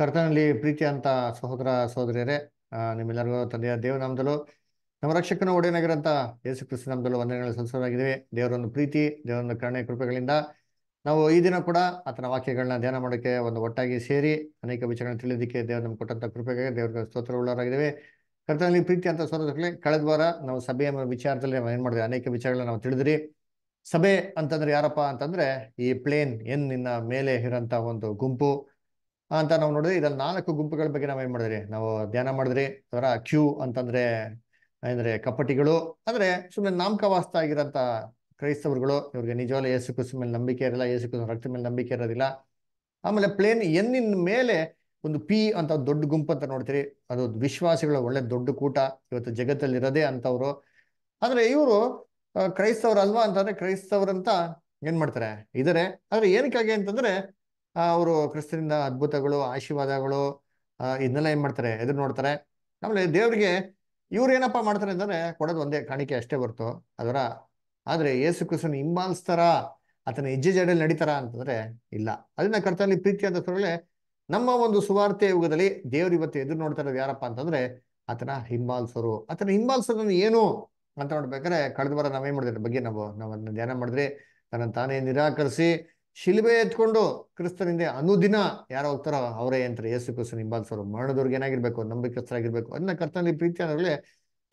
ಕರ್ತನಲ್ಲಿ ಪ್ರೀತಿ ಅಂತ ಸಹೋದರ ಸಹೋದರಿಯರೇ ನಿಮ್ಮೆಲ್ಲರಿಗೂ ತಂದೆಯ ದೇವನಾಮದಲ್ಲೂ ನಮ್ಮ ರಕ್ಷಕನ ಒಡೆಯನಾಗಿರಂತ ಯೇಸು ಕ್ರಿಸ್ತ ನಾಮದಲ್ಲೂ ವಂದನೆಗಳು ಸಲ್ಲಿಸೋದಾಗಿದ್ದೇವೆ ದೇವರೊಂದು ಪ್ರೀತಿ ದೇವರೊಂದು ಕರುಣೆ ಕೃಪೆಗಳಿಂದ ನಾವು ಈ ದಿನ ಕೂಡ ಆತನ ವಾಕ್ಯಗಳನ್ನ ಧ್ಯಾನ ಮಾಡೋಕ್ಕೆ ಒಂದು ಒಟ್ಟಾಗಿ ಸೇರಿ ಅನೇಕ ವಿಚಾರಗಳನ್ನ ತಿಳಿಯೋದಕ್ಕೆ ದೇವರು ನಮ್ಗೆ ಕೊಟ್ಟಂತ ಕೃಪೆಗೆ ದೇವರ ಸ್ತೋತ್ರ ಕರ್ತನಲ್ಲಿ ಪ್ರೀತಿ ಅಂತ ಸಹೋದರಗಳೇ ಕಳೆದ ವಾರ ನಾವು ಸಭೆಯ ವಿಚಾರದಲ್ಲಿ ನಾವು ಏನು ಮಾಡಿದ್ವಿ ಅನೇಕ ವಿಚಾರಗಳನ್ನ ನಾವು ತಿಳಿದ್ರಿ ಸಭೆ ಅಂತಂದ್ರೆ ಯಾರಪ್ಪ ಅಂತಂದ್ರೆ ಈ ಪ್ಲೇನ್ ಏನ್ ನಿನ್ನ ಮೇಲೆ ಇರೋಂಥ ಒಂದು ಗುಂಪು ಅಂತ ನಾವು ನೋಡಿದ್ರೆ ಇದ್ರಲ್ಲಿ ನಾಲ್ಕು ಗುಂಪುಗಳ ಬಗ್ಗೆ ನಾವು ಏನ್ ಮಾಡಿದ್ರಿ ನಾವು ಧ್ಯಾನ ಮಾಡಿದ್ರಿ ಅದರ ಕ್ಯೂ ಅಂತಂದ್ರೆ ಅಂದ್ರೆ ಕಪಟಿಗಳು ಅಂದ್ರೆ ಸುಮ್ಮನೆ ನಾಮಕವಾಸ್ತ ಆಗಿರೋಂತ ಕ್ರೈಸ್ತವರುಗಳು ಇವ್ರಿಗೆ ನಿಜವಾಗ್ಲೂ ಯೇಸುಕು ಮೇಲೆ ನಂಬಿಕೆ ಇರಲ್ಲ ಯೇಸು ಕಸ ರಕ್ತ ಮೇಲೆ ನಂಬಿಕೆ ಇರೋದಿಲ್ಲ ಆಮೇಲೆ ಪ್ಲೇನ್ ಎನ್ನಿನ ಮೇಲೆ ಒಂದು ಪಿ ಅಂತ ದೊಡ್ಡ ಗುಂಪು ಅಂತ ನೋಡ್ತೀರಿ ಅದು ವಿಶ್ವಾಸಿಗಳ ಒಳ್ಳೆ ದೊಡ್ಡ ಕೂಟ ಇವತ್ತು ಜಗತ್ತಲ್ಲಿ ಇರೋದೇ ಅಂತವ್ರು ಆದ್ರೆ ಇವರು ಕ್ರೈಸ್ತವ್ರು ಅಲ್ವಾ ಅಂತಂದ್ರೆ ಕ್ರೈಸ್ತವ್ರಂತ ಏನ್ ಮಾಡ್ತಾರೆ ಇದಾರೆ ಆದ್ರೆ ಏನಕ್ಕಾಗಿ ಅಂತಂದ್ರೆ ಅವರು ಕ್ರಿಸ್ತನಿಂದ ಅದ್ಭುತಗಳು ಆಶೀರ್ವಾದಗಳು ಇದನ್ನೆಲ್ಲ ಏನು ಮಾಡ್ತಾರೆ ಎದುರು ನೋಡ್ತಾರೆ ಆಮೇಲೆ ದೇವರಿಗೆ ಇವ್ರು ಏನಪ್ಪ ಮಾಡ್ತಾರೆ ಅಂದರೆ ಕೊಡೋದು ಒಂದೇ ಕಾಣಿಕೆ ಅಷ್ಟೇ ಬರ್ತು ಅದರ ಆದರೆ ಯೇಸು ಕ್ರಿಸ್ತನ್ ಹಿಂಬಾಲಿಸ್ತಾರ ಆತನ ಹೆಜ್ಜೆ ಜಾಡಲ್ಲಿ ನಡೀತಾರ ಅಂತಂದ್ರೆ ಇಲ್ಲ ಅದನ್ನ ಕರ್ತನಲ್ಲಿ ಅಂತ ಸುರಳೆ ನಮ್ಮ ಒಂದು ಸುವಾರ್ತೆ ಯುಗದಲ್ಲಿ ದೇವರು ಇವತ್ತು ಎದುರು ನೋಡ್ತಾ ಇರೋದು ಯಾರಪ್ಪ ಅಂತಂದ್ರೆ ಆತನ ಹಿಂಬಾಲಿಸೋರು ಆತನ ಹಿಂಬಾಲಿಸೋದನ್ನು ಏನು ಅಂತ ನೋಡ್ಬೇಕಾದ್ರೆ ಕಳೆದ ವಾರ ನಾವೇನ್ ಮಾಡಿದ್ರೆ ಬಗ್ಗೆ ನಾವು ನಾವನ್ನ ಧ್ಯಾನ ಮಾಡಿದ್ರೆ ತನ್ನ ತಾನೇ ನಿರಾಕರಿಸಿ ಶಿಲ್ಬೆ ಎತ್ಕೊಂಡು ಕ್ರಿಸ್ತನಿಂದ ಅನುದಿನ ಯಾರು ಹೋಗ್ತಾರೋ ಅವರೇ ಅಂತ ಯೇಸು ಕ್ರಿಸ್ತ ಹಿಂಬಾಲಿಸೋರು ಮರಣದವ್ರಿಗೆ ಏನಾಗಿರ್ಬೇಕು ನಂಬಿಕಸ್ಥರಾಗಿರ್ಬೇಕು ಅದನ್ನ ಕರ್ತನಲ್ಲಿ ಪ್ರೀತಿ ಅಂದ್ರೆ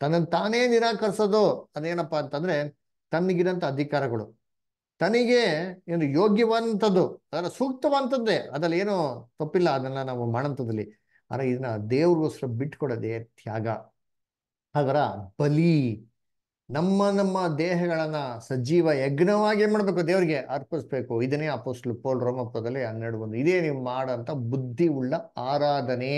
ತನ್ನ ತಾನೇ ನಿರಾಕರಿಸೋದು ಅದೇನಪ್ಪ ಅಂತಂದ್ರೆ ತನ್ನಿಗಿರಂತ ಅಧಿಕಾರಗಳು ತನಿಗೆ ಏನು ಯೋಗ್ಯವಂತದ್ದು ಅದರ ಸೂಕ್ತವಂಥದ್ದೇ ಅದ್ರಲ್ಲಿ ಏನು ತಪ್ಪಿಲ್ಲ ಅದನ್ನ ನಾವು ಮಾಡಂಥದ್ದಲ್ಲಿ ಆದರೆ ಇದನ್ನ ದೇವ್ರಿಗೋಸ್ಕರ ಬಿಟ್ಕೊಡೋದೇ ತ್ಯಾಗ ಹಾಗರ ಬಲಿ ನಮ್ಮ ನಮ್ಮ ದೇಹಗಳನ್ನ ಸಜೀವ ಯಜ್ಞವಾಗಿ ಏನ್ ಮಾಡ್ಬೇಕು ದೇವ್ರಿಗೆ ಅರ್ಪಿಸ್ಬೇಕು ಇದನ್ನೇ ಅಪೋಸ್ಲು ಪೋಲ್ ರೋಮಪದಲ್ಲಿ ಹನ್ನೆರಡು ಬಂದು ಇದೇ ನೀವು ಮಾಡಂತ ಬುದ್ಧಿ ಉಳ್ಳ ಆರಾಧನೆ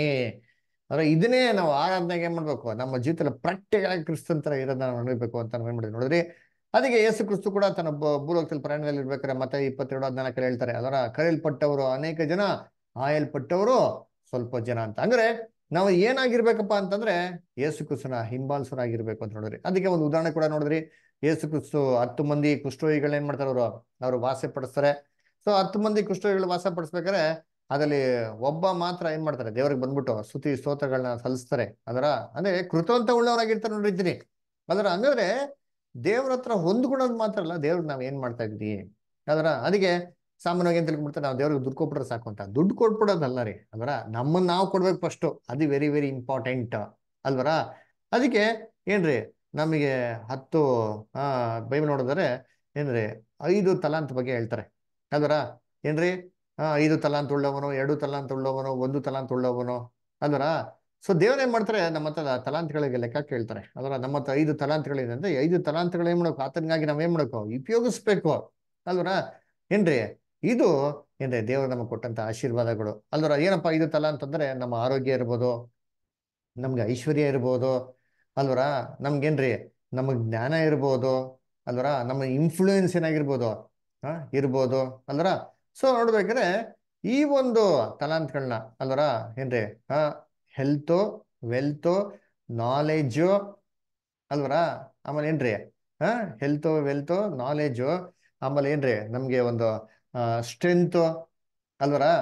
ಅಂದ್ರೆ ಇದನ್ನೇ ನಾವು ಆರಾಧನೆಗೆ ಏನ್ ಮಾಡ್ಬೇಕು ನಮ್ಮ ಜೀವಿತದಲ್ಲಿ ಪ್ರಾಕ್ಟಿಕಲ್ ಕ್ರಿಸ್ತನ್ ತರ ಇರೋದನ್ನ ನೋಡಬೇಕು ಅಂತ ನಾವು ಏನ್ ಮಾಡಿದ್ವಿ ನೋಡಿದ್ರಿ ಅದಕ್ಕೆ ಯೇಸು ಕ್ರಿಸ್ತು ಕೂಡ ತನ್ನ ಭೂಲೋಕದಲ್ಲಿ ಪ್ರಯಾಣದಲ್ಲಿ ಇರ್ಬೇಕಾದ್ರೆ ಮತ್ತೆ ಇಪ್ಪತ್ತೆರಡು ಹದಿನಾಲ್ಕು ಹೇಳ್ತಾರೆ ಅದರ ಕರೆಯಲ್ಪಟ್ಟವರು ಅನೇಕ ಜನ ಆಯಲ್ಪಟ್ಟವರು ಸ್ವಲ್ಪ ಜನ ಅಂತ ಅಂದ್ರೆ ನಾವು ಏನಾಗಿರ್ಬೇಕಪ್ಪ ಅಂತಂದ್ರೆ ಯೇಸು ಕ್ರಿಸ್ತನ ಹಿಂಬಾಲಿಸರಾಗಿರ್ಬೇಕು ಅಂತ ನೋಡಿದ್ರಿ ಅದಕ್ಕೆ ಒಂದು ಉದಾಹರಣೆ ಕೂಡ ನೋಡಿದ್ರಿ ಯೇಸು ಕ್ರಿಸ್ತು ಹತ್ತು ಮಂದಿ ಕುಷ್ಠೋಯಿಗಳು ಏನ್ ಮಾಡ್ತಾರೆ ಅವರು ಅವರು ವಾಸ ಪಡಿಸ್ತಾರೆ ಸೊ ಹತ್ತು ಮಂದಿ ಕುಷ್ಠೋಯಿಗಳು ವಾಸ ಪಡಿಸ್ಬೇಕಾದ್ರೆ ಅದರಲ್ಲಿ ಒಬ್ಬ ಮಾತ್ರ ಏನ್ ಮಾಡ್ತಾರೆ ದೇವ್ರಿಗೆ ಬಂದ್ಬಿಟ್ಟು ಸ್ತುತಿ ಸ್ತೋತ್ರಗಳನ್ನ ಸಲ್ಲಿಸ್ತಾರೆ ಅದರ ಅಂದ್ರೆ ಕೃತವಂತ ಉಳ್ಳವರಾಗಿರ್ತಾರೆ ನೋಡಿದ್ರಿ ಅದರ ಅಂದ್ರೆ ದೇವ್ರ ಹತ್ರ ಹೊಂದ್ಕೊಳೋದು ಮಾತ್ರ ಅಲ್ಲ ದೇವ್ರಿಗೆ ನಾವ್ ಏನ್ ಮಾಡ್ತಾ ಇದ್ದೀವಿ ಅದರ ಅದಕ್ಕೆ ಸಾಮಾನ್ಯವಾಗಿ ಏನ್ ತಿಳ್ಕೊಂಡ್ಬಿಡ್ತಾರೆ ನಾವು ದೇವ್ರಿಗೆ ದುಡ್ಡು ಕೊಟ್ಬಿಟ್ರೆ ಸಾಕು ಅಂತ ದುಡ್ಡು ಕೊಟ್ಬಿಡೋದಲ್ಲ ರೀ ಅಲ್ವರ ನಮ್ಮನ್ನ ನಾವು ಕೊಡ್ಬೇಕು ಫಸ್ಟ್ ಅದು ವೆರಿ ವೆರಿ ಇಂಪಾರ್ಟೆಂಟ್ ಅಲ್ವರ ಅದಕ್ಕೆ ಏನ್ರಿ ನಮಗೆ ಹತ್ತು ಬೈಬಲ್ ನೋಡಿದ್ರೆ ಏನ್ರಿ ಐದು ತಲಾಂತ ಬಗ್ಗೆ ಹೇಳ್ತಾರೆ ಅಲ್ವರ ಏನ್ರಿ ಐದು ತಲಾಂತ ಉಳ್ಳವನು ಎರಡು ತಲಾಂತ ಉಳ್ಳವನು ಒಂದು ತಲಾಂತ ಉಳ್ಳವನು ಅಲ್ವರ ಸೊ ದೇವ್ರು ಮಾಡ್ತಾರೆ ನಮ್ಮ ಹತ್ರ ತಲಾಂತಗಳಿಗೆ ಲೆಕ್ಕ ಕೇಳ್ತಾರೆ ಅದರ ನಮ್ಮ ಹತ್ರ ಐದು ತಲಾಂತಗಳಿದೆ ಅಂದ್ರೆ ಐದು ತಲಾಂತ್ಗಳು ಏನ್ ಮಾಡ್ಬೇಕು ಆತನಿಗಾಗಿ ನಾವೇನ್ ಮಾಡ್ಬೇಕು ಉಪಯೋಗಿಸ್ಬೇಕು ಅಲ್ವರ ಏನ್ರಿ ಇದು ಏನ್ರಿ ದೇವರು ನಮಗೆ ಕೊಟ್ಟಂತ ಆಶೀರ್ವಾದಗಳು ಅಲ್ದ್ರ ಏನಪ್ಪ ಇದು ತಲ ಅಂತಂದ್ರೆ ನಮ್ಮ ಆರೋಗ್ಯ ಇರ್ಬೋದು ನಮ್ಗೆ ಐಶ್ವರ್ಯ ಇರ್ಬೋದು ಅಲ್ವರ ನಮ್ಗೇನ್ರಿ ನಮಗ್ ಜ್ಞಾನ ಇರ್ಬೋದು ಅಲ್ವರ ನಮ್ಮ ಇನ್ಫ್ಲೂಯೆನ್ಸ್ ಏನಾಗಿರ್ಬೋದು ಹಾ ಇರ್ಬೋದು ಅಲ್ವರ ಸೊ ನೋಡ್ಬೇಕಾದ್ರೆ ಈ ಒಂದು ತಲಾಂತ್ಗಳನ್ನ ಅಲ್ವರ ಏನ್ರಿ ಹಾ ಹೆಲ್ತು ವೆಲ್ತು ನಾಲೆಡ್ಜು ಅಲ್ವರ ಆಮೇಲೆ ಏನ್ರಿ ಹ ಹೆಲ್ತು ವೆಲ್ತು ನಾಲೆಡ್ಜು ಆಮೇಲೆ ಏನ್ರಿ ನಮಗೆ ಒಂದು ಸ್ಟ್ರೆಂತ್ ಅಲ್ವರಾ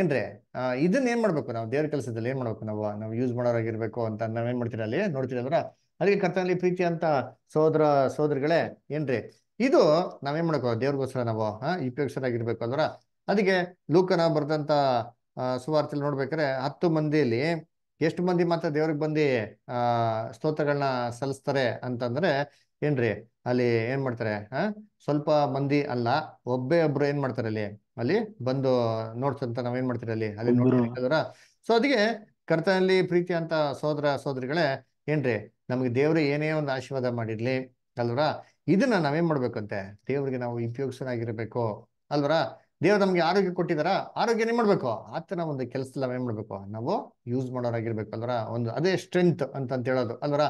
ಏನ್ರಿ ಇದನ್ನ ಏನ್ ಮಾಡ್ಬೇಕು ನಾವು ದೇವ್ರ ಕೆಲಸದಲ್ಲಿ ಏನ್ ಮಾಡ್ಬೇಕು ನಾವು ನಾವು ಯೂಸ್ ಮಾಡೋರಾಗಿರ್ಬೇಕು ಅಂತ ನಾವೇನ್ ಮಾಡ್ತೀರ ಅಲ್ಲಿ ನೋಡ್ತೀರಿ ಅಲ್ವರ ಅದಕ್ಕೆ ಕರ್ತನಲ್ಲಿ ಪ್ರೀತಿ ಅಂತ ಸೋದರ ಸೋದರಿಗಳೇ ಏನ್ರಿ ಇದು ನಾವೇನ್ ಮಾಡ್ಬೇಕು ದೇವ್ರಿಗೋಸ್ಕರ ನಾವು ಉಪಯೋಗಿಸೋದಾಗಿರ್ಬೇಕು ಅಲ್ವರ ಅದಕ್ಕೆ ಲೂಕನ ಬರ್ದಂತ ಸುವಾರ್ತೆಲಿ ನೋಡ್ಬೇಕಾದ್ರೆ ಹತ್ತು ಮಂದಿಯಲ್ಲಿ ಎಷ್ಟು ಮಂದಿ ಮಾತ್ರ ದೇವ್ರಿಗೆ ಬಂದು ಆ ಸ್ತೋತ್ರಗಳನ್ನ ಸಲ್ಲಿಸ್ತಾರೆ ಅಂತಂದ್ರೆ ಏನ್ರಿ ಅಲ್ಲಿ ಏನ್ ಮಾಡ್ತಾರೆ ಆ ಸ್ವಲ್ಪ ಮಂದಿ ಅಲ್ಲ ಒಬ್ಬೇ ಒಬ್ರು ಏನ್ ಮಾಡ್ತಾರೆ ಅಲ್ಲಿ ಅಲ್ಲಿ ಬಂದು ನೋಡ್ತಂತ ನಾವ್ ಏನ್ ಮಾಡ್ತೀರಿ ಅಲ್ಲಿ ಅಲ್ಲಿ ನೋಡ್ತಾರ ಸೊ ಅದಕ್ಕೆ ಕರ್ತನಲ್ಲಿ ಪ್ರೀತಿ ಅಂತ ಸೋದರ ಸೋದರಿಗಳೇ ಏನ್ರಿ ನಮ್ಗೆ ದೇವ್ರು ಏನೇ ಒಂದು ಆಶೀರ್ವಾದ ಮಾಡಿರ್ಲಿ ಅಲ್ವರ ಇದನ್ನ ನಾವೇನ್ ಮಾಡ್ಬೇಕಂತೆ ದೇವ್ರಿಗೆ ನಾವು ಉಪಯೋಗಿಸನಾಗಿರ್ಬೇಕು ಅಲ್ವರ ದೇವ್ರ ನಮ್ಗೆ ಆರೋಗ್ಯ ಕೊಟ್ಟಿದಾರ ಆರೋಗ್ಯ ಏನ್ ಮಾಡ್ಬೇಕು ಆತನ ಒಂದು ಕೆಲಸದಲ್ಲಿ ನಾವೇನ್ ಮಾಡ್ಬೇಕು ನಾವು ಯೂಸ್ ಮಾಡೋರಾಗಿರ್ಬೇಕು ಅಲ್ವರ ಒಂದು ಅದೇ ಸ್ಟ್ರೆಂತ್ ಅಂತ ಅಂತ ಹೇಳೋದು ಅಲ್ವರ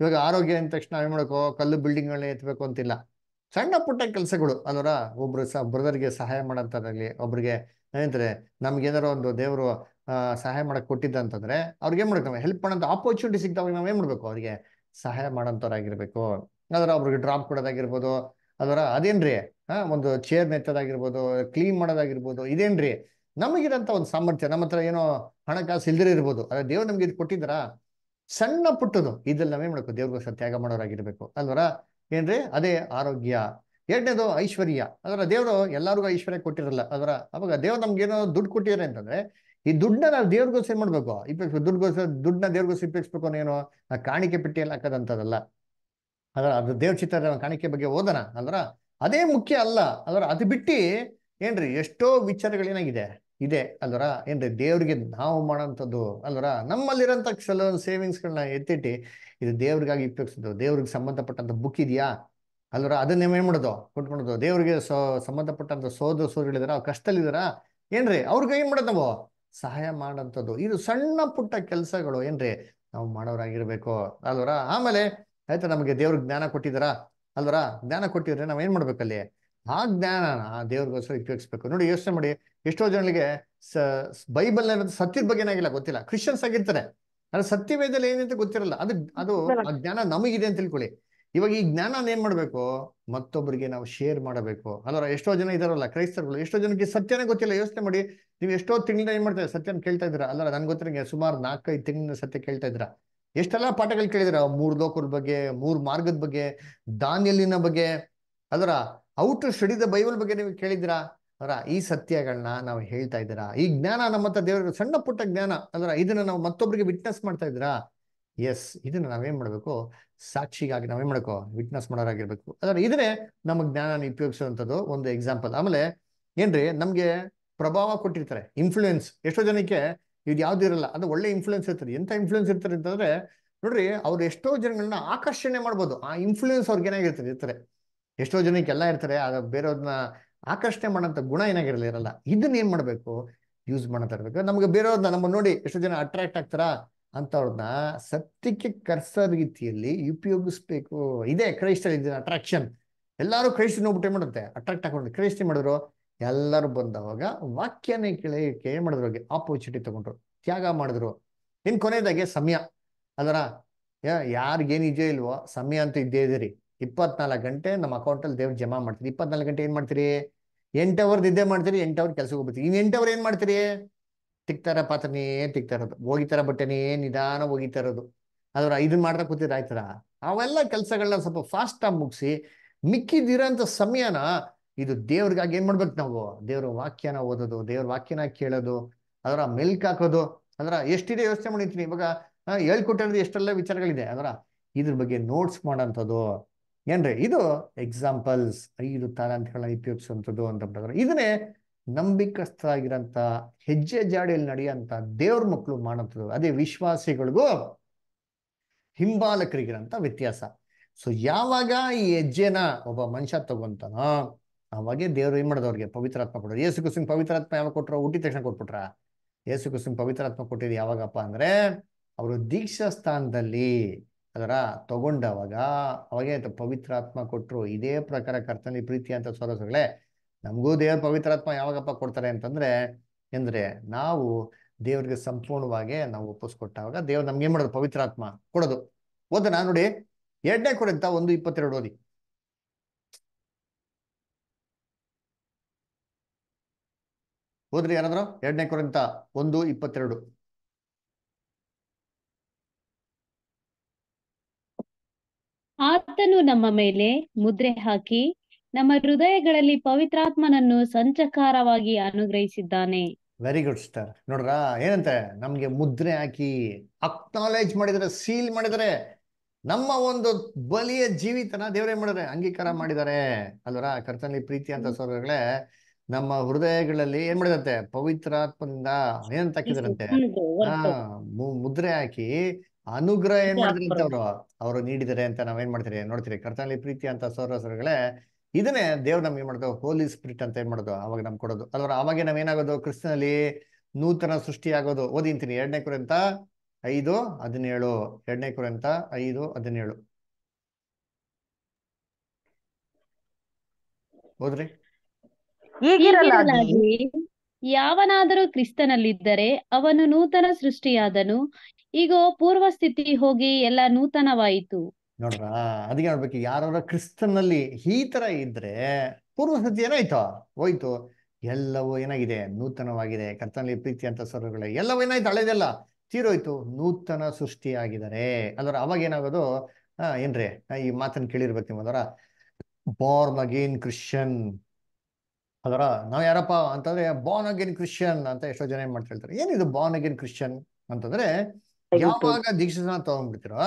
ಇವಾಗ ಆರೋಗ್ಯ ಅಂದ ತಕ್ಷಣ ಏನ್ ಮಾಡಬೇಕು ಕಲ್ಲು ಬಿಲ್ಡಿಂಗ್ಗಳನ್ನ ಎತ್ತಬೇಕು ಅಂತಿಲ್ಲ ಸಣ್ಣ ಪುಟ್ಟ ಕೆಲಸಗಳು ಅದರ ಒಬ್ರು ಸಹ ಬ್ರದರ್ಗೆ ಸಹಾಯ ಮಾಡೋಂಥದ್ದಾಗಲಿ ಒಬ್ರಿಗೆ ಏನಂತಾರೆ ನಮ್ಗೇನಾರೋ ಒಂದು ದೇವರು ಸಹಾಯ ಮಾಡಕ್ ಕೊಟ್ಟಿದ್ದ ಅಂತಂದ್ರೆ ಅವ್ರಿಗೆ ಏನ್ ಮಾಡ್ಕೊ ಹೆಲ್ಪ್ ಮಾಡಂತ ಆಪರ್ಚುನಿಟಿ ಸಿಗ್ತಾವ್ ನಾವ್ ಏನ್ ಮಾಡ್ಬೇಕು ಅವ್ರಿಗೆ ಸಹಾಯ ಮಾಡೋಂಥವ್ರಾಗಿರ್ಬೇಕು ಅದರ ಅವ್ರಿಗೆ ಡ್ರಾಪ್ ಕೊಡೋದಾಗಿರ್ಬೋದು ಅದರ ಅದೇನ್ರಿ ಹಾ ಒಂದು ಚೇರ್ ನೆತ್ತದಾಗಿರ್ಬೋದು ಕ್ಲೀನ್ ಮಾಡೋದಾಗಿರ್ಬೋದು ಇದೇನ್ರಿ ನಮಗಿರಂತ ಒಂದು ಸಾಮರ್ಥ್ಯ ನಮ್ಮ ಹತ್ರ ಏನೋ ಹಣಕಾಸು ಇಲ್ದಿರ ಇರ್ಬೋದು ಅದೇ ದೇವ್ರು ನಮ್ಗೆ ಇದು ಕೊಟ್ಟಿದ್ದಾರಾ ಸಣ್ಣ ಪುಟ್ಟದು ಇದೆಲ್ಲ ಮಾಡ್ಬೇಕು ಮಾಡಬೇಕು ದೇವ್ರಿಗೋಸ್ಕರ ತ್ಯಾಗ ಮಾಡೋರಾಗಿರ್ಬೇಕು ಅಲ್ವರ ಏನ್ರಿ ಅದೇ ಆರೋಗ್ಯ ಎರಡನೇದು ಐಶ್ವರ್ಯ ಅದರ ದೇವರು ಎಲ್ಲರಿಗೂ ಐಶ್ವರ್ಯ ಕೊಟ್ಟಿರಲ್ಲ ಅದರ ಅವಾಗ ದೇವ್ರು ನಮ್ಗೆ ಏನೋ ದುಡ್ಡು ಕೊಟ್ಟಿದ್ರೆ ಅಂತಂದ್ರೆ ಈ ದುಡ್ಡನ್ನ ನಾವು ದೇವ್ರಿಗೋಸ್ಕರ ಮಾಡ್ಬೇಕು ಮಾಡಬೇಕು ಇಪ್ಪಸ್ಬೇಕು ದುಡ್ಡುಗೋಸ್ಕರ ದುಡ್ಡನ್ನ ದೇವ್ರಿಗೋಸ್ ಇಪ್ಪಿಸ್ಬೇಕು ಅನ್ನೋ ಏನೋ ಕಾಣಿಕೆ ಪೆಟ್ಟಿಯಲ್ಲಿ ಹಾಕದಂತದಲ್ಲ ಅದರ ಅದು ದೇವ್ರ ಚಿತ್ರ ಕಾಣಿಕೆ ಬಗ್ಗೆ ಓದನ ಅಂದ್ರ ಅದೇ ಮುಖ್ಯ ಅಲ್ಲ ಅದರ ಅದು ಬಿಟ್ಟು ಏನ್ರಿ ಎಷ್ಟೋ ಏನಾಗಿದೆ ಇದೆ ಅಲ್ವರ ಏನ್ರಿ ದೇವ್ರಿಗೆ ನಾವು ಮಾಡೋಂಥದ್ದು ಅಲ್ವರ ನಮ್ಮಲ್ಲಿರೋಂಥ ಕೆಲವೊಂದು ಸೇವಿಂಗ್ಸ್ಗಳನ್ನ ಎತ್ತಿಟ್ಟು ಇದು ದೇವ್ರಿಗಾಗಿ ಉಪಯೋಗಿಸೋದು ದೇವ್ರಿಗೆ ಸಂಬಂಧಪಟ್ಟಂಥ ಬುಕ್ ಇದೆಯಾ ಅಲ್ವರ ಅದನ್ನ ಏನು ಮಾಡೋದು ಕೊಟ್ಕೊಳೋದು ದೇವ್ರಿಗೆ ಸೊ ಸಂಬಂಧಪಟ್ಟಂಥ ಸೋದು ಸೋದರಿದಾರ ಕಷ್ಟದಲ್ಲಿದ್ದಾರಾ ಏನ್ರಿ ಅವ್ರಿಗೆ ಏನ್ ಮಾಡೋದು ನಾವು ಸಹಾಯ ಮಾಡೋಂಥದ್ದು ಇದು ಸಣ್ಣ ಪುಟ್ಟ ಕೆಲಸಗಳು ಏನ್ರಿ ನಾವು ಮಾಡೋರಾಗಿರ್ಬೇಕು ಅಲ್ವರ ಆಮೇಲೆ ಆಯ್ತಾ ನಮಗೆ ದೇವ್ರಿಗೆ ಜ್ಞಾನ ಕೊಟ್ಟಿದ್ದಾರಾ ಅಲ್ವರ ಜ್ಞಾನ ಕೊಟ್ಟಿದ್ರೆ ನಾವು ಏನು ಮಾಡ್ಬೇಕಲ್ಲಿ ಆ ಜ್ಞಾನನ ದೇವ್ರಿಗೋಸ್ಕರ ಉಪಯೋಗಿಸ್ಬೇಕು ನೋಡಿ ಯೋಚನೆ ಮಾಡಿ ಎಷ್ಟೋ ಜನಗಳಿಗೆ ಸ ಬೈಬಲ್ ಸತ್ಯದ ಬಗ್ಗೆ ಏನಾಗಿಲ್ಲ ಗೊತ್ತಿಲ್ಲ ಕ್ರಿಶ್ಚಿಯನ್ಸ್ ಆಗಿರ್ತಾರೆ ಆದ್ರೆ ಸತ್ಯವೇದಲ್ಲಿ ಏನಂತ ಗೊತ್ತಿರಲ್ಲ ಅದು ಅದು ಆ ಜ್ಞಾನ ನಮಗಿದೆ ಅಂತ ತಿಳ್ಕೊಳ್ಳಿ ಇವಾಗ ಈ ಜ್ಞಾನ ಏನ್ ಮಾಡ್ಬೇಕು ಮತ್ತೊಬ್ಬರಿಗೆ ನಾವು ಶೇರ್ ಮಾಡಬೇಕು ಅಂದ್ರೆ ಎಷ್ಟೋ ಜನ ಇದಾರಲ್ಲ ಕ್ರೈಸ್ತರುಗಳು ಎಷ್ಟೋ ಜನಕ್ಕೆ ಸತ್ಯನೇ ಗೊತ್ತಿಲ್ಲ ಯೋಚನೆ ಮಾಡಿ ನೀವು ಎಷ್ಟೋ ತಿಂಗಳ ಏನ್ ಮಾಡ್ತಾರೆ ಸತ್ಯನ ಕೇಳ್ತಾ ಇದ್ರ ಅಲ್ಲ ನನ್ ಗೊತ್ತಿರಂಗೆ ಸುಮಾರು ನಾಲ್ಕೈದು ತಿಂಗಳ ಸತ್ಯ ಕೇಳ್ತಾ ಇದ್ರ ಎಷ್ಟೆಲ್ಲಾ ಪಾಠಗಳು ಕೇಳಿದ್ರ ಮೂರ್ ಲೋಕದ ಬಗ್ಗೆ ಮೂರ್ ಮಾರ್ಗದ ಬಗ್ಗೆ ದಾನಿಯಲ್ಲಿನ ಬಗ್ಗೆ ಅದರ ಔಟ್ ಟು ಬೈಬಲ್ ಬಗ್ಗೆ ನೀವು ಕೇಳಿದ್ರಾ ಅದರ ಈ ಸತ್ಯಗಳನ್ನ ನಾವು ಹೇಳ್ತಾ ಇದ್ದೀರಾ ಈ ಜ್ಞಾನ ನಮ್ಮ ಹತ್ರ ದೇವರ ಸಣ್ಣ ಪುಟ್ಟ ಜ್ಞಾನ ಅಂದ್ರೆ ಇದನ್ನ ನಾವು ಮತ್ತೊಬ್ಬರಿಗೆ ವಿಟ್ನೆಸ್ ಮಾಡ್ತಾ ಇದ್ದೀರಾ ಎಸ್ ಇದನ್ನ ನಾವೇನ್ ಮಾಡ್ಬೇಕು ಸಾಕ್ಷಿಗಾಗಿ ನಾವೇನ್ ಮಾಡಬೇಕು ವಿಟ್ನೆಸ್ ಮಾಡೋರಾಗಿರ್ಬೇಕು ಅದರ ಇದನ್ನೇ ನಮ್ಮ ಜ್ಞಾನ ಉಪಯೋಗಿಸುವಂತದ್ದು ಒಂದು ಎಕ್ಸಾಂಪಲ್ ಆಮೇಲೆ ಏನ್ರಿ ನಮ್ಗೆ ಪ್ರಭಾವ ಕೊಟ್ಟಿರ್ತಾರೆ ಇನ್ಫ್ಲೂಯೆನ್ಸ್ ಎಷ್ಟೋ ಜನಕ್ಕೆ ಇದು ಯಾವ್ದು ಇರಲ್ಲ ಅದು ಒಳ್ಳೆ ಇನ್ಫ್ಲೂಯೆನ್ಸ್ ಇರ್ತದೆ ಎಂತ ಇನ್ಫ್ಲೂಯೆನ್ಸ್ ಇರ್ತಾರೆ ಅಂತಂದ್ರೆ ನೋಡ್ರಿ ಅವ್ರು ಎಷ್ಟೋ ಜನಗಳನ್ನ ಆಕರ್ಷಣೆ ಮಾಡ್ಬೋದು ಆ ಇನ್ಫ್ಲೂಯೆನ್ಸ್ ಅವ್ರಿಗೆ ಏನಾಗಿರ್ತದೆ ಇರ್ತಾರೆ ಎಷ್ಟೋ ಜನಕ್ಕೆ ಇರ್ತಾರೆ ಅದ ಬೇರೆಯವ್ರನ್ನ ಆಕರ್ಷಣೆ ಮಾಡೋಂಥ ಗುಣ ಏನಾಗಿರಲಿ ಇರಲ್ಲ ಇದನ್ನ ಏನು ಮಾಡಬೇಕು ಯೂಸ್ ಮಾಡತಾರಬೇಕು ನಮಗೆ ಬೇರೆಯವ್ರನ್ನ ನಮ್ಮ ನೋಡಿ ಎಷ್ಟು ಜನ ಅಟ್ರಾಕ್ಟ್ ಆಗ್ತಾರಾ ಅಂಥವ್ರನ್ನ ಸತ್ಯಕ್ಕೆ ಕರ್ಸ ರೀತಿಯಲ್ಲಿ ಉಪಯೋಗಿಸ್ಬೇಕು ಇದೆ ಕ್ರೈಸ್ತಲ್ಲಿ ಇದನ್ನ ಅಟ್ರಾಕ್ಷನ್ ಎಲ್ಲರೂ ಕ್ರೈಸ್ತ ಏನ್ ಮಾಡುತ್ತೆ ಅಟ್ರಾಕ್ಟ್ ಹಾಕೊಂಡು ಕ್ರೈಸ್ತಿ ಮಾಡಿದ್ರು ಎಲ್ಲರೂ ಬಂದವಾಗ ವಾಕ್ಯನೇ ಕೇಳಕ್ಕೆ ಏನು ಮಾಡಿದ್ರು ಅವ್ರಿಗೆ ಆಪರ್ಚುನಿಟಿ ತಗೊಂಡ್ರು ತ್ಯಾಗ ಮಾಡಿದ್ರು ಇನ್ನು ಕೊನೆಯದಾಗೆ ಸಮಯ ಅದರ ಯಾರಿಗೇನು ಇದೆಯೋ ಇಲ್ವೋ ಸಮಯ ಅಂತೂ ಇದ್ದೇ ಇದೀರಿ ಇಪ್ಪತ್ನಾಲ್ಕು ಗಂಟೆ ನಮ್ಮ ಅಕೌಂಟಲ್ಲಿ ದೇವ್ರು ಜಮಾ ಮಾಡ್ತೀರಿ ಇಪ್ಪತ್ನಾಲ್ಕು ಗಂಟೆ ಏನು ಮಾಡ್ತೀರಿ ಎಂಟು ಅವರ್ದು ಇದ್ದೇ ಮಾಡ್ತೀರಿ ಎಂಟು ಅವರ್ ಕೆಲಸಕ್ಕೆ ಹೋಗ್ಬಿಡ್ತೀರಿ ಇನ್ನು ಎಂಟು ಅವರ್ ಏನು ಮಾಡ್ತೀರಿ ತಿಕ್ತಾರ ಪಾತ್ರನೇ ತಿಕ್ತಾ ಇರೋದು ಹೋಗಿತಾರ ಬಟ್ಟೆನೇ ನಿಧಾನ ಹೋಗಿತಾ ಇರೋದು ಅದ್ರ ಇದನ್ನ ಮಾಡ್ತಾ ಕೂತಿದ್ರೆ ಆಯ್ತಾರ ಅವೆಲ್ಲ ಕೆಲಸಗಳನ್ನ ಸ್ವಲ್ಪ ಫಾಸ್ಟ್ ಆಗಿ ಮುಗಿಸಿ ಮಿಕ್ಕಿದಿರೋಂಥ ಸಮಯನ ಇದು ದೇವ್ರಿಗಾಗಿ ಏನು ಮಾಡ್ಬೇಕು ನಾವು ದೇವ್ರ ವಾಕ್ಯನ ಓದೋದು ದೇವ್ರ ವಾಕ್ಯನ ಕೇಳೋದು ಅದರ ಮೆಲ್ಕ್ ಹಾಕೋದು ಅದರ ಎಷ್ಟಿದೆ ಯೋಚನೆ ಮಾಡಿರ್ತೀನಿ ಇವಾಗ ಹೇಳ್ಕೊಟ್ಟಿರೋದು ಎಷ್ಟೆಲ್ಲ ವಿಚಾರಗಳಿದೆ ಅದರ ಇದ್ರ ಬಗ್ಗೆ ನೋಟ್ಸ್ ಮಾಡೋಂಥದ್ದು ಏನ್ರಿ ಇದು ಎಕ್ಸಾಂಪಲ್ಸ್ ಐದು ತಾರಾಂತಗಳನ್ನ ಉಪಯೋಗಿಸುವಂಥದ್ದು ಬಿಟ್ಟರು ಇದನ್ನೇ ನಂಬಿಕಸ್ಥರಾಗಿರಂತ ಹೆಜ್ಜೆ ಜಾಡಿಯಲ್ಲಿ ನಡೆಯುವಂತ ದೇವ್ರ ಮಕ್ಕಳು ಮಾಡೋಂಥದ್ದು ಅದೇ ವಿಶ್ವಾಸಿಗಳಿಗೂ ಹಿಂಬಾಲಕರಿಗಿರಂತ ವ್ಯತ್ಯಾಸ ಸೊ ಯಾವಾಗ ಈ ಹೆಜ್ಜೆನ ಒಬ್ಬ ಮನುಷ್ಯ ತಗೊಂತಾನೋ ಅವಾಗ ದೇವ್ರು ಏನ್ ಮಾಡೋದು ಪವಿತ್ರಾತ್ಮ ಕೊಡೋದು ಯೇಸು ಕೃಷ್ಣ ಪವಿತ್ರಾತ್ಮ ಯಾವಾಗ ಕೊಟ್ರ ಹುಟ್ಟಿದ ತಕ್ಷಣ ಕೊಟ್ಬಿಟ್ರ ಯೇಸು ಕೃಷ್ಣ ಪವಿತ್ರಾತ್ಮ ಕೊಟ್ಟಿದ್ದು ಯಾವಾಗಪ್ಪ ಅಂದ್ರೆ ಅವರು ದೀಕ್ಷಾ ಸ್ಥಾನದಲ್ಲಿ ಅದರ ತಗೊಂಡವಾಗ ಅವಾಗೇ ಪವಿತ್ರಾತ್ಮ ಕೊಟ್ಟರು ಇದೇ ಪ್ರಕಾರ ಕರ್ತನಿ ಪ್ರೀತಿ ಅಂತ ಸೋದರಗಳೇ ನಮಗೂ ದೇವ್ರ ಪವಿತ್ರಾತ್ಮ ಯಾವಾಗಪ್ಪ ಕೊಡ್ತಾರೆ ಅಂತಂದ್ರೆ ಎಂದ್ರೆ ನಾವು ದೇವ್ರಿಗೆ ಸಂಪೂರ್ಣವಾಗಿ ನಾವು ಒಪ್ಪಿಸ್ಕೊಟ್ಟಾಗ ದೇವ್ರು ನಮ್ಗೆ ಏನು ಮಾಡೋದು ಪವಿತ್ರಾತ್ಮ ಕೊಡೋದು ಓದ ನೋಡಿ ಎರಡನೇ ಕೊಡಂತ ಒಂದು ಇಪ್ಪತ್ತೆರಡು ಓದಿ ಹೋದ್ರಿ ಯಾರಾದ್ರು ಎರಡನೇ ಕುರಿಂತ ಒಂದು ಇಪ್ಪತ್ತೆರಡು ಆತನು ನಮ್ಮ ಮೇಲೆ ಮುದ್ರೆ ಹಾಕಿ ನಮ್ಮ ಹೃದಯಗಳಲ್ಲಿ ಪವಿತ್ರಾತ್ಮನನ್ನು ಸಂಚಕಾರವಾಗಿ ಅನುಗ್ರಹಿಸಿದ್ದಾನೆ ವೆರಿ ಗುಡ್ ಸ್ಟಾರ್ ನೋಡ್ರ ಏನಂತೆ ನಮ್ಗೆ ಮುದ್ರೆ ಹಾಕಿ ಅಕ್ನಾಲೇಜ್ ಮಾಡಿದರೆ ಸೀಲ್ ಮಾಡಿದರೆ ನಮ್ಮ ಒಂದು ಬಲಿಯ ಜೀವಿತನ ದೇವರೇ ಮಾಡಿದರೆ ಅಂಗೀಕಾರ ಮಾಡಿದ್ದಾರೆ ಅಲ್ವರ ಕರ್ತನಲ್ಲಿ ಪ್ರೀತಿ ಅಂತ ಸೋದರಗಳೇ ನಮ್ಮ ಹೃದಯಗಳಲ್ಲಿ ಏನ್ ಮಾಡಿದಂತೆ ಪವಿತ್ರಾತ್ಮದಿಂದ ಏನಂತ ಹಾಕಿದಾರಂತೆ ಮುದ್ರೆ ಹಾಕಿ ಅನುಗ್ರಹ ಏನ್ ಅಂತ ಅವರು ಅವರು ನೀಡಿದರೆ ಅಂತ ನಾವೇನ್ ಮಾಡ್ತೀರಿ ನೋಡ್ತೀರಿ ಕರ್ತನಲ್ಲಿ ಪ್ರೀತಿ ಅಂತ ಸೌರಸರುಗಳೇ ಇದನ್ನೇ ದೇವ್ರು ನಮ್ಗೆ ಏನ್ ಮಾಡೋದು ಹೋಲಿ ಸ್ಪಿರಿಟ್ ಅಂತ ಏನ್ ಮಾಡೋದು ಅವಾಗ ನಮ್ಗೆ ಕೊಡೋದು ಅಲ್ವ ಅವಾಗ ಏನಾಗೋದು ಕ್ರಿಸ್ತನಲ್ಲಿ ನೂತನ ಸೃಷ್ಟಿ ಸೃಷ್ಟಿಯಾಗೋದು ಓದಿಂತೀನಿ ಎರಡನೇ ಕುರಿತ ಐದು ಹದಿನೇಳು ಎರಡನೇ ಕುರಿತ ಐದು ಹದಿನೇಳು ಯಾವನಾದರೂ ಕ್ರಿಸ್ತನಲ್ಲಿದ್ದರೆ ಅವನು ನೂತನ ಸೃಷ್ಟಿಯಾದನು ಈಗ ಪೂರ್ವ ಸ್ಥಿತಿ ಹೋಗಿ ಎಲ್ಲ ನೂತನವಾಯಿತು ನೋಡ್ರಾ ಅದಕ್ಕೆ ನೋಡ್ಬೇಕು ಯಾರವರ ಕ್ರಿಸ್ತನಲ್ಲಿ ಈ ತರ ಇದ್ರೆ ಸ್ಥಿತಿ ಏನಾಯ್ತು ಹೋಯ್ತು ಎಲ್ಲವೂ ಏನಾಗಿದೆ ನೂತನವಾಗಿದೆ ಕರ್ತನಲ್ಲಿ ಪ್ರೀತಿ ಅಂತ ಸ್ವರಗಳು ಎಲ್ಲವೂ ಏನಾಯ್ತು ಹಳೆದೆಲ್ಲ ತೀರೋಯ್ತು ನೂತನ ಸೃಷ್ಟಿ ಆಗಿದ್ದಾರೆ ಅದರ ಅವಾಗ ಏನಾಗೋದು ಹಾ ಏನ್ರಿ ಈ ಮಾತನ್ ಕೇಳಿರ್ಬೇಕು ನೀವು ಅದರ ಬಾರ್ನ್ ಅಗೇನ್ ಕ್ರಿಶ್ಚಿಯನ್ ಅದರ ನಾವ್ ಯಾರಪ್ಪ ಅಂತಂದ್ರೆ ಬಾರ್ನ್ ಅಗೇನ್ ಕ್ರಿಶ್ಚಿಯನ್ ಅಂತ ಎಷ್ಟೋ ಜನ ಏನ್ ಹೇಳ್ತಾರೆ ಏನಿದು ಬಾರ್ನ್ ಅಗೇನ್ ಕ್ರಿಶ್ಚಿಯನ್ ಅಂತಂದ್ರೆ ಯಾವಾಗ ತಗೊಂಡ್ ತಗೊಂಡ್ಬಿಡ್ತೀರೋ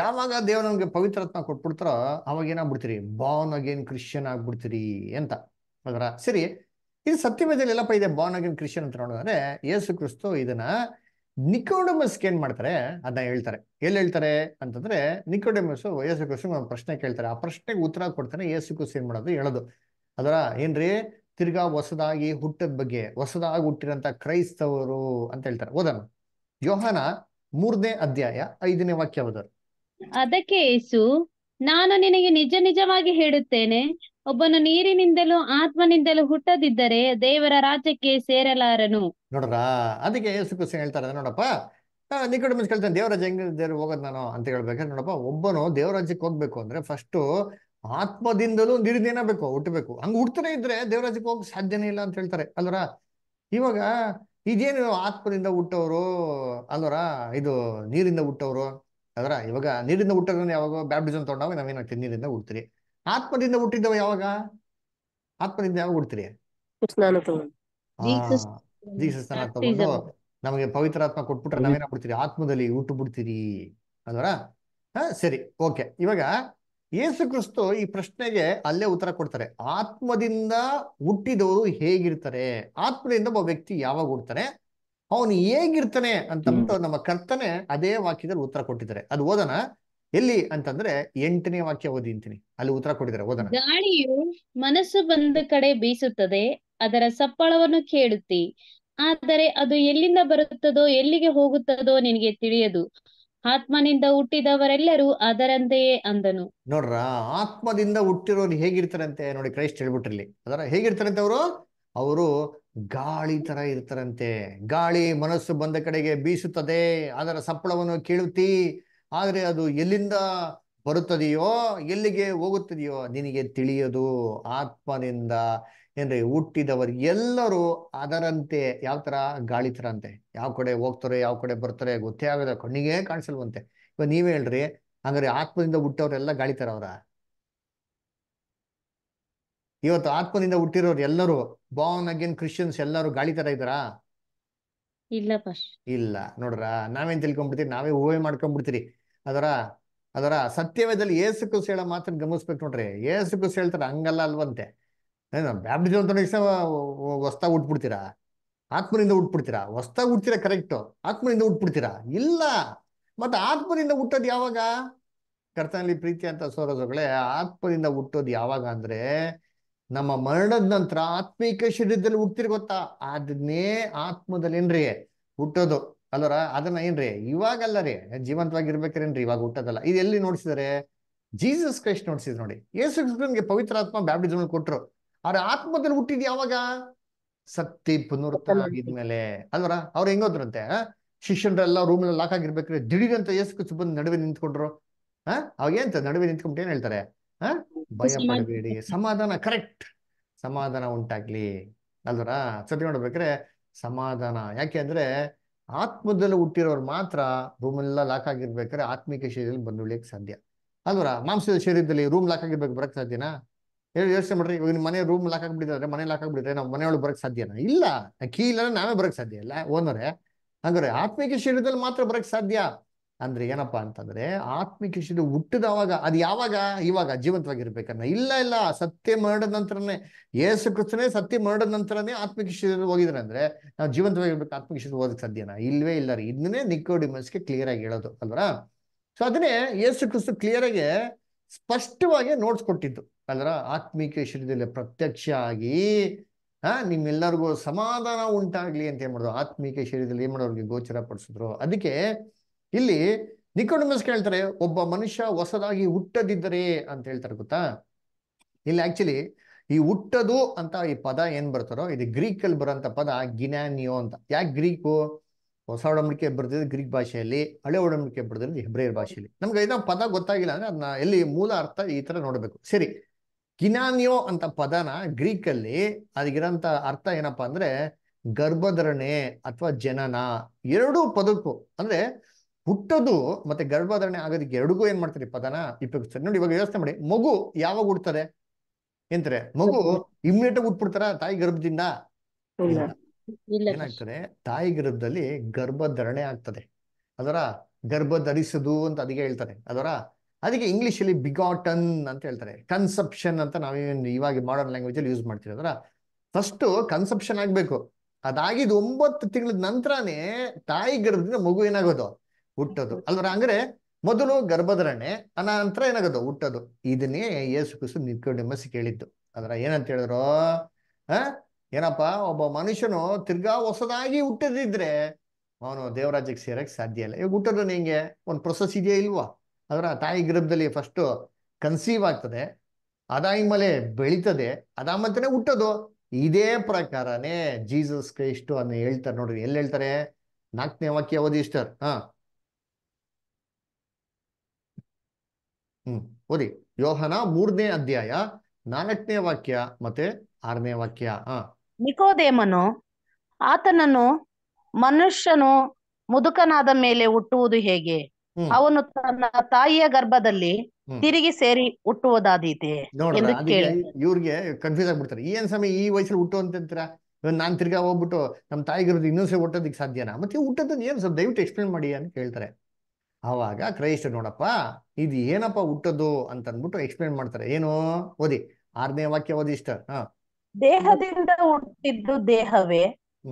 ಯಾವಾಗ ದೇವ್ರ ನಮ್ಗೆ ಪವಿತ್ರತ್ನ ಕೊಟ್ಬಿಡ್ತಾರೋ ಅವಾಗ ಏನಾಗ್ಬಿಡ್ತೀರಿ ಬಾನ್ ಅಗೇನ್ ಕ್ರಿಶ್ಚಿಯನ್ ಆಗ್ಬಿಡ್ತೀರಿ ಅಂತ ಅದರ ಸರಿ ಇದು ಸತ್ಯವೇದಲ್ಲಿ ಎಲ್ಲಪ್ಪ ಇದೆ ಬಾನ್ ಅಗೇನ್ ಕ್ರಿಶ್ಚಿಯನ್ ಅಂತ ನೋಡಿದ್ರೆ ಯೇಸು ಕ್ರಿಸ್ತು ಇದನ್ನ ನಿಕೋಡಮಸ್ ಏನ್ ಮಾಡ್ತಾರೆ ಅದನ್ನ ಹೇಳ್ತಾರೆ ಎಲ್ಲಿ ಹೇಳ್ತಾರೆ ಅಂತಂದ್ರೆ ನಿಕೋಡಮಸ್ ಯೇಸು ಕ್ರಿಸ್ತು ಒಂದು ಪ್ರಶ್ನೆ ಕೇಳ್ತಾರೆ ಆ ಪ್ರಶ್ನೆಗೆ ಉತ್ತರ ಕೊಡ್ತಾನೆ ಯೇಸು ಕ್ರಿಸ್ತು ಏನ್ ಮಾಡೋದು ಹೇಳೋದು ಅದರ ಏನ್ರಿ ತಿರ್ಗಾ ಹೊಸದಾಗಿ ಹುಟ್ಟದ ಬಗ್ಗೆ ಹೊಸದಾಗಿ ಹುಟ್ಟಿರಂತ ಕ್ರೈಸ್ತವರು ಅಂತ ಹೇಳ್ತಾರೆ ಓದೋಣ ಯೋಹಾನ ಮೂರನೇ ಅಧ್ಯಾಯ ಐದನೇ ವಾಕ್ಯ ಅದಕ್ಕೆ ಯೇಸು ನಾನು ನಿನಗೆ ನಿಜ ನಿಜವಾಗಿ ಹೇಳುತ್ತೇನೆ ಒಬ್ಬನು ನೀರಿನಿಂದಲೂ ಆತ್ಮನಿಂದಲೂ ಹುಟ್ಟದಿದ್ದರೆ ದೇವರ ರಾಜ್ಯಕ್ಕೆ ಸೇರಲಾರನು ನೋಡ್ರಾ ಅದಕ್ಕೆ ಯೇಸು ಕ್ರಿಸ್ತನ್ ಹೇಳ್ತಾರೆ ನೋಡಪ್ಪ ನಿಕಟ ಮುಂಚೆ ಕೇಳ್ತಾನೆ ದೇವರ ದೇವ್ರ ಹೋಗೋದು ನಾನು ಅಂತ ಹೇಳ್ಬೇಕಾದ್ರೆ ನೋಡಪ್ಪ ಒಬ್ಬನು ದೇವರಾಜ್ಯಕ್ಕೆ ಹೋಗ್ಬೇಕು ಅಂದ್ರೆ ಫಸ್ಟ್ ಆತ್ಮದಿಂದಲೂ ನಿರ್ದಿನ ಬೇಕು ಹುಟ್ಟಬೇಕು ಹಂಗ ಹುಟ್ಟದೇ ಇದ್ರೆ ದೇವರಾಜ್ಯಕ್ಕೆ ಹೋಗಕ್ ಸಾಧ್ಯನೇ ಇಲ್ಲ ಅಂತ ಹೇಳ್ತಾರೆ ಅಲ್ರ ಇವಾಗ ಇದೇನು ಆತ್ಮದಿಂದ ಹುಟ್ಟವರು ಅಲ್ವರ ಇದು ನೀರಿಂದ ಹುಟ್ಟವರು ಅದರ ಇವಾಗ ನೀರಿಂದ ಹುಟ್ಟೋದ್ರಿಂದ ಯಾವಾಗ ಬ್ಯಾಪ್ಟಿಸಮ್ ತೊಗೊಂಡಾಗ ನಾವೇನಾಗ್ತೀವಿ ನೀರಿಂದ ಹುಡ್ತೀರಿ ಆತ್ಮದಿಂದ ಹುಟ್ಟಿದ್ದವ ಯಾವಾಗ ಆತ್ಮದಿಂದ ಯಾವಾಗ ಹುಡ್ತೀರಿ ಜೀಸಸ್ ಸ್ನಾನ ತಗೊಂಡು ನಮಗೆ ಪವಿತ್ರಾತ್ಮ ಆತ್ಮ ಕೊಟ್ಬಿಟ್ರೆ ನಾವೇನಾಗ್ಬಿಡ್ತೀರಿ ಆತ್ಮದಲ್ಲಿ ಹುಟ್ಟು ಬಿಡ್ತೀರಿ ಅಲ್ವರ ಹಾ ಸರಿ ಓಕೆ ಇವಾಗ ಯೇಸು ಕ್ರಿಸ್ತು ಈ ಪ್ರಶ್ನೆಗೆ ಅಲ್ಲೇ ಉತ್ತರ ಕೊಡ್ತಾರೆ ಆತ್ಮದಿಂದ ಹುಟ್ಟಿದವರು ಹೇಗಿರ್ತಾರೆ ಆತ್ಮದಿಂದ ಒಬ್ಬ ವ್ಯಕ್ತಿ ಯಾವಾಗ ಹುಡ್ತಾನೆ ಅವನು ಹೇಗಿರ್ತಾನೆ ಅಂತಂದ್ಬಿಟ್ಟು ನಮ್ಮ ಕರ್ತನೆ ಅದೇ ವಾಕ್ಯದಲ್ಲಿ ಉತ್ತರ ಕೊಟ್ಟಿದ್ದಾರೆ ಅದು ಓದನ ಎಲ್ಲಿ ಅಂತಂದ್ರೆ ಎಂಟನೇ ವಾಕ್ಯ ಓದಿ ಅಲ್ಲಿ ಉತ್ತರ ಕೊಟ್ಟಿದ್ದಾರೆ ಓದನ ಗಾಳಿಯು ಮನಸ್ಸು ಬಂದ ಕಡೆ ಬೀಸುತ್ತದೆ ಅದರ ಸಪ್ಪಳವನ್ನು ಕೇಳುತ್ತಿ ಆದರೆ ಅದು ಎಲ್ಲಿಂದ ಬರುತ್ತದೋ ಎಲ್ಲಿಗೆ ಹೋಗುತ್ತದೋ ನಿನಗೆ ತಿಳಿಯದು ಆತ್ಮನಿಂದ ಹುಟ್ಟಿದವರೆಲ್ಲರೂ ಅದರಂತೆಯೇ ಅಂದನು ನೋಡ್ರ ಆತ್ಮದಿಂದ ಹುಟ್ಟಿರೋರು ಹೇಗಿರ್ತಾರಂತೆ ನೋಡಿ ಕ್ರೈಸ್ಟ್ ಹೇಳ್ಬಿಟ್ರಲ್ಲಿ ಅದರ ಹೇಗಿರ್ತಾರಂತೆ ಅವರು ಅವರು ಗಾಳಿ ತರ ಇರ್ತಾರಂತೆ ಗಾಳಿ ಮನಸ್ಸು ಬಂದ ಕಡೆಗೆ ಬೀಸುತ್ತದೆ ಅದರ ಸಪ್ಪಳವನ್ನು ಕೇಳುತ್ತಿ ಆದ್ರೆ ಅದು ಎಲ್ಲಿಂದ ಬರುತ್ತದೆಯೋ ಎಲ್ಲಿಗೆ ಹೋಗುತ್ತದೆಯೋ ನಿನಗೆ ತಿಳಿಯದು ಆತ್ಮನಿಂದ ಏನ್ರಿ ಹುಟ್ಟಿದವರು ಎಲ್ಲರೂ ಅದರಂತೆ ಯಾವ ತರ ಗಾಳಿ ತರ ಅಂತೆ ಯಾವ ಕಡೆ ಹೋಗ್ತಾರೆ ಯಾವ ಕಡೆ ಬರ್ತಾರೆ ಗೊತ್ತೇ ಆಗದ ಕಣ್ಣಿಗೆ ಕಾಣಿಸಲ್ವಂತೆ ಇವ ನೀವೇ ಹೇಳ್ರಿ ಹಂಗಾರೆ ಆತ್ಮದಿಂದ ಹುಟ್ಟವ್ರೆಲ್ಲ ಗಾಳಿ ತರವ್ರ ಇವತ್ತು ಆತ್ಮದಿಂದ ಹುಟ್ಟಿರೋರು ಎಲ್ಲರೂ ಬಾನ್ ಅಗೇನ್ ಕ್ರಿಶ್ಚಿಯನ್ಸ್ ಎಲ್ಲರೂ ಗಾಳಿ ತರ ಇಲ್ಲ ಇಲ್ಲ ಇಲ್ಲ ನೋಡ್ರ ನಾವೇನ್ ತಿಳ್ಕೊಂಡ್ಬಿಡ್ತೀರಿ ನಾವೇ ಊಹೆ ಮಾಡ್ಕೊಂಡ್ಬಿಡ್ತೀರಿ ಅದರ ಅದರ ಸತ್ಯವೇದಲ್ಲಿ ಏಸು ಹೇಳೋ ಮಾತ್ರ ಗಮನಿಸ್ಬೇಕು ನೋಡ್ರಿ ಏಸು ಹೇಳ್ತಾರ ಹಂಗಲ್ಲ ಅಲ್ವಂತೆ ಬ್ಯಾಪ್ಟಿಸಮ್ ಅಂತ ನೆಕ್ಸ್ಟ್ ಹೊಸ್ದಾಗಿ ಉಟ್ಬಿಡ್ತೀರಾ ಆತ್ಮನಿಂದ ಉಟ್ಬಿಡ್ತೀರಾ ಹೊಸ್ತಾಗ್ ಉಟ್ತೀರಾ ಕರೆಕ್ಟ್ ಆತ್ಮನಿಂದ ಉಟ್ಬಿಡ್ತೀರಾ ಇಲ್ಲ ಮತ್ತು ಆತ್ಮನಿಂದ ಹುಟ್ಟೋದು ಯಾವಾಗ ಕರ್ತನಲ್ಲಿ ಪ್ರೀತಿ ಅಂತ ಸೋರೋದುಗಳೇ ಆತ್ಮದಿಂದ ಹುಟ್ಟೋದು ಯಾವಾಗ ಅಂದ್ರೆ ನಮ್ಮ ಮರಣದ ನಂತರ ಆತ್ಮೀಕ ಶರೀರದಲ್ಲಿ ಹುಟ್ತಿರ್ ಗೊತ್ತಾ ಅದನ್ನೇ ಆತ್ಮದಲ್ಲಿ ಏನ್ರಿ ಹುಟ್ಟೋದು ಅಲ್ಲರ ಅದನ್ನ ಏನ್ರಿ ಇವಾಗಲ್ಲ ರೀ ಜೀವಂತವಾಗಿರ್ಬೇಕ್ರೇನ್ರಿ ಇವಾಗ ಹುಟ್ಟೋದಲ್ಲ ಇದು ಎಲ್ಲಿ ನೋಡಿಸಿದರೆ ಜೀಸಸ್ ಕ್ರೈಸ್ಟ್ ನೋಡ್ಸಿದ್ರು ನೋಡಿ ಯೇಸು ಪವಿತ್ರ ಆತ್ಮ ಬ್ಯಾಪ್ಟಿಸಮ್ ಕೊಟ್ರು ಅವ್ರ ಆತ್ಮದಲ್ಲಿ ಹುಟ್ಟಿದ್ ಯಾವಾಗ ಸತ್ತಿ ಪುನರ್ತಾಗಿದ್ಮೇಲೆ ಅಲ್ವರ ಅವ್ರು ಹೆಂಗೋದ್ರಂತೆ ರೂಮ್ ರೂಮ್ನಲ್ಲಿ ಲಾಕ್ ಆಗಿರ್ಬೇಕ್ರೆ ದಿಢೀರಂತ ಯೇಸು ಬಂದು ನಡುವೆ ನಿಂತ್ಕೊಂಡ್ರು ಹಾ ಅವಾಗೇಂತ ನಡುವೆ ನಿಂತ್ಕೊಂಡ್ ಏನ್ ಹೇಳ್ತಾರೆ ಹ ಭಯ ಪಡಬೇಡಿ ಸಮಾಧಾನ ಕರೆಕ್ಟ್ ಸಮಾಧಾನ ಉಂಟಾಗ್ಲಿ ಅಲ್ವರ ಸತ್ಯ ನೋಡ್ಬೇಕ್ರೆ ಸಮಾಧಾನ ಯಾಕೆ ಅಂದ್ರೆ ಆತ್ಮದಲ್ಲಿ ಹುಟ್ಟಿರೋರು ಮಾತ್ರ ಎಲ್ಲ ಲಾಕ್ ಆಗಿರ್ಬೇಕಾದ್ರೆ ಆತ್ಮಿಕ ಶರೀರದಲ್ಲಿ ಬಂದುಳಿಯಕ್ಕೆ ಸಾಧ್ಯ ಅಲ್ವರ ಮಾಂಸದ ಶರೀರದಲ್ಲಿ ರೂಮ್ ಲಾಕ್ ಆಗಿರ್ಬೇಕು ಬರಕ್ ಸಾಧ್ಯನಾ ಹೇಳಿ ಯೋಚನೆ ಮಾಡ್ರಿ ಇವಾಗ ನಿಮ್ಮ ಮನೆ ರೂಮ್ ಲಾಕ್ ಅಂದ್ರೆ ಮನೆ ಲಾಕ್ ಹಾಕ್ಬಿಟ್ಟಿದ್ರೆ ನಾವು ಮನೆಯೊಳಗೆ ಬರಕ್ ಸಾಧ್ಯನಾ ಇಲ್ಲ ಕೀ ಇಲ್ಲ ನಾವೇ ಬರಕ್ ಸಾಧ್ಯ ಇಲ್ಲ ಓನರೇ ಹಂಗಾರೆ ಆತ್ಮಿಕ ಶರೀರದಲ್ಲಿ ಮಾತ್ರ ಬರಕ್ ಸಾಧ್ಯ ಅಂದ್ರೆ ಏನಪ್ಪಾ ಅಂತಂದ್ರೆ ಆತ್ಮಿಕ ಶರೀರ ಹುಟ್ಟಿದ ಅವಾಗ ಅದು ಯಾವಾಗ ಇವಾಗ ಜೀವಂತವಾಗಿರ್ಬೇಕನ್ನ ಇಲ್ಲ ಇಲ್ಲ ಸತ್ಯ ಮರಣದ ನಂತರನೇ ಯೇಸು ಕ್ರಿಸ್ತನೇ ಸತ್ಯ ಮರಣದ ನಂತರನೇ ಆತ್ಮಿಕ ಶರೀರ ಹೋಗಿದ್ರೆ ಅಂದ್ರೆ ನಾವು ಜೀವಂತವಾಗಿರ್ಬೇಕು ಆತ್ಮಿಕ ಶರೀರ ಓದಕ್ ಸಾಧ್ಯನಾ ಇಲ್ವೇ ಇಲ್ಲ ರೀ ಇದನ್ನೇ ನಿಕೋಡಿಮನ್ಸ್ಗೆ ಕ್ಲಿಯರ್ ಆಗಿ ಹೇಳೋದು ಅಲ್ವಾ ಸೊ ಅದನ್ನೇ ಯೇಸು ಕ್ರಿಸ್ತು ಕ್ಲಿಯರ್ ಆಗಿ ಸ್ಪಷ್ಟವಾಗಿ ನೋಟ್ಸ್ ಕೊಟ್ಟಿದ್ದು ಅಲ್ರ ಆತ್ಮೀಕ ಶರೀರದಲ್ಲಿ ಪ್ರತ್ಯಕ್ಷ ಆಗಿ ಆ ನಿಮ್ಮೆಲ್ಲರಿಗೂ ಸಮಾಧಾನ ಉಂಟಾಗ್ಲಿ ಅಂತ ಏನ್ ಮಾಡೋದು ಆತ್ಮೀಕ ಶರೀರದಲ್ಲಿ ಏನ್ ಮಾಡೋರಿಗೆ ಗೋಚರ ಪಡಿಸಿದ್ರು ಅದಕ್ಕೆ ಇಲ್ಲಿ ನಿಕೋಡಮಸ್ ಕೇಳ್ತಾರೆ ಒಬ್ಬ ಮನುಷ್ಯ ಹೊಸದಾಗಿ ಹುಟ್ಟದಿದ್ದರೆ ಅಂತ ಹೇಳ್ತಾರೆ ಗೊತ್ತಾ ಇಲ್ಲಿ ಆಕ್ಚುಲಿ ಈ ಹುಟ್ಟದು ಅಂತ ಈ ಪದ ಏನ್ ಬರ್ತಾರೋ ಇದು ಗ್ರೀಕ್ ಅಲ್ಲಿ ಬರೋಂತ ಪದ ಗಿನಾನಿಯೋ ಅಂತ ಯಾಕೆ ಗ್ರೀಕು ಹೊಸ ಒಡಂಬಡಿಕೆ ಬರ್ದಿದ್ದು ಗ್ರೀಕ್ ಭಾಷೆಯಲ್ಲಿ ಹಳೆ ಒಡಂಬಡಿಕೆ ಬರ್ದಿರೋದು ಹೆಬ್ರೇರ್ ಭಾಷೆಯಲ್ಲಿ ನಮ್ಗೆ ಇದನ್ನ ಪದ ಗೊತ್ತಾಗಿಲ್ಲ ಅಂದ್ರೆ ಅದನ್ನ ಎಲ್ಲಿ ಮೂಲ ಅರ್ಥ ಈ ತರ ನೋಡಬೇಕು ಸರಿ ಕಿನಾನಿಯೋ ಅಂತ ಪದನ ಗ್ರೀಕ್ ಅಲ್ಲಿ ಅರ್ಥ ಏನಪ್ಪಾ ಅಂದ್ರೆ ಗರ್ಭಧರಣೆ ಅಥವಾ ಜನನ ಎರಡು ಪದಕ್ಕೂ ಅಂದ್ರೆ ಹುಟ್ಟೋದು ಮತ್ತೆ ಗರ್ಭಧಾರಣೆ ಆಗೋದಕ್ಕೆ ಎರಡಿಗೂ ಏನ್ ಮಾಡ್ತಾರೆ ಪದನ ಉಪಯೋಗಿಸ್ತಾರೆ ನೋಡಿ ಇವಾಗ ವ್ಯವಸ್ಥೆ ಮಾಡಿ ಮಗು ಯಾವಾಗ ಹುಡ್ತಾರೆ ಎಂತಾರೆ ಮಗು ಇಮ್ಮಿಡಿಯೇಟ್ ಆಗಿ ಹುಟ್ಬಿಡ್ತಾರ ತಾಯಿ ಗರ್ಭದಿಂದ ಏನಾಗ್ತದೆ ತಾಯಿ ಗರ್ಭದಲ್ಲಿ ಗರ್ಭಧರಣೆ ಆಗ್ತದೆ ಅದರ ಗರ್ಭ ಧರಿಸುದು ಅಂತ ಅದಕ್ಕೆ ಹೇಳ್ತಾರೆ ಅದರ ಅದಕ್ಕೆ ಅಲ್ಲಿ ಬಿಗಾಟನ್ ಅಂತ ಹೇಳ್ತಾರೆ ಕನ್ಸೆಪ್ಷನ್ ಅಂತ ನಾವೇನು ಇವಾಗ ಮಾಡರ್ನ್ ಅಲ್ಲಿ ಯೂಸ್ ಮಾಡ್ತಿರೋದ್ರ ಫಸ್ಟ್ ಕನ್ಸೆಪ್ಷನ್ ಆಗ್ಬೇಕು ಅದಾಗಿದ್ದು ಒಂಬತ್ತು ತಿಂಗಳ ನಂತರನೇ ತಾಯಿ ಗರ್ಭದಿಂದ ಮಗು ಏನಾಗೋದು ಹುಟ್ಟೋದು ಅಲ್ವರ ಅಂದ್ರೆ ಮೊದಲು ಗರ್ಭಧರಣೆ ಅನಂತರ ಏನಾಗೋದು ಹುಟ್ಟೋದು ಇದನ್ನೇ ಯೇಸು ಕ್ರಿಸ್ತು ನಿತ್ಕೊಂಡೆಂಬಸಿ ಕೇಳಿದ್ದು ಅದರ ಏನಂತ ಹೇಳಿದ್ರು ಹ ಏನಪ್ಪ ಒಬ್ಬ ಮನುಷ್ಯನು ತಿರ್ಗಾ ಹೊಸದಾಗಿ ಹುಟ್ಟದಿದ್ರೆ ಅವನು ದೇವರಾಜ್ಯಕ್ಕೆ ಸೇರಕ್ಕೆ ಸಾಧ್ಯ ಇಲ್ಲ ಇವಾಗ ಹುಟ್ಟೋದ್ರೆ ನಿಂಗೆ ಒಂದು ಪ್ರೊಸೆಸ್ ಇದೆಯಾ ಇಲ್ವಾ ಅದರ ತಾಯಿ ಗರ್ಭದಲ್ಲಿ ಫಸ್ಟು ಕನ್ಸೀವ್ ಆಗ್ತದೆ ಮೇಲೆ ಬೆಳೀತದೆ ಮತ್ತೆ ಹುಟ್ಟೋದು ಇದೇ ಪ್ರಕಾರನೇ ಜೀಸಸ್ ಕ್ರೈಸ್ಟು ಅನ್ನ ಹೇಳ್ತಾರೆ ನೋಡ್ರಿ ಎಲ್ಲಿ ಹೇಳ್ತಾರೆ ನಾಲ್ಕನೇ ವಾಕ್ಯ ಓದಿ ಇಷ್ಟರ್ ಹಾ ಹ್ಮ್ ಓದಿ ಯೋಹನ ಮೂರನೇ ಅಧ್ಯಾಯ ನಾಲ್ಕನೇ ವಾಕ್ಯ ಮತ್ತೆ ಆರನೇ ವಾಕ್ಯ ಹಾ ನಿಕೋದೇಮನು ಆತನನ್ನು ಮನುಷ್ಯನು ಮುದುಕನಾದ ಮೇಲೆ ಹುಟ್ಟುವುದು ಹೇಗೆ ಅವನು ತನ್ನ ತಾಯಿಯ ಗರ್ಭದಲ್ಲಿ ತಿರುಗಿ ಸೇರಿ ಹುಟ್ಟುವುದಾದೀತೆ ಇವ್ರಿಗೆ ಕನ್ಫ್ಯೂಸ್ ಆಗ್ಬಿಡ್ತಾರೆ ಏನ್ ಸಮಯ ಈ ವಯಸ್ಸಲ್ಲಿ ಹುಟ್ಟು ಅಂತೀರ ನಾನ್ ತಿರ್ಗಾ ಹೋಗ್ಬಿಟ್ಟು ನಮ್ ತಾಯಿಗಿರೋದು ಇನ್ನೊಂದ್ಸರಿ ಹುಟ್ಟೋದಕ್ಕೆ ಸಾಧ್ಯನಾ ಮತ್ತೆ ಹುಟ್ಟದ್ದು ಏನ್ ಸ್ವಲ್ಪ ದಯವಿಟ್ಟು ಎಕ್ಸ್ಪ್ಲೇನ್ ಮಾಡಿ ಅಂತ ಕೇಳ್ತಾರೆ ಆವಾಗ ಕ್ರೈಸ್ಟ್ ನೋಡಪ್ಪ ಇದು ಏನಪ್ಪ ಹುಟ್ಟೋದು ಅಂತ ಅಂದ್ಬಿಟ್ಟು ಎಕ್ಸ್ಪ್ಲೇನ್ ಮಾಡ್ತಾರೆ ಏನು ಓದಿ ಆರನೇ ವಾಕ್ಯ ಓದಿ ಇಷ್ಟ ದೇಹದಿಂದ ಹುಟ್ಟಿದ್ದು ದೇಹವೇ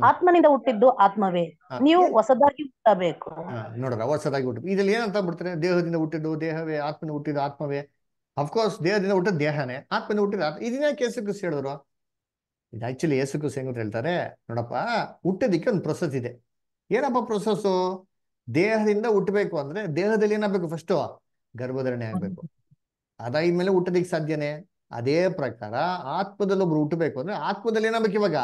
ಆತ್ಮನಿಂದ ಹುಟ್ಟಿದ್ದು ಆತ್ಮವೇ ನೀವು ಹೊಸದಾಗಿ ಹುಟ್ಟಬೇಕು ನೋಡ್ರ ಹೊಸದಾಗಿ ಹುಟ್ಟು ಇದ್ರಲ್ಲಿ ಏನಂತ ಬಿಡ್ತಾರೆ ದೇಹದಿಂದ ಹುಟ್ಟಿದ್ದು ದೇಹವೇ ಆತ್ಮನ ಹುಟ್ಟಿದ ಆತ್ಮವೇ ಅಫ್ಕೋರ್ಸ್ ದೇಹದಿಂದ ಹುಟ್ಟಿದ ದೇಹನೇ ಆತ್ಮನ ಹುಟ್ಟಿದ ಆತ್ಮ ಇದನ್ನ ಕೇಸು ಕಸಿ ಹೇಳಿದ್ರು ಇದು ಆಕ್ಚುಲಿ ಯೇಸು ಕ್ರಿಸ್ ಹೇಳ್ತಾರೆ ನೋಡಪ್ಪ ಹುಟ್ಟೋದಿಕ್ಕೆ ಒಂದು ಪ್ರೊಸೆಸ್ ಇದೆ ಏನಪ್ಪ ಪ್ರೊಸೆಸ್ಸು ದೇಹದಿಂದ ಹುಟ್ಟಬೇಕು ಅಂದ್ರೆ ದೇಹದಲ್ಲಿ ಏನಾಗಬೇಕು ಫಸ್ಟ್ ಗರ್ಭಧಾರಣೆ ಆಗ್ಬೇಕು ಅದಾದ್ಮೇಲೆ ಹುಟ್ಟೋದಿಕ್ ಸಾಧ್ಯನೇ ಅದೇ ಪ್ರಕಾರ ಆತ್ಮದಲ್ಲಿ ಒಬ್ರು ಹುಟ್ಟಬೇಕು ಅಂದ್ರೆ ಆತ್ಮದಲ್ಲಿ ಏನಾಗಬೇಕು ಇವಾಗ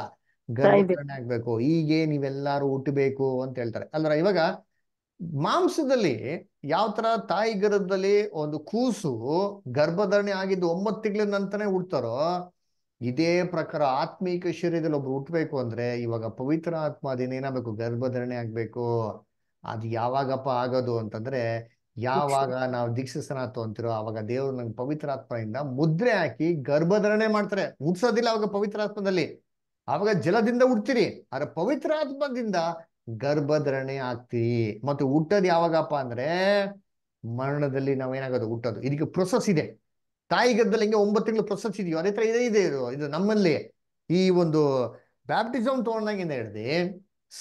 ಆಗ್ಬೇಕು ಹೀಗೆ ನೀವೆಲ್ಲಾರು ಹುಟ್ಟಬೇಕು ಅಂತ ಹೇಳ್ತಾರೆ ಅಲ್ರ ಇವಾಗ ಮಾಂಸದಲ್ಲಿ ಯಾವ ತರ ತಾಯಿ ಗರ್ಭದಲ್ಲಿ ಒಂದು ಕೂಸು ಗರ್ಭಧಾರಣೆ ಆಗಿದ್ದು ಒಂಬತ್ತು ತಿಂಗಳ ನಂತರ ಹುಡ್ತಾರೋ ಇದೇ ಪ್ರಕಾರ ಆತ್ಮೀಕ ಶರೀರದಲ್ಲಿ ಒಬ್ರು ಹುಟ್ಟಬೇಕು ಅಂದ್ರೆ ಇವಾಗ ಪವಿತ್ರ ಆತ್ಮ ಏನಾಗಬೇಕು ಗರ್ಭಧಾರಣೆ ಆಗ್ಬೇಕು ಅದು ಯಾವಾಗಪ್ಪ ಆಗೋದು ಅಂತಂದ್ರೆ ಯಾವಾಗ ನಾವು ದೀಕ್ಷಿಸನಾಥು ಅಂತಿರೋ ಅವಾಗ ದೇವರು ನಂಗೆ ಪವಿತ್ರಾತ್ಮದಿಂದ ಮುದ್ರೆ ಹಾಕಿ ಗರ್ಭಧಾರಣೆ ಮಾಡ್ತಾರೆ ಮುಗಿಸೋದಿಲ್ಲ ಅವಾಗ ಪವಿತ್ರಾತ್ಮದಲ್ಲಿ ಆವಾಗ ಜಲದಿಂದ ಹುಡ್ತೀರಿ ಆದ್ರೆ ಪವಿತ್ರಾತ್ಮದಿಂದ ಗರ್ಭಧರಣೆ ಆಗ್ತೀರಿ ಮತ್ತು ಹುಟ್ಟೋದು ಯಾವಾಗಪ್ಪ ಅಂದ್ರೆ ಮರಣದಲ್ಲಿ ಏನಾಗೋದು ಹುಟ್ಟೋದು ಇದಕ್ಕೆ ಪ್ರೊಸೆಸ್ ಇದೆ ತಾಯಿ ಗರ್ಭದಲ್ಲಿ ಹಿಂಗೆ ಒಂಬತ್ತು ತಿಂಗಳು ಪ್ರೊಸೆಸ್ ಇದೆಯೋ ಅದೇ ತರ ಇದೇ ಇದೆ ಇದು ಇದು ನಮ್ಮಲ್ಲಿ ಈ ಒಂದು ಬ್ಯಾಪ್ಟಿಸಮ್ ತಗೊಂಡಾಗಿಂದ ಹಿಡ್ದು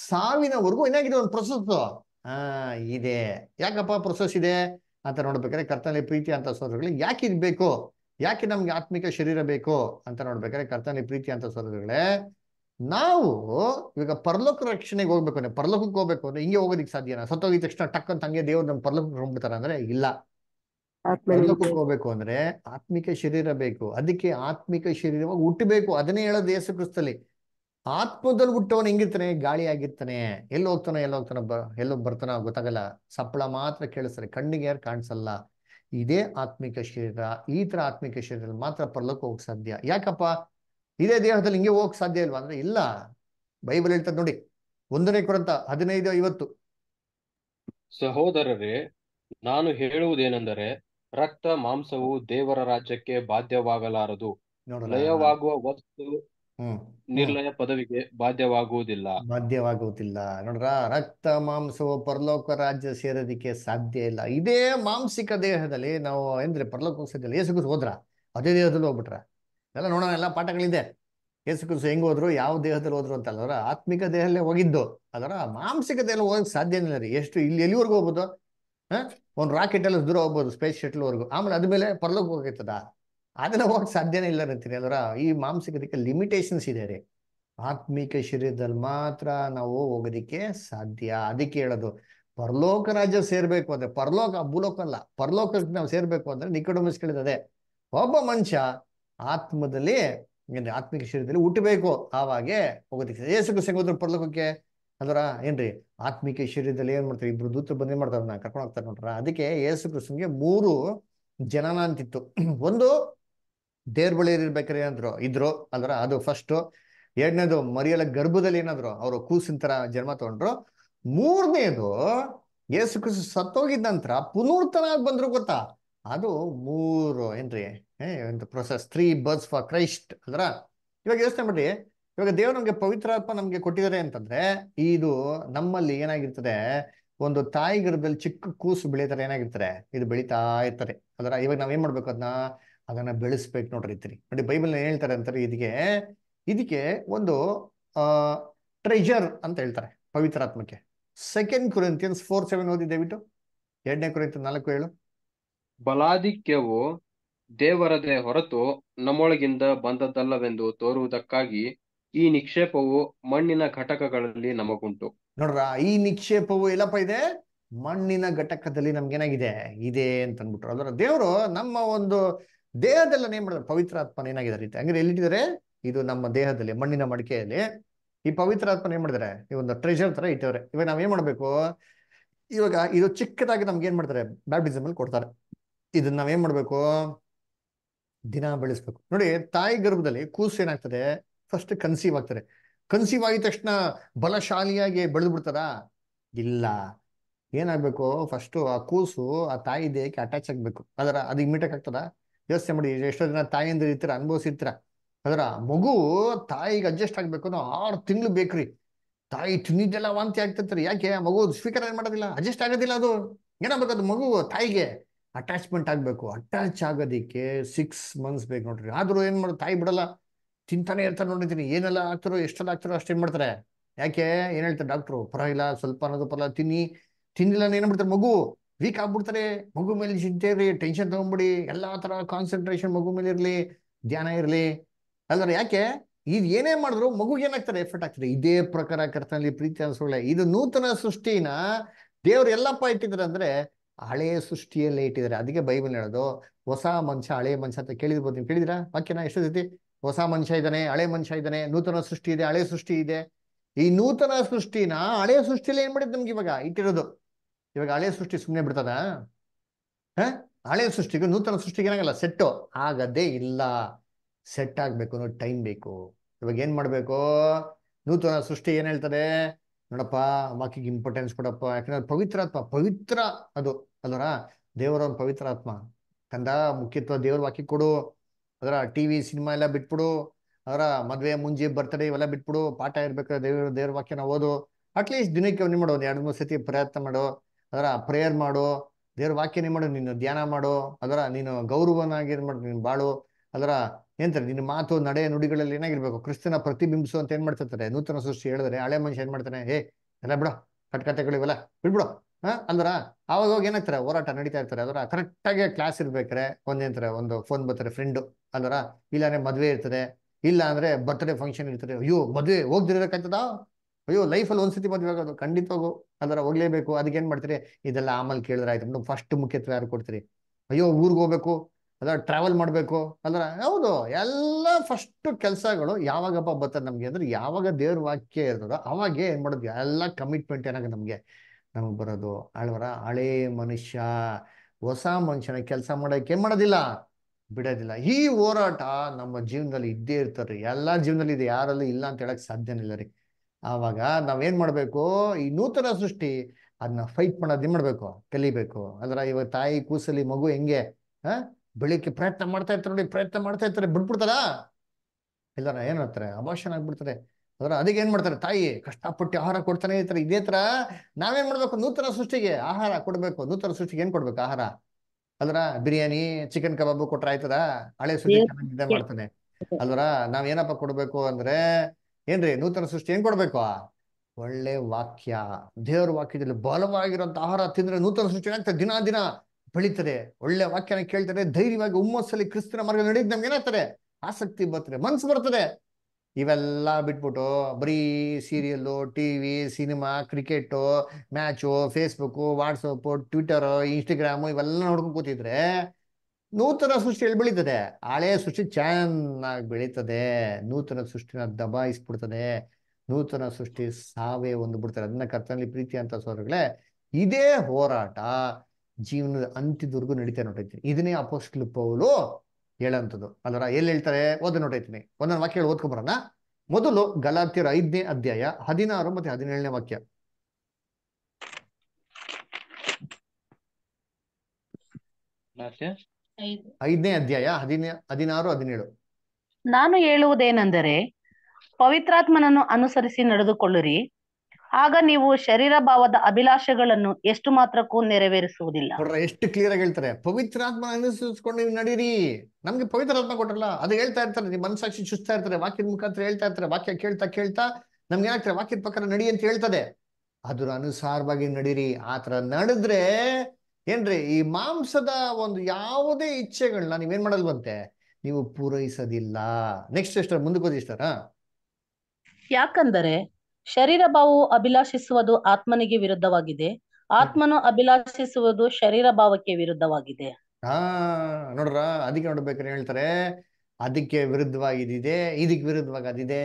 ಸಾವಿನವರೆಗೂ ಏನಾಗಿದೆ ಒಂದು ಪ್ರೊಸೆಸ್ ಆ ಇದೆ ಯಾಕಪ್ಪ ಪ್ರೊಸೆಸ್ ಇದೆ ಅಂತ ನೋಡ್ಬೇಕಾದ್ರೆ ಕರ್ತನಲ್ಲಿ ಪ್ರೀತಿ ಅಂತ ಸೋದರಗಳಿಗೆ ಯಾಕೆ ಇದ್ಬೇಕು ಯಾಕೆ ನಮ್ಗೆ ಆತ್ಮಿಕ ಶರೀರ ಬೇಕು ಅಂತ ನೋಡ್ಬೇಕಾದ್ರೆ ಕರ್ತನಲ್ಲಿ ಪ್ರೀತಿ ಅಂತ ಸೋದರಗಳೇ ನಾವು ಇವಾಗ ಪರ್ಲೋಕ ರಕ್ಷಣೆಗೆ ಹೋಗ್ಬೇಕು ಅಂದ್ರೆ ಪರಲೋಕಕ್ಕೆ ಹೋಗ್ಬೇಕು ಅಂದ್ರೆ ಹಿಂಗೆ ಹೋಗೋದಿಕ್ ಸಾಧ್ಯನ ಸತ್ತೋಗಿದ ತಕ್ಷಣ ಟಕ್ ಅಂತ ಹಂಗೆ ದೇವ್ರು ನಮ್ ಪರಲೋಕಕ್ಕೆ ಹೋಗ್ಬಿಡ್ತಾರ ಅಂದ್ರೆ ಇಲ್ಲ ಪರ್ಲೋಕಕ್ಕೆ ಹೋಗ್ಬೇಕು ಅಂದ್ರೆ ಆತ್ಮಿಕ ಶರೀರ ಬೇಕು ಅದಕ್ಕೆ ಆತ್ಮಿಕ ಶರೀರವಾಗಿ ಹುಟ್ಟಬೇಕು ಅದನ್ನೇ ಹೇಳೋದು ಯೇಸು ಕ್ರಿಸ್ತಲ್ಲಿ ಆತ್ಮದಲ್ಲಿ ಹುಟ್ಟವನು ಹೆಂಗಿರ್ತಾನೆ ಗಾಳಿ ಆಗಿರ್ತಾನೆ ಎಲ್ಲಿ ಹೋಗ್ತಾನ ಎಲ್ಲಿ ಹೋಗ್ತಾನ ಬ ಎಲ್ಲೋ ಬರ್ತಾನ ಗೊತ್ತಾಗಲ್ಲ ಸಪ್ಪಳ ಮಾತ್ರ ಕೇಳಿಸ್ತಾರೆ ಕಣ್ಣಿಗೆ ಯಾರು ಕಾಣಿಸಲ್ಲ ಇದೇ ಆತ್ಮಿಕ ಶರೀರ ಈ ತರ ಆತ್ಮಿಕ ಶರೀರ ಮಾತ್ರ ಪರಲೋಕ ಹೋಗಕ್ ಸಾಧ್ಯ ಯಾಕಪ್ಪ ಇದೇ ದೇಹದಲ್ಲಿ ಹಿಂಗೆ ಹೋಗಕ್ ಸಾಧ್ಯ ಇಲ್ವಾ ಅಂದ್ರೆ ಇಲ್ಲ ಬೈಬಲ್ ಹೇಳ್ತದೆ ನೋಡಿ ಒಂದನೇ ಕುರಂತ ಹದಿನೈದು ಐವತ್ತು ಸಹೋದರರೇ ನಾನು ಹೇಳುವುದೇನೆಂದರೆ ರಕ್ತ ಮಾಂಸವು ದೇವರ ರಾಜ್ಯಕ್ಕೆ ಬಾಧ್ಯವಾಗಲಾರದು ಲಯವಾಗುವ ವಸ್ತು ನಿರ್ಲಯ ಪದವಿಗೆ ಬಾಧ್ಯವಾಗುವುದಿಲ್ಲ ಬಾಧ್ಯವಾಗುವುದಿಲ್ಲ ನೋಡ್ರ ರಕ್ತ ಮಾಂಸವು ಪರಲೋಕ ರಾಜ್ಯ ಸೇರೋದಿಕ್ಕೆ ಸಾಧ್ಯ ಇಲ್ಲ ಇದೇ ಮಾಂಸಿಕ ದೇಹದಲ್ಲಿ ನಾವು ಅಂದ್ರೆ ಪರಲೋಕ ಯೇಸುಗುರು ಹೋದ್ರ ಅದೇ ದೇಹದಲ್ಲಿ ಹೋಗ್ಬಿಟ್ರ ಎಲ್ಲ ನೋಡೋಣ ಎಲ್ಲ ಪಾಠಗಳಿದೆ ಯೇಸು ಕುಸು ಹೆಂಗ್ ಹೋದ್ರು ಯಾವ ದೇಹದಲ್ಲಿ ಹೋದ್ರು ಅಂತ ಅಲ್ಲವರಾ ಆತ್ಮಿಕ ದೇಹಲ್ಲೇ ಹೋಗಿದ್ದು ಅದರ ಮಾಂಸಿಕ ದೇಹ ಹೋಗಕ್ಕೆ ಸಾಧ್ಯ ಇಲ್ಲ ರೀ ಎಷ್ಟು ಇಲ್ಲಿ ಎಲ್ಲಿವರೆಗೂ ಹೋಗ್ಬೋದು ಹಾ ಒಂದು ರಾಕೆಟ್ ಎಲ್ಲ ದೂರ ಹೋಗ್ಬೋದು ಸ್ಪೇಸ್ ಶೆಟ್ಲ್ವರೆಗೂ ಆಮೇಲೆ ಅದ್ಮೇಲೆ ಪರ್ಲೋಕ ಹೋಗಿರ್ತದ ಅದನ್ನ ಹೋಗಕ್ ಸಾಧ್ಯನೇ ಇಲ್ಲ ಅಂತೀನಿ ಅದರ ಈ ಮಾಂಸಿಕದಕ್ಕೆ ಲಿಮಿಟೇಷನ್ಸ್ ಇದೆ ರೀ ಆತ್ಮಿಕ ಶರೀರದಲ್ಲಿ ಮಾತ್ರ ನಾವು ಹೋಗೋದಿಕ್ಕೆ ಸಾಧ್ಯ ಅದಕ್ಕೆ ಹೇಳೋದು ಪರಲೋಕ ರಾಜ್ಯ ಸೇರ್ಬೇಕು ಅಂದ್ರೆ ಪರಲೋಕ ಭೂಲೋಕ ಅಲ್ಲ ಪರಲೋಕಕ್ಕೆ ನಾವು ಸೇರ್ಬೇಕು ಅಂದ್ರೆ ಅದೇ ಒಬ್ಬ ಮನುಷ್ಯ ಆತ್ಮದಲ್ಲಿ ಏನ್ರಿ ಆತ್ಮಿಕ ಶರೀರದಲ್ಲಿ ಹುಟ್ಟಬೇಕು ಆವಾಗೆ ಹೋಗೋದಕ್ಕೆ ಏಸಕ್ಕೂ ಸಿಗೋದ್ರ ಪರ್ಲೋಕಕ್ಕೆ ಅದರ ಏನ್ರಿ ಆತ್ಮಿಕ ಶರೀರದಲ್ಲಿ ಏನ್ ಮಾಡ್ತಾರೆ ಇಬ್ರು ದೂತರು ಬಂದೇ ನಾ ಕರ್ಕೊಂಡು ಹೋಗ್ತಾರೆ ನೋಡ್ರ ಅದಕ್ಕೆ ಯೇಸು ಕೃಷ್ಣಗೆ ಮೂರು ಜನನ ಅಂತಿತ್ತು ಒಂದು ದೇವ್ರ ಬಳಿ ಇರ್ಬೇಕ್ರಿ ಏನಾದ್ರು ಇದ್ರು ಅದರ ಅದು ಫಸ್ಟ್ ಎರಡನೇದು ಮರಿಯಲ ಗರ್ಭದಲ್ಲಿ ಏನಾದ್ರು ಅವರು ಕೂಸಿನ ತರ ಜನ್ಮ ತಗೊಂಡ್ರು ಮೂರನೇದು ಯೇಸು ಕೃಷ್ಣ ಸತ್ತೋಗಿದ ನಂತರ ಪುನೂರ್ತನ ಬಂದ್ರು ಗೊತ್ತಾ ಅದು ಮೂರು ಏನ್ರಿ ಇನ್ ದ ಪ್ರೊಸೆಸ್ ತ್ರೀ ಬರ್ಸ್ ಫಾರ್ ಕ್ರೈಸ್ಟ್ ಅಂದ್ರ ಇವಾಗ ಯೋಚನೆ ಮಾಡಿ ಇವಾಗ ನಮ್ಗೆ ನಮಗೆ ಪವಿತ್ರಾತ್ಮ ನಮ್ಗೆ ಕೊಟ್ಟಿದ್ದಾರೆ ಅಂತಂದ್ರೆ ಇದು ನಮ್ಮಲ್ಲಿ ಏನಾಗಿರ್ತದೆ ಒಂದು ತಾಯಿ ಗಿಡದಲ್ಲಿ ಚಿಕ್ಕ ಕೂಸು ಬೆಳೀತಾರೆ ಏನಾಗಿರ್ತಾರೆ ಇದು ಬೆಳೀತಾ ಇರ್ತಾರೆ ಅದರ ಇವಾಗ ನಾವ್ ಏನ್ ಮಾಡ್ಬೇಕು ಅದನ್ನ ಅದನ್ನ ಬೆಳೆಸ್ಬೇಕು ನೋಡ್ರಿ ಇತ್ರಿ ನೋಡಿ ಬೈಬಲ್ ಏನ್ ಹೇಳ್ತಾರೆ ಅಂತಾರೆ ಇದಕ್ಕೆ ಇದಕ್ಕೆ ಒಂದು ಟ್ರೆಜರ್ ಅಂತ ಹೇಳ್ತಾರೆ ಪವಿತ್ರಾತ್ಮಕ್ಕೆ ಸೆಕೆಂಡ್ ಕುರಿಂತಿಯನ್ಸ್ ಫೋರ್ ಸೆವೆನ್ ಓದಿ ದಯವಿಟ್ಟು ಎರಡನೇ ಕುರಿಯಂತ ನಾಲ್ಕು ಏಳು ಬಲಾಧಿಕ್ಯವು ದೇವರದೆ ಹೊರತು ನಮ್ಮೊಳಗಿಂದ ಬಂದದ್ದಲ್ಲವೆಂದು ತೋರುವುದಕ್ಕಾಗಿ ಈ ನಿಕ್ಷೇಪವು ಮಣ್ಣಿನ ಘಟಕಗಳಲ್ಲಿ ನಮಗುಂಟು ನೋಡ್ರ ಈ ನಿಕ್ಷೇಪವು ಎಲ್ಲಪ್ಪ ಇದೆ ಮಣ್ಣಿನ ಘಟಕದಲ್ಲಿ ಏನಾಗಿದೆ ಇದೆ ಅಂತ ಅಂದ್ಬಿಟ್ರು ಅದರ ದೇವರು ನಮ್ಮ ಒಂದು ದೇಹದಲ್ಲ ಏನ್ ಮಾಡಿದ್ರು ಪವಿತ್ರ ಆತ್ಮನ ಏನಾಗಿದ್ದಾರೆ ಹಂಗಾರೆ ಎಲ್ಲಿಟ್ಟಿದ್ದಾರೆ ಇದು ನಮ್ಮ ದೇಹದಲ್ಲಿ ಮಣ್ಣಿನ ಮಡಿಕೆಯಲ್ಲಿ ಈ ಪವಿತ್ರ ಆತ್ಮನ ಏನ್ ಮಾಡಿದ್ದಾರೆ ಈ ಒಂದು ಟ್ರೆಜರ್ ತರ ಇಟ್ಟವ್ರೆ ಇವಾಗ ನಾವ್ ಏನ್ ಮಾಡ್ಬೇಕು ಇವಾಗ ಇದು ಚಿಕ್ಕದಾಗಿ ನಮ್ಗೆ ಏನ್ ಮಾಡ್ತಾರೆ ಬ್ಯಾಪ್ಟಿಸಮ್ ಅಲ್ಲಿ ಕೊಡ್ತಾರೆ ಇದನ್ನ ನಾವೇನ್ ಮಾಡ್ಬೇಕು ದಿನ ಬೆಳೆಸ್ಬೇಕು ನೋಡಿ ತಾಯಿ ಗರ್ಭದಲ್ಲಿ ಕೂಸು ಏನಾಗ್ತದೆ ಫಸ್ಟ್ ಕನ್ಸೀವ್ ಆಗ್ತಾರೆ ಕನ್ಸೀವ್ ಆಗಿದ ತಕ್ಷಣ ಬಲಶಾಲಿಯಾಗಿ ಬೆಳೆದು ಇಲ್ಲ ಏನಾಗಬೇಕು ಫಸ್ಟು ಆ ಕೂಸು ಆ ತಾಯಿ ದೇಹಕ್ಕೆ ಅಟ್ಯಾಚ್ ಆಗ್ಬೇಕು ಅದರ ಅದಿಗ್ ಮೀಟಕ್ ಆಗ್ತದ ವ್ಯವಸ್ಥೆ ಮಾಡಿ ಎಷ್ಟೋ ದಿನ ತಾಯಿಯಿಂದ ಇರ್ತೀರ ಅನುಭವಿಸಿರ್ತೀರ ಅದರ ಮಗು ತಾಯಿಗೆ ಅಡ್ಜಸ್ಟ್ ಆಗ್ಬೇಕು ಅನ್ನೋ ಆರು ತಿಂಗಳು ಬೇಕ್ರಿ ತಾಯಿ ತಿಂದಿದ್ದೆಲ್ಲ ವಾಂತಿ ಆಗ್ತಿರ್ತಾರೆ ಯಾಕೆ ಮಗು ಸ್ವೀಕಾರ ಏನ್ ಮಾಡೋದಿಲ್ಲ ಅಡ್ಜಸ್ಟ್ ಆಗೋದಿಲ್ಲ ಅದು ಏನಾಗಬೇಕು ಅದು ಮಗು ತಾಯಿಗೆ ಅಟ್ಯಾಚ್ಮೆಂಟ್ ಆಗಬೇಕು ಅಟ್ಯಾಚ್ ಆಗೋದಕ್ಕೆ ಸಿಕ್ಸ್ ಮಂತ್ಸ್ ಬೇಕು ನೋಡ್ರಿ ಆದರೂ ಏನು ಮಾಡೋದು ತಾಯಿ ಬಿಡಲ್ಲ ತಿಂತಾನೆ ಇರ್ತಾರೆ ನೋಡಿದ್ದೀನಿ ಏನೆಲ್ಲ ಆಗ್ತಾರೋ ಎಷ್ಟೆಲ್ಲ ಆಗ್ತಾರೋ ಅಷ್ಟೇನ್ ಮಾಡ್ತಾರೆ ಯಾಕೆ ಏನು ಹೇಳ್ತಾರೆ ಡಾಕ್ಟ್ರು ಪರವಾಗಿಲ್ಲ ಸ್ವಲ್ಪ ಅನ್ನೋದು ಪರ ತಿನ್ನಿ ತಿನ್ನಿಲ್ಲ ಏನು ಮಾಡ್ತಾರೆ ಮಗು ವೀಕ್ ಆಗ್ಬಿಡ್ತಾರೆ ಮಗು ಮೇಲೆ ಚಿಂತೆ ಇರಲಿ ಟೆನ್ಷನ್ ತೊಗೊಂಬಿಡಿ ಎಲ್ಲ ಥರ ಕಾನ್ಸಂಟ್ರೇಷನ್ ಮಗು ಮೇಲೆ ಇರಲಿ ಧ್ಯಾನ ಇರಲಿ ಅಲ್ದ್ರೆ ಯಾಕೆ ಇದು ಏನೇ ಮಾಡಿದ್ರು ಮಗುಗೆ ಏನಾಗ್ತಾರೆ ಎಫೆಕ್ಟ್ ಆಗ್ತದೆ ಇದೇ ಪ್ರಕಾರ ಕರ್ತನಲ್ಲಿ ಪ್ರೀತಿ ಅನ್ಸೋಳೆ ಇದು ನೂತನ ಸೃಷ್ಟಿನ ದೇವ್ರು ಎಲ್ಲಪ್ಪ ಇಟ್ಟಿದ್ರೆ ಅಂದ್ರೆ ಹಳೆಯ ಸೃಷ್ಟಿಯಲ್ಲೇ ಇಟ್ಟಿದ್ದಾರೆ ಅದಕ್ಕೆ ಬೈಬಲ್ ಹೇಳೋದು ಹೊಸ ಮನುಷ್ಯ ಹಳೆಯ ಮನುಷ್ಯ ಅಂತ ಕೇಳಿದ್ಬೋದು ನೀವು ಕೇಳಿದಿರಾ ವಾಕ್ಯನ ಎಷ್ಟು ಸತಿ ಹೊಸ ಮನುಷ್ಯ ಇದ್ದಾನೆ ಹಳೆ ಮನುಷ್ಯ ಇದ್ದಾನೆ ನೂತನ ಸೃಷ್ಟಿ ಇದೆ ಹಳೆ ಸೃಷ್ಟಿ ಇದೆ ಈ ನೂತನ ಸೃಷ್ಟಿನ ಹಳೆ ಸೃಷ್ಟಿಯಲ್ಲಿ ಏನ್ ಮಾಡಿದ್ ನಮ್ಗೆ ಇವಾಗ ಇಟ್ಟಿರೋದು ಇವಾಗ ಹಳೆ ಸೃಷ್ಟಿ ಸುಮ್ಮನೆ ಬಿಡ್ತದ ಹಳೆ ಸೃಷ್ಟಿಗೆ ನೂತನ ಸೃಷ್ಟಿಗೆ ಏನಾಗಲ್ಲ ಸೆಟ್ಟು ಆಗದೇ ಇಲ್ಲ ಸೆಟ್ ಆಗ್ಬೇಕು ಅನ್ನೋ ಟೈಮ್ ಬೇಕು ಇವಾಗ ಏನ್ ಮಾಡ್ಬೇಕು ನೂತನ ಸೃಷ್ಟಿ ಏನ್ ಹೇಳ್ತದೆ ನೋಡಪ್ಪ ವಾಕಿಗೆ ಇಂಪಾರ್ಟೆನ್ಸ್ ಕೊಡಪ್ಪ ಯಾಕಂದ್ರೆ ಪವಿತ್ರ ಅಥವಾ ಪವಿತ್ರ ಅದು ಅಲ್ವರ ದೇವರ ಒಂದು ಪವಿತ್ರ ಆತ್ಮ ಕಂದ ಮುಖ್ಯತ್ವ ದೇವ್ರ ವಾಕ್ಯ ಕೊಡು ಅದರ ಟಿ ವಿ ಸಿನಿಮಾ ಎಲ್ಲ ಬಿಟ್ಬಿಡು ಅದರ ಮದ್ವೆ ಮುಂಜಿ ಬರ್ತಡೇ ಇವೆಲ್ಲ ಬಿಟ್ಬಿಡು ಪಾಠ ಇರ್ಬೇಕಾದ್ರೆ ದೇವ್ರ ದೇವ್ರ ವಾಕ್ಯನ ಓದು ಅಟ್ಲೀಸ್ಟ್ ದಿನಕ್ಕೆ ಒಂದು ಮಾಡು ಒಂದು ಎರಡು ಮೂರು ಸತಿ ಪ್ರಯತ್ನ ಮಾಡು ಅದರ ಪ್ರೇಯರ್ ಮಾಡು ದೇವ್ರ ವಾಕ್ಯನೇ ಮಾಡು ನೀನು ಧ್ಯಾನ ಮಾಡು ಅದರ ನೀನು ಗೌರವನಾಗಿ ಮಾಡು ನೀನು ಬಾಳು ಅದರ ಏನ್ತಾರೆ ನಿನ್ನ ಮಾತು ನಡೆ ನುಡಿಗಳಲ್ಲಿ ಏನಾಗಿರ್ಬೇಕು ಕ್ರಿಸ್ತನ ಪ್ರತಿಬಿಂಬಿಸು ಅಂತ ಏನ್ ಮಾಡ್ತಿರ್ತಾರೆ ನೂತನ ಸೃಷ್ಟಿ ಹೇಳಿದ್ರೆ ಹಳೆ ಮನುಷ್ಯ ಏನ್ ಮಾಡ್ತಾನೆ ಏ ಎಲ್ಲ ಬಿಡೋ ಇವೆಲ್ಲ ಬಿಟ್ಬಿಡು ಹಾ ಅಂದ್ರ ಅವಾಗ ಹೋಗಿ ಏನಾಗ್ತಾರೆ ಹೋರಾಟ ನಡೀತಾ ಇರ್ತಾರೆ ಅದರ ಕರೆಕ್ಟಾಗಿ ಕ್ಲಾಸ್ ಇರ್ಬೇಕ್ರೆ ಒಂದೇಂತಾರೆ ಒಂದು ಫೋನ್ ಬರ್ತಾರೆ ಫ್ರೆಂಡು ಅಂದ್ರ ಅಂದ್ರೆ ಮದುವೆ ಇರ್ತದೆ ಇಲ್ಲ ಅಂದ್ರೆ ಬರ್ತ್ಡೇ ಫಂಕ್ಷನ್ ಇರ್ತದೆ ಅಯ್ಯೋ ಮದ್ವೆ ಹೋಗ್ದಿರಕ್ಕಾಗ್ತದ ಅಯ್ಯೋ ಲೈಫಲ್ಲಿ ಒಂದ್ಸತಿ ಮದ್ವೆ ಆಗೋದು ಖಂಡಿತವಾಗೂ ಅಂದ್ರೆ ಹೋಗ್ಲೇಬೇಕು ಅದಕ್ಕೆ ಏನ್ ಮಾಡ್ತೀರಿ ಇದೆಲ್ಲ ಆಮೇಲೆ ಕೇಳಿದ್ರೆ ಆಯ್ತು ಫಸ್ಟ್ ಮುಖ್ಯತ್ವ ಯಾರು ಕೊಡ್ತೀರಿ ಅಯ್ಯೋ ಊರಿಗೆ ಹೋಗ್ಬೇಕು ಅದ್ರ ಟ್ರಾವೆಲ್ ಮಾಡಬೇಕು ಅಂದ್ರೆ ಹೌದು ಎಲ್ಲ ಫಸ್ಟ್ ಕೆಲಸಗಳು ಯಾವಾಗಪ್ಪ ಬರ್ತಾರೆ ನಮ್ಗೆ ಅಂದ್ರೆ ಯಾವಾಗ ದೇವ್ರ ವಾಕ್ಯ ಇರ್ತದೋ ಅವಾಗೇ ಏನ್ ಮಾಡೋದು ಎಲ್ಲ ಕಮಿಟ್ಮೆಂಟ್ ಏನಾಗ ನಮ್ಗೆ ನಮಗೆ ಬರೋದು ಆಳ್ವರ ಹಳೆ ಮನುಷ್ಯ ಹೊಸ ಮನುಷ್ಯನ ಕೆಲಸ ಮಾಡೋಕ್ಕೆ ಮಾಡೋದಿಲ್ಲ ಬಿಡೋದಿಲ್ಲ ಈ ಹೋರಾಟ ನಮ್ಮ ಜೀವನದಲ್ಲಿ ಇದ್ದೇ ಇರ್ತಾರೆ ಎಲ್ಲ ಜೀವನದಲ್ಲಿ ಇದೆ ಯಾರಲ್ಲೂ ಇಲ್ಲ ಅಂತ ಹೇಳಕ್ ಸಾಧ್ಯನಿಲ್ಲ ರೀ ಆವಾಗ ನಾವೇನ್ ಮಾಡಬೇಕು ಈ ನೂತನ ಸೃಷ್ಟಿ ಅದನ್ನ ಫೈಟ್ ಮಾಡೋದು ಮಾಡಬೇಕು ಕಲಿಬೇಕು ಅದರ ಇವಾಗ ತಾಯಿ ಕೂಸಲಿ ಮಗು ಹೆಂಗೆ ಹ ಬೆಳಿಗ್ಗೆ ಪ್ರಯತ್ನ ಮಾಡ್ತಾ ಇರ್ತಾರೆ ನೋಡಿ ಪ್ರಯತ್ನ ಮಾಡ್ತಾ ಇರ್ತಾರೆ ಬಿಡ್ಬಿಡ್ತಾರ ಇಲ್ಲ ಏನೋ ಹತ್ತಾರೆ ಅಭಾಷಣ ಆಗ್ಬಿಡ್ತಾರೆ ಅದರ ಅದಕ್ಕೆ ಏನ್ ಮಾಡ್ತಾರೆ ತಾಯಿ ಕಷ್ಟಪಟ್ಟು ಆಹಾರ ಕೊಡ್ತಾನೆ ಇತರ ಇದೇ ತರ ನಾವೇನ್ ಮಾಡಬೇಕು ನೂತನ ಸೃಷ್ಟಿಗೆ ಆಹಾರ ಕೊಡ್ಬೇಕು ನೂತನ ಸೃಷ್ಟಿಗೆ ಏನ್ ಕೊಡ್ಬೇಕು ಆಹಾರ ಅದರ ಬಿರಿಯಾನಿ ಚಿಕನ್ ಕಬಾಬ್ ಕೊಟ್ರೆ ಆಯ್ತದ ಹಳೆ ಸೃಷ್ಟಿ ಮಾಡ್ತಾನೆ ಅದರ ನಾವ್ ಏನಪ್ಪಾ ಕೊಡ್ಬೇಕು ಅಂದ್ರೆ ಏನ್ರಿ ನೂತನ ಸೃಷ್ಟಿ ಏನ್ ಕೊಡ್ಬೇಕು ಒಳ್ಳೆ ವಾಕ್ಯ ದೇವ್ರ ವಾಕ್ಯದಲ್ಲಿ ಬಲವಾಗಿರುವಂತ ಆಹಾರ ತಿಂದ್ರೆ ನೂತನ ಸೃಷ್ಟಿ ಆಗ್ತದೆ ದಿನ ದಿನ ಬೆಳೀತದೆ ಒಳ್ಳೆ ವಾಕ್ಯನ ಕೇಳ್ತಾರೆ ಧೈರ್ಯವಾಗಿ ಉಮ್ಮಸ್ಸಲ್ಲಿ ಕ್ರಿಸ್ತನ ಮಾರ್ಗ ನಡೆಯುತ್ತೆ ನಮ್ಗೆ ಏನಾಗ್ತಾರೆ ಆಸಕ್ತಿ ಬರ್ತದೆ ಮನ್ಸು ಬರ್ತದೆ ಇವೆಲ್ಲ ಬಿಟ್ಬಿಟ್ಟು ಬರೀ serial T V cinema cricket match Facebook WhatsApp Twitter Instagram ಇವೆಲ್ಲ ನೋಡ್ಕೊಂಡು ಕೂತಿದ್ರೆ ನೂತನ ಸೃಷ್ಟಿಯಲ್ಲಿ ಬೆಳೀತದೆ ಹಳೆ ಸೃಷ್ಟಿ ಚೆನ್ನಾಗಿ ಬೆಳೀತದೆ ನೂತನ ಸೃಷ್ಟಿನ ದಬಾಯಿಸ್ಬಿಡ್ತದೆ ನೂತನ ಸೃಷ್ಟಿ ಸಾವೇ ಒಂದು ಬಿಡ್ತಾರೆ ಅದನ್ನ ಕರ್ತನಲ್ಲಿ ಪ್ರೀತಿ ಅಂತ ಸೋರ್ಗಳೇ ಇದೇ ಹೋರಾಟ ಜೀವನದ ಅಂತ್ಯದವರೆಗೂ ನಡೀತಾ ನೋಡ್ತೀನಿ ಇದನ್ನೇ ಅಪೋಸ್ಟ್ಲು ಪೌಲು ಹೇಳೋಂಥದ್ದು ಅದರ ಎಲ್ಲಿ ಹೇಳ್ತಾರೆ ಓದಿ ನೋಡೈತೀನಿ ಒಂದೊಂದು ವಾಕ್ಯ ಓದ್ಕೊಂಬರೋಣ ಮೊದಲು ಗಲಾತಿಯರ ಐದನೇ ಅಧ್ಯಾಯ ಹದಿನಾರು ಮತ್ತೆ ಹದಿನೇಳನೇ ವಾಕ್ಯ ಐದನೇ ಅಧ್ಯಾಯ ಹದಿನೇ ಹದಿನಾರು ಹದಿನೇಳು ನಾನು ಹೇಳುವುದೇನೆಂದರೆ ಪವಿತ್ರಾತ್ಮನನ್ನು ಅನುಸರಿಸಿ ನಡೆದುಕೊಳ್ಳುರಿ ಆಗ ನೀವು ಶರೀರ ಭಾವದ ಅಭಿಲಾಷೆಗಳನ್ನು ಎಷ್ಟು ಮಾತ್ರಕ್ಕೂ ನೆರವೇರಿಸುವುದಿಲ್ಲ ಎಷ್ಟು ಕ್ಲಿಯರ್ ಆಗಿ ಹೇಳ್ತಾರೆ ಪವಿತ್ರಾತ್ಮ ಅನುಸರಿಸಿಕೊಂಡು ನೀವು ನಡೀರಿ ನಮ್ಗೆ ಪವಿತ್ರಾತ್ಮ ಕೊಟ್ಟಲ್ಲ ಅದು ಹೇಳ್ತಾ ಇರ್ತಾರೆ ನಿಮ್ ಮನಸಾಕ್ಷಿ ಚುಸ್ತಾ ಇರ್ತಾರೆ ವಾಕ್ಯದ ಮುಖಾಂತರ ಹೇಳ್ತಾ ಇರ್ತಾರೆ ವಾಕ್ಯ ಕೇಳ್ತಾ ಕೇಳ್ತಾ ನಮ್ಗೆ ಏನಾಗ್ತಾರೆ ವಾಕ್ಯದ ಪಕ್ಕ ನಡಿ ಅಂತ ಹೇಳ್ತದೆ ಅದ್ರ ಅನುಸಾರವಾಗಿ ನಡೀರಿ ಆತರ ನಡೆದ್ರೆ ಏನ್ರಿ ಈ ಮಾಂಸದ ಒಂದು ಯಾವುದೇ ಇಚ್ಛೆಗಳನ್ನ ನೀವೇನ್ ಮಾಡಲ್ವಂತೆ ನೀವು ಪೂರೈಸೋದಿಲ್ಲ ನೆಕ್ಸ್ಟ್ ಎಷ್ಟರ ಮುಂದಕ್ಕೆ ಓದಿಸ್ತಾರ ಯಾಕಂದರೆ ಶರೀರ ಭಾವವು ಅಭಿಲಾಷಿಸುವುದು ಆತ್ಮನಿಗೆ ವಿರುದ್ಧವಾಗಿದೆ ಆತ್ಮನು ಅಭಿಲಾಷಿಸುವುದು ಶರೀರ ಭಾವಕ್ಕೆ ವಿರುದ್ಧವಾಗಿದೆ ಹಾ ನೋಡ್ರ ಅದಕ್ಕೆ ನೋಡ್ಬೇಕ್ರಿ ಹೇಳ್ತಾರೆ ಅದಕ್ಕೆ ವಿರುದ್ಧವಾಗಿದೆ ಇದಕ್ಕೆ ವಿರುದ್ಧವಾಗಿ ಅದಿದೆ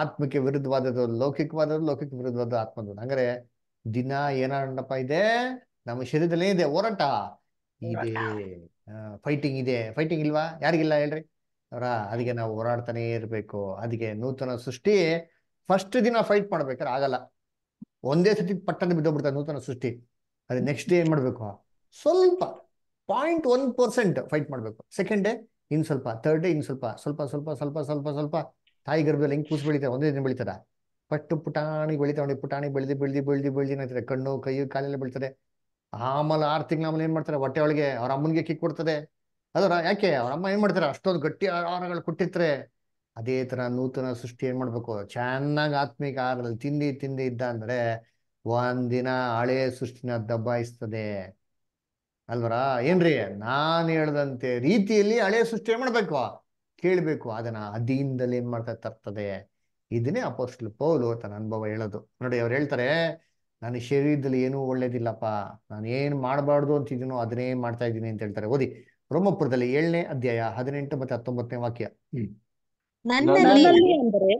ಆತ್ಮಕ್ಕೆ ವಿರುದ್ಧವಾದದ್ದು ಲೌಕಿಕವಾದದ್ದು ಲೌಕಿಕ ವಿರುದ್ಧವಾದ ಆತ್ಮದ್ದು ಅಂದ್ರೆ ದಿನ ಏನಪ್ಪ ಇದೆ ನಮ್ಮ ಶರೀರದಲ್ಲೇ ಇದೆ ಹೋರಾಟ ಇದೆ ಫೈಟಿಂಗ್ ಇದೆ ಫೈಟಿಂಗ್ ಇಲ್ವಾ ಯಾರಿಗಿಲ್ಲ ಹೇಳ್ರಿ ಅವರ ಅದಕ್ಕೆ ನಾವು ಹೋರಾಡ್ತಾನೆ ಇರ್ಬೇಕು ಅದಕ್ಕೆ ನೂತನ ಸೃಷ್ಟಿ ಫಸ್ಟ್ ದಿನ ಫೈಟ್ ಮಾಡ್ಬೇಕಾದ್ರೆ ಆಗಲ್ಲ ಒಂದೇ ಸತಿ ಪಟ್ಟನ ಬಿದ್ದೋಗ್ಬಿಡ್ತಾರೆ ನೂತನ ಸೃಷ್ಟಿ ಅದೇ ನೆಕ್ಸ್ಟ್ ಡೇ ಏನ್ ಮಾಡ್ಬೇಕು ಸ್ವಲ್ಪ ಪಾಯಿಂಟ್ ಒನ್ ಪರ್ಸೆಂಟ್ ಫೈಟ್ ಮಾಡಬೇಕು ಸೆಕೆಂಡ್ ಡೇ ಇನ್ ಸ್ವಲ್ಪ ತರ್ಡ್ ಡೇ ಇನ್ ಸ್ವಲ್ಪ ಸ್ವಲ್ಪ ಸ್ವಲ್ಪ ಸ್ವಲ್ಪ ಸ್ವಲ್ಪ ಸ್ವಲ್ಪ ತಾಯಿ ಗರ್ಭದಲ್ಲಿ ಹೆಂಗ್ ಕೂಸು ಬೆಳಿತಾರೆ ಒಂದೇ ದಿನ ಬೆಳಿತಾರ ಪಟ್ಟು ಪುಟಾಣಿಗೆ ಬೆಳಿತಾವೆ ಪುಟಾಣಿ ಬೆಳೆದು ಬೆಳೆದು ಬೆಳೆದು ಬೆಳೆದು ಏನಾಗ್ತಾರೆ ಕಣ್ಣು ಕೈಯು ಕಾಲೆಲ್ಲ ಬೆಳಿತಾರೆ ಆಮೇಲೆ ಆರು ತಿಂಗಳ ಆಮೇಲೆ ಏನ್ ಮಾಡ್ತಾರೆ ಹೊಟ್ಟೆ ಒಳಗೆ ಅವ್ರ ಅಮ್ಮನಿಗೆ ಕಿಕ್ ಕೊಡ್ತಾರೆ ಅದರ ಯಾಕೆ ಅವ್ರ ಅಮ್ಮ ಏನ್ ಮಾಡ್ತಾರೆ ಅಷ್ಟೊಂದು ಗಟ್ಟಿ ಆಹಾರಗಳು ಕೊಟ್ಟಿರ್ತಾರೆ ಅದೇ ತರ ನೂತನ ಸೃಷ್ಟಿ ಏನ್ ಮಾಡ್ಬೇಕು ಚೆನ್ನಾಗಿ ಆತ್ಮಿಕ ಆರಲ್ಲಿ ತಿಂದಿ ತಿಂದಿ ಇದ್ದ ಅಂದ್ರೆ ಒಂದಿನ ಹಳೆ ಸೃಷ್ಟಿನ ದಬ್ಬಾಯಿಸ್ತದೆ ಅಲ್ವರಾ ಏನ್ರಿ ನಾನು ಹೇಳದಂತೆ ರೀತಿಯಲ್ಲಿ ಹಳೆ ಸೃಷ್ಟಿ ಏನ್ ಮಾಡ್ಬೇಕು ಕೇಳ್ಬೇಕು ಅದನ್ನ ಅದಿಯಿಂದಲೇ ಏನ್ ಮಾಡ್ತಾ ತರ್ತದೆ ಇದನ್ನೇ ಅಪೋಸ್ಟ್ಲು ಪೌಲು ತನ್ನ ಅನುಭವ ಹೇಳೋದು ನೋಡಿ ಅವ್ರು ಹೇಳ್ತಾರೆ ನನ್ನ ಶರೀರದಲ್ಲಿ ಏನೂ ಒಳ್ಳೇದಿಲ್ಲಪ್ಪ ನಾನು ಏನು ಮಾಡಬಾರ್ದು ಅಂತಿದ್ದೀನೋ ಅದನ್ನೇ ಮಾಡ್ತಾ ಇದ್ದೀನಿ ಅಂತ ಹೇಳ್ತಾರೆ ಓದಿ ಬ್ರಹ್ಮಪುರದಲ್ಲಿ ಏಳನೇ ಅಧ್ಯಾಯ ಹದಿನೆಂಟು ಮತ್ತೆ ಹತ್ತೊಂಬತ್ತನೇ ವಾಕ್ಯ ನನ್ನಲ್ಲಿ ಅಂದರೆ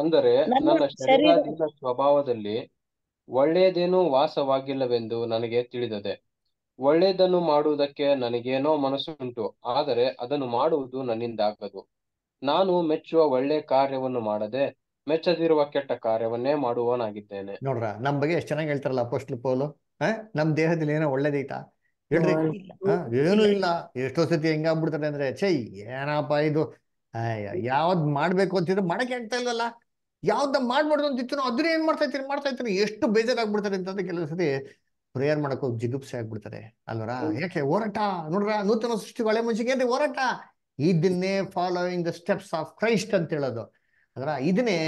ಅಂದರೆ ನನ್ನ ಶರೀರದಿಂದ ಸ್ವಭಾವದಲ್ಲಿ ಒಳ್ಳೆಯದೇನು ವಾಸವಾಗಿಲ್ಲವೆಂದು ನನಗೆ ತಿಳಿದದೆ ಒಳ್ಳೆಯದನ್ನು ಮಾಡುವುದಕ್ಕೆ ನನಗೇನೋ ಮನಸ್ಸುಂಟು ಆದರೆ ಅದನ್ನು ಮಾಡುವುದು ನನ್ನಿಂದ ಆಗದು ನಾನು ಮೆಚ್ಚುವ ಒಳ್ಳೆ ಕಾರ್ಯವನ್ನು ಮಾಡದೆ ಮೆಚ್ಚದಿರುವ ಕೆಟ್ಟ ಕಾರ್ಯವನ್ನೇ ಮಾಡುವವನಾಗಿದ್ದೇನೆ ನೋಡ್ರ ನಮ್ ಬಗ್ಗೆ ಎಷ್ಟು ಚೆನ್ನಾಗಿ ಹೇಳ್ತಾರಲ್ಲ ಅಪೋಸ್ಟ್ಲು ಪೋಲು ನಮ್ ದೇಹದಲ್ಲಿ ಏನೋ ಒಳ್ಳೇದೈತಾ ಹೇಳ್ರಿ ಏನು ಇಲ್ಲ ಎಷ್ಟೋ ಸತಿ ಹೆಂಗಾಗ್ಬಿಡ್ತಾರೆ ಅಂದ್ರೆ ಛೈ ಏನಪ್ಪ ಇದು ಅಯ್ಯ ಯಾವ್ದ್ ಮಾಡ್ಬೇಕು ಅಂತಿದ್ರೆ ಮಾಡಕ್ ಆಗ್ತಾ ಇಲ್ಲಲ್ಲ ಯಾವ್ದ ಮಾಡ್ಬಾರ್ದು ಅಂತಿತ್ತು ಅದನ್ನ ಏನ್ ಮಾಡ್ತಾ ಇರ್ತೀನಿ ಮಾಡ್ತಾ ಇರ್ತೀನಿ ಎಷ್ಟು ಬೇಜಾರಾಗ್ಬಿಡ್ತಾರೆ ಅಂತಂದ್ರೆ ಕೆಲವು ಪ್ರೇಯರ್ ಮಾಡಕ್ ಜಿಗುಪ್ಸೆ ಆಗ್ಬಿಡ್ತಾರೆ ಅಲ್ವರಾ ಯಾಕೆ ಹೋರಾಟ ನೋಡ್ರ ನೂತನ ಸೃಷ್ಟಿ ಒಳ್ಳೆ ಮುಂಚೆಗೆ ಏನ್ರಿ ಹೋರಾಟ ಇದನ್ನೇ following the steps of Christ ಅಂತ ಹೇಳೋದು ಅದ್ರ ಇದನ್ನೇ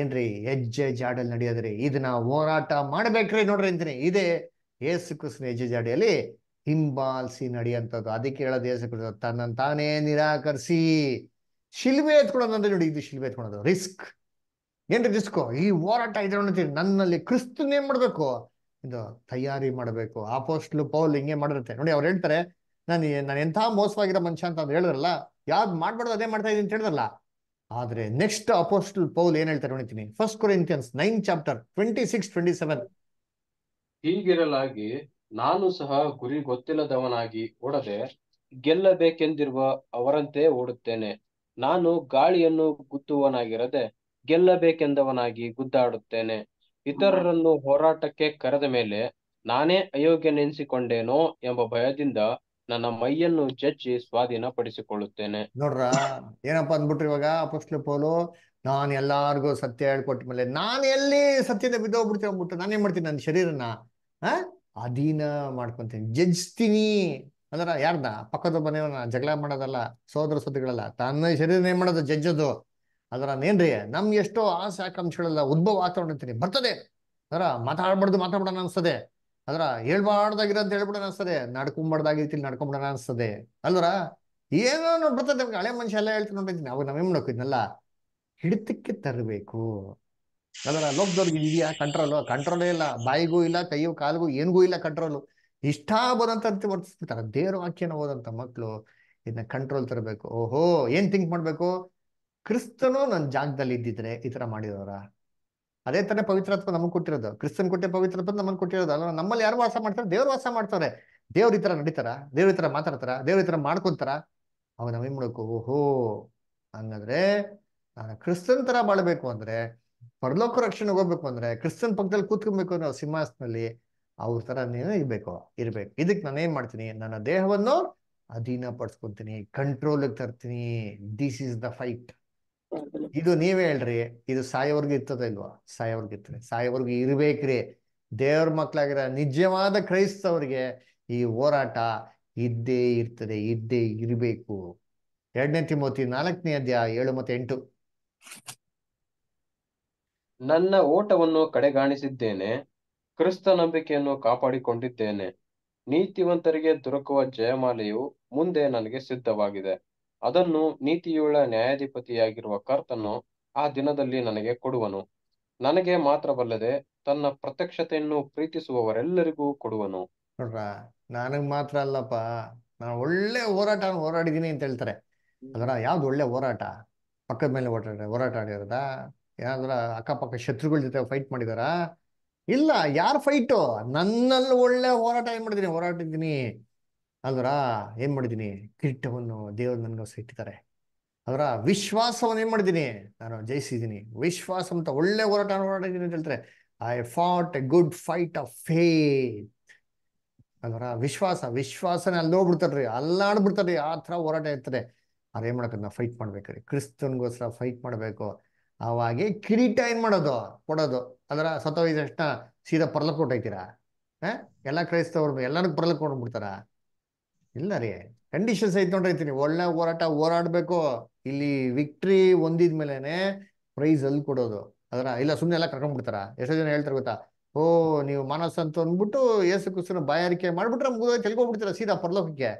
ಏನ್ರಿ ಹೆಜ್ಜೆ ಜಾಡಲ್ಲಿ ನಡೆಯೋದ್ರಿ ಇದನ್ನ ಹೋರಾಟ ಮಾಡ್ಬೇಕ್ರಿ ನೋಡ್ರಿ ಅಂತೀನಿ ಇದೇ ಏಸು ಕೃಷ್ಣ ಹೆಜ್ಜೆ ಜಾಡಿಯಲ್ಲಿ ಹಿಂಬಾಲ್ಸಿ ನಡೆಯಂತದ್ದು ಅದಕ್ಕೆ ಹೇಳೋದು ಏಸು ಕೃಷ್ಣ ತನ್ನ ತಾನೇ ನಿರಾಕರಿಸಿ ಶಿಲ್ವೆ ಎತ್ಕೊಳ್ಳೋದಂದ್ರೆ ನೋಡಿ ಇದು ಶಿಲ್ವೆ ಎತ್ಕೊಳ್ಳೋದು ರಿಸ್ಕ್ ಏನ್ರಿ ರಿಸ್ಕ್ ಈ ಹೋರಾಟ ಇದ್ರೆ ನನ್ನಲ್ಲಿ ಕ್ರಿಸ್ತನ್ ಏನ್ ಮಾಡ್ಬೇಕು ಇದು ತಯಾರಿ ಮಾಡಬೇಕು ಆಪೋಸ್ಟ್ಲು ಪೌಲ್ ಹಿಂಗೆ ಮಾಡಿರುತ್ತೆ ನೋಡಿ ಅವ್ರು ಹೇಳ್ತಾರೆ ನಾನು ನಾನು ಎಂಥ ಮೋಸವಾಗಿರೋ ಮನುಷ್ಯ ಅಂತ ಅದು ಹೇಳಿದ್ರಲ್ಲ ಯಾವ್ದು ಮಾಡ್ಬಾರ್ದು ಅದೇ ಮಾಡ್ತಾ ಇದ್ದೀನಿ ಅಂತ ಹೇಳಿದ್ರಲ್ಲ ಆದ್ರೆ ನೆಕ್ಸ್ಟ್ ಅಪೋಸ್ಟಲ್ ಪೌಲ್ ಏನ್ ಹೇಳ್ತಾರೆ ನೋಡಿತೀನಿ first Corinthians nine chapter twenty six twenty seven ಹೀಗಿರಲಾಗಿ ನಾನು ಸಹ ಗುರಿ ಗೊತ್ತಿಲ್ಲದವನಾಗಿ ಓಡದೆ ಗೆಲ್ಲಬೇಕೆಂದಿರುವ ಅವರಂತೆ ಓಡುತ್ತೇನೆ ನಾನು ಗಾಳಿಯನ್ನು ಗುದ್ದುವನಾಗಿರದೆ ಗೆಲ್ಲಬೇಕೆಂದವನಾಗಿ ಗುದ್ದಾಡುತ್ತೇನೆ ಇತರರನ್ನು ಹೋರಾಟಕ್ಕೆ ಕರೆದ ಮೇಲೆ ನಾನೇ ಅಯೋಗ್ಯನೆನಿಸಿಕೊಂಡೇನೋ ಎಂಬ ಭಯದಿಂದ ನನ್ನ ಮೈಯನ್ನು ಜಜ್ಜಿ ಸ್ವಾಧೀನಪಡಿಸಿಕೊಳ್ಳುತ್ತೇನೆ ನೋಡ್ರ ಏನಪ್ಪಾ ಅಂದ್ಬಿಟ್ರಿ ಇವಾಗ ಅಪಸ್ಲು ಪೋಲು ನಾನು ಎಲ್ಲಾರ್ಗು ಸತ್ಯ ಹೇಳ್ಕೊಟ್ಟ ಮೇಲೆ ನಾನು ಎಲ್ಲಿ ಸತ್ಯದ ಬಿದ್ದೋಗ್ಬಿಡ್ತೀನಿ ಅಂದ್ಬಿಟ್ಟು ನಾನೇನ್ ಮಾಡ್ತೀನಿ ನನ್ನ ಶರೀರನ ಅಧೀನ ಮಾಡ್ಕೊಂತೀನಿ ಜಜ್ತೀನಿ ಅಂದ್ರೆ ಯಾರ್ದ ಪಕ್ಕದ ಮನೆಯವನ್ನ ಜಗಳ ಮಾಡೋದಲ್ಲ ಸೋದರ ಸುದ್ದಿಗಳಲ್ಲ ತನ್ನ ಶರೀರ ಏನ್ ಮಾಡೋದು ಜಜ್ಜದು ಅದರ ಏನ್ರಿ ನಮ್ಗೆ ಎಷ್ಟೋ ಆಸೆ ಆಕಾಂಕ್ಷೆಗಳೆಲ್ಲ ಉದ್ಭವ ವಾತಾವರಣ ಅಂತೀನಿ ಬರ್ತದೆ ಅದರ ಮಾತಾಡ್ಬಾರ್ದು ಮಾತಾಡೋಣ ಅನ್ಸ್ತದೆ ಅದರ ಹೇಳ್ಬಾರ್ದಾಗಿರೋ ಅಂತ ಹೇಳ್ಬಿಡೋಣ ಅನ್ಸ್ತದೆ ನಡ್ಕೊಂಬಾರ್ದಾಗಿರ್ತಿ ನಡ್ಕೊಂಬಿಡೋಣ ಅನ್ಸ್ತದೆ ಅಲ್ವರ ಏನೋ ನೋಡ್ಬಿಡ್ತದೆ ನಮ್ಗೆ ಹಳೆ ಮನುಷ್ಯ ಎಲ್ಲ ಹೇಳ್ತೀನಿ ನೋಡಿದ್ದೀನಿ ಅವಾಗ ನಾವೇನ್ ಮಾಡೋಕು ಹಿಡಿತಕ್ಕೆ ತರಬೇಕು ಅದರ ಲೋಕದವ್ರಿಗೆ ಇದೆಯಾ ಕಂಟ್ರೋಲು ಕಂಟ್ರೋಲೇ ಇಲ್ಲ ಬಾಯಿಗೂ ಇಲ್ಲ ಕೈಯೂ ಕಾಲಿಗೂ ಏನಿಗೂ ಇಲ್ಲ ಕಂಟ್ರೋಲು ಇಷ್ಟ ಅಂತ ವರ್ತಿಸ್ತಿರ್ತಾರ ದೇವ್ರ ವಾಕ್ಯನ ಹೋದಂತ ಮಕ್ಕಳು ಇದನ್ನ ಕಂಟ್ರೋಲ್ ತರಬೇಕು ಓಹೋ ಏನ್ ಥಿಂಕ್ ಮಾಡ್ಬೇಕು ಕ್ರಿಸ್ತನು ನನ್ನ ಜಾಗದಲ್ಲಿ ಇದ್ದಿದ್ರೆ ಈ ತರ ಮಾಡಿದವರ ಅದೇ ತಾನೇ ಪವಿತ್ರತ್ವ ನಮಗ್ ಕೊಟ್ಟಿರೋದು ಕ್ರಿಸ್ತನ್ ಕೊಟ್ಟೆ ಪವಿತ್ರತ್ವ ನಮಗ್ ಕೊಟ್ಟಿರೋದು ಅಲ್ಲ ನಮ್ಮಲ್ಲಿ ಯಾರು ವಾಸ ಮಾಡ್ತಾರೆ ದೇವ್ರ ವಾಸ ಮಾಡ್ತಾರೆ ದೇವ್ರ ಈ ತರ ನಡೀತಾರ ದೇವ್ರ ಈ ತರ ಮಾತಾಡ್ತಾರ ದೇವ್ರ ಈ ತರ ಮಾಡ್ಕೊಂತಾರ ಅವಾಗ ನಾವೇನ್ ಮಾಡ್ಬೇಕು ಓಹೋ ಹಂಗಂದ್ರೆ ನಾನು ಕ್ರಿಸ್ತನ್ ತರ ಬಾಳ್ಬೇಕು ಅಂದ್ರೆ ಪರಲೋಕ ರಕ್ಷಣೆಗೆ ಹೋಗ್ಬೇಕು ಅಂದ್ರೆ ಕ್ರಿಸ್ತನ್ ಪಕ್ಕದಲ್ಲಿ ಕೂತ್ಕೊಬೇಕು ನಾವು ಸಿಂಹಾಸನಲ್ಲಿ ಅವ್ರ ತರ ನೀನು ಇರ್ಬೇಕು ಇರ್ಬೇಕು ಇದಕ್ಕೆ ನಾನು ಏನ್ ಮಾಡ್ತೀನಿ ನನ್ನ ದೇಹವನ್ನು ಅಧೀನ ಪಡಿಸ್ಕೊತೀನಿ ಕಂಟ್ರೋಲ್ ತರ್ತೀನಿ ದಿಸ್ ಇಸ್ ದ ಫೈಟ್ ಇದು ನೀವೇ ಹೇಳ್ರಿ ಇದು ಸಾಯವರ್ಗ ಇರ್ತದ ಇಲ್ವಾ ಸಾಯವರ್ಗ ಇರ್ತದೆ ಸಾಯವರ್ಗ ಇರ್ಬೇಕ್ರಿ ದೇವ್ರ ಮಕ್ಳಾಗಿರ ನಿಜವಾದ ಕ್ರೈಸ್ತವ್ರಿಗೆ ಈ ಹೋರಾಟ ಇದ್ದೇ ಇರ್ತದೆ ಇದ್ದೇ ಇರ್ಬೇಕು ಎರಡನೇ ತಿಮ್ಮತಿ ನಾಲ್ಕನೇ ಅಧ್ಯಾಯ ಏಳು ಮತ್ತೆ ಎಂಟು ನನ್ನ ಓಟವನ್ನು ಕಡೆಗಾಣಿಸಿದ್ದೇನೆ ಕ್ರಿಸ್ತ ನಂಬಿಕೆಯನ್ನು ಕಾಪಾಡಿಕೊಂಡಿದ್ದೇನೆ ನೀತಿವಂತರಿಗೆ ದೊರಕುವ ಜಯಮಾಲೆಯು ಮುಂದೆ ನನಗೆ ಸಿದ್ಧವಾಗಿದೆ ಅದನ್ನು ನೀತಿಯುಳ್ಳ ನ್ಯಾಯಾಧಿಪತಿಯಾಗಿರುವ ಕರ್ತನು ಆ ದಿನದಲ್ಲಿ ನನಗೆ ಕೊಡುವನು ನನಗೆ ಮಾತ್ರವಲ್ಲದೆ ತನ್ನ ಪ್ರತ್ಯಕ್ಷತೆಯನ್ನು ಪ್ರೀತಿಸುವವರೆಲ್ಲರಿಗೂ ಕೊಡುವನು ನೋಡ್ರಾ ನನಗ್ ಮಾತ್ರ ಅಲ್ಲಪ್ಪ ನಾನು ಒಳ್ಳೆ ಹೋರಾಟ ಹೋರಾಡಿದೀನಿ ಅಂತ ಹೇಳ್ತಾರೆ ಅದರ ಯಾವ್ದು ಒಳ್ಳೆ ಹೋರಾಟ ಪಕ್ಕದ ಮೇಲೆ ಹೋರಾಟ ಹೋರಾಟ ಆಡಿರೋದಾ ಏನಾದ್ರ ಅಕ್ಕಪಕ್ಕ ಶತ್ರುಗಳ ಜೊತೆ ಫೈಟ್ ಮಾಡಿದಾರಾ ಇಲ್ಲ ಯಾರು ಫೈಟು ನನ್ನಲ್ಲಿ ಒಳ್ಳೆ ಹೋರಾಟ ಏನ್ ಮಾಡಿದೀನಿ ಇದ್ದೀನಿ ಅಲ್ವರಾ ಏನ್ ಮಾಡಿದೀನಿ ಕಿರೀಟವನ್ನು ದೇವರು ನನಗೋಸ್ಕರ ಇಟ್ಟಿದ್ದಾರೆ ಅದರ ವಿಶ್ವಾಸವನ್ನು ಏನ್ ಮಾಡಿದ್ದೀನಿ ನಾನು ಜಯಿಸಿದ್ದೀನಿ ವಿಶ್ವಾಸ ಅಂತ ಒಳ್ಳೆ ಹೋರಾಟ ಹೋರಾಡಿದ್ದೀನಿ ಅಂತ ಹೇಳ್ತಾರೆ I fought a good fight of faith ಅದರ ವಿಶ್ವಾಸ ವಿಶ್ವಾಸನೇ ಅಲ್ಲೋಗ್ಬಿಡ್ತಾರ್ರಿ ಅಲ್ಲಾಡ್ಬಿಡ್ತಾರ್ರಿ ಆ ಥರ ಹೋರಾಟ ಇರ್ತಾರೆ ಅವ್ರು ಏನ್ ಮಾಡೋಕೆ ನಾವು ಫೈಟ್ ಮಾಡ್ಬೇಕ್ರಿ ಕ್ರಿಸ್ತನ್ಗೋಸ್ಕರ ಫೈಟ್ ಮಾಡಬೇಕು ಅವಾಗೆ ಕಿರೀಟ ಏನ್ ಮಾಡೋದು ಕೊಡೋದು ಅದರ ಸತ್ತೋಗಿದ ತಕ್ಷಣ ಸೀದಾ ಪರ್ಲಕ್ ಕೊಟ್ಟೈತೀರಾ ಎಲ್ಲ ಕ್ರೈಸ್ತವ್ರು ಎಲ್ಲರಿಗೂ ಪರ್ಲಕ್ ಕೊಟ್ಬಿಡ್ತಾರ ಇಲ್ಲ ರೀ ಕಂಡೀಷನ್ಸ್ ಐತೆ ಒಳ್ಳೆ ಹೋರಾಟ ಹೋರಾಡಬೇಕು ಇಲ್ಲಿ ವಿಕ್ಟ್ರಿ ಹೊಂದಿದ ಪ್ರೈಸ್ ಅಲ್ಲಿ ಕೊಡೋದು ಅದರ ಇಲ್ಲ ಸುಮ್ಮನೆ ಎಲ್ಲ ಕರ್ಕೊಂಡ್ಬಿಡ್ತಾರ ಎಷ್ಟೋ ಜನ ಹೇಳ್ತಾರೆ ಗೊತ್ತಾ ಓ ನೀವು ಮಾನಸ ಅಂತ ಅಂದ್ಬಿಟ್ಟು ಯೇಸು ಕ್ರಿಸ್ತನ ಬಾಯಾರಿಕೆ ಮಾಡ್ಬಿಟ್ರೆ ಮುಗಿದೋಗಿ ತಿಳ್ಕೊಂಡ್ಬಿಡ್ತೀರ ಸೀದಾ ಪರ್ಲೋಕಕ್ಕೆ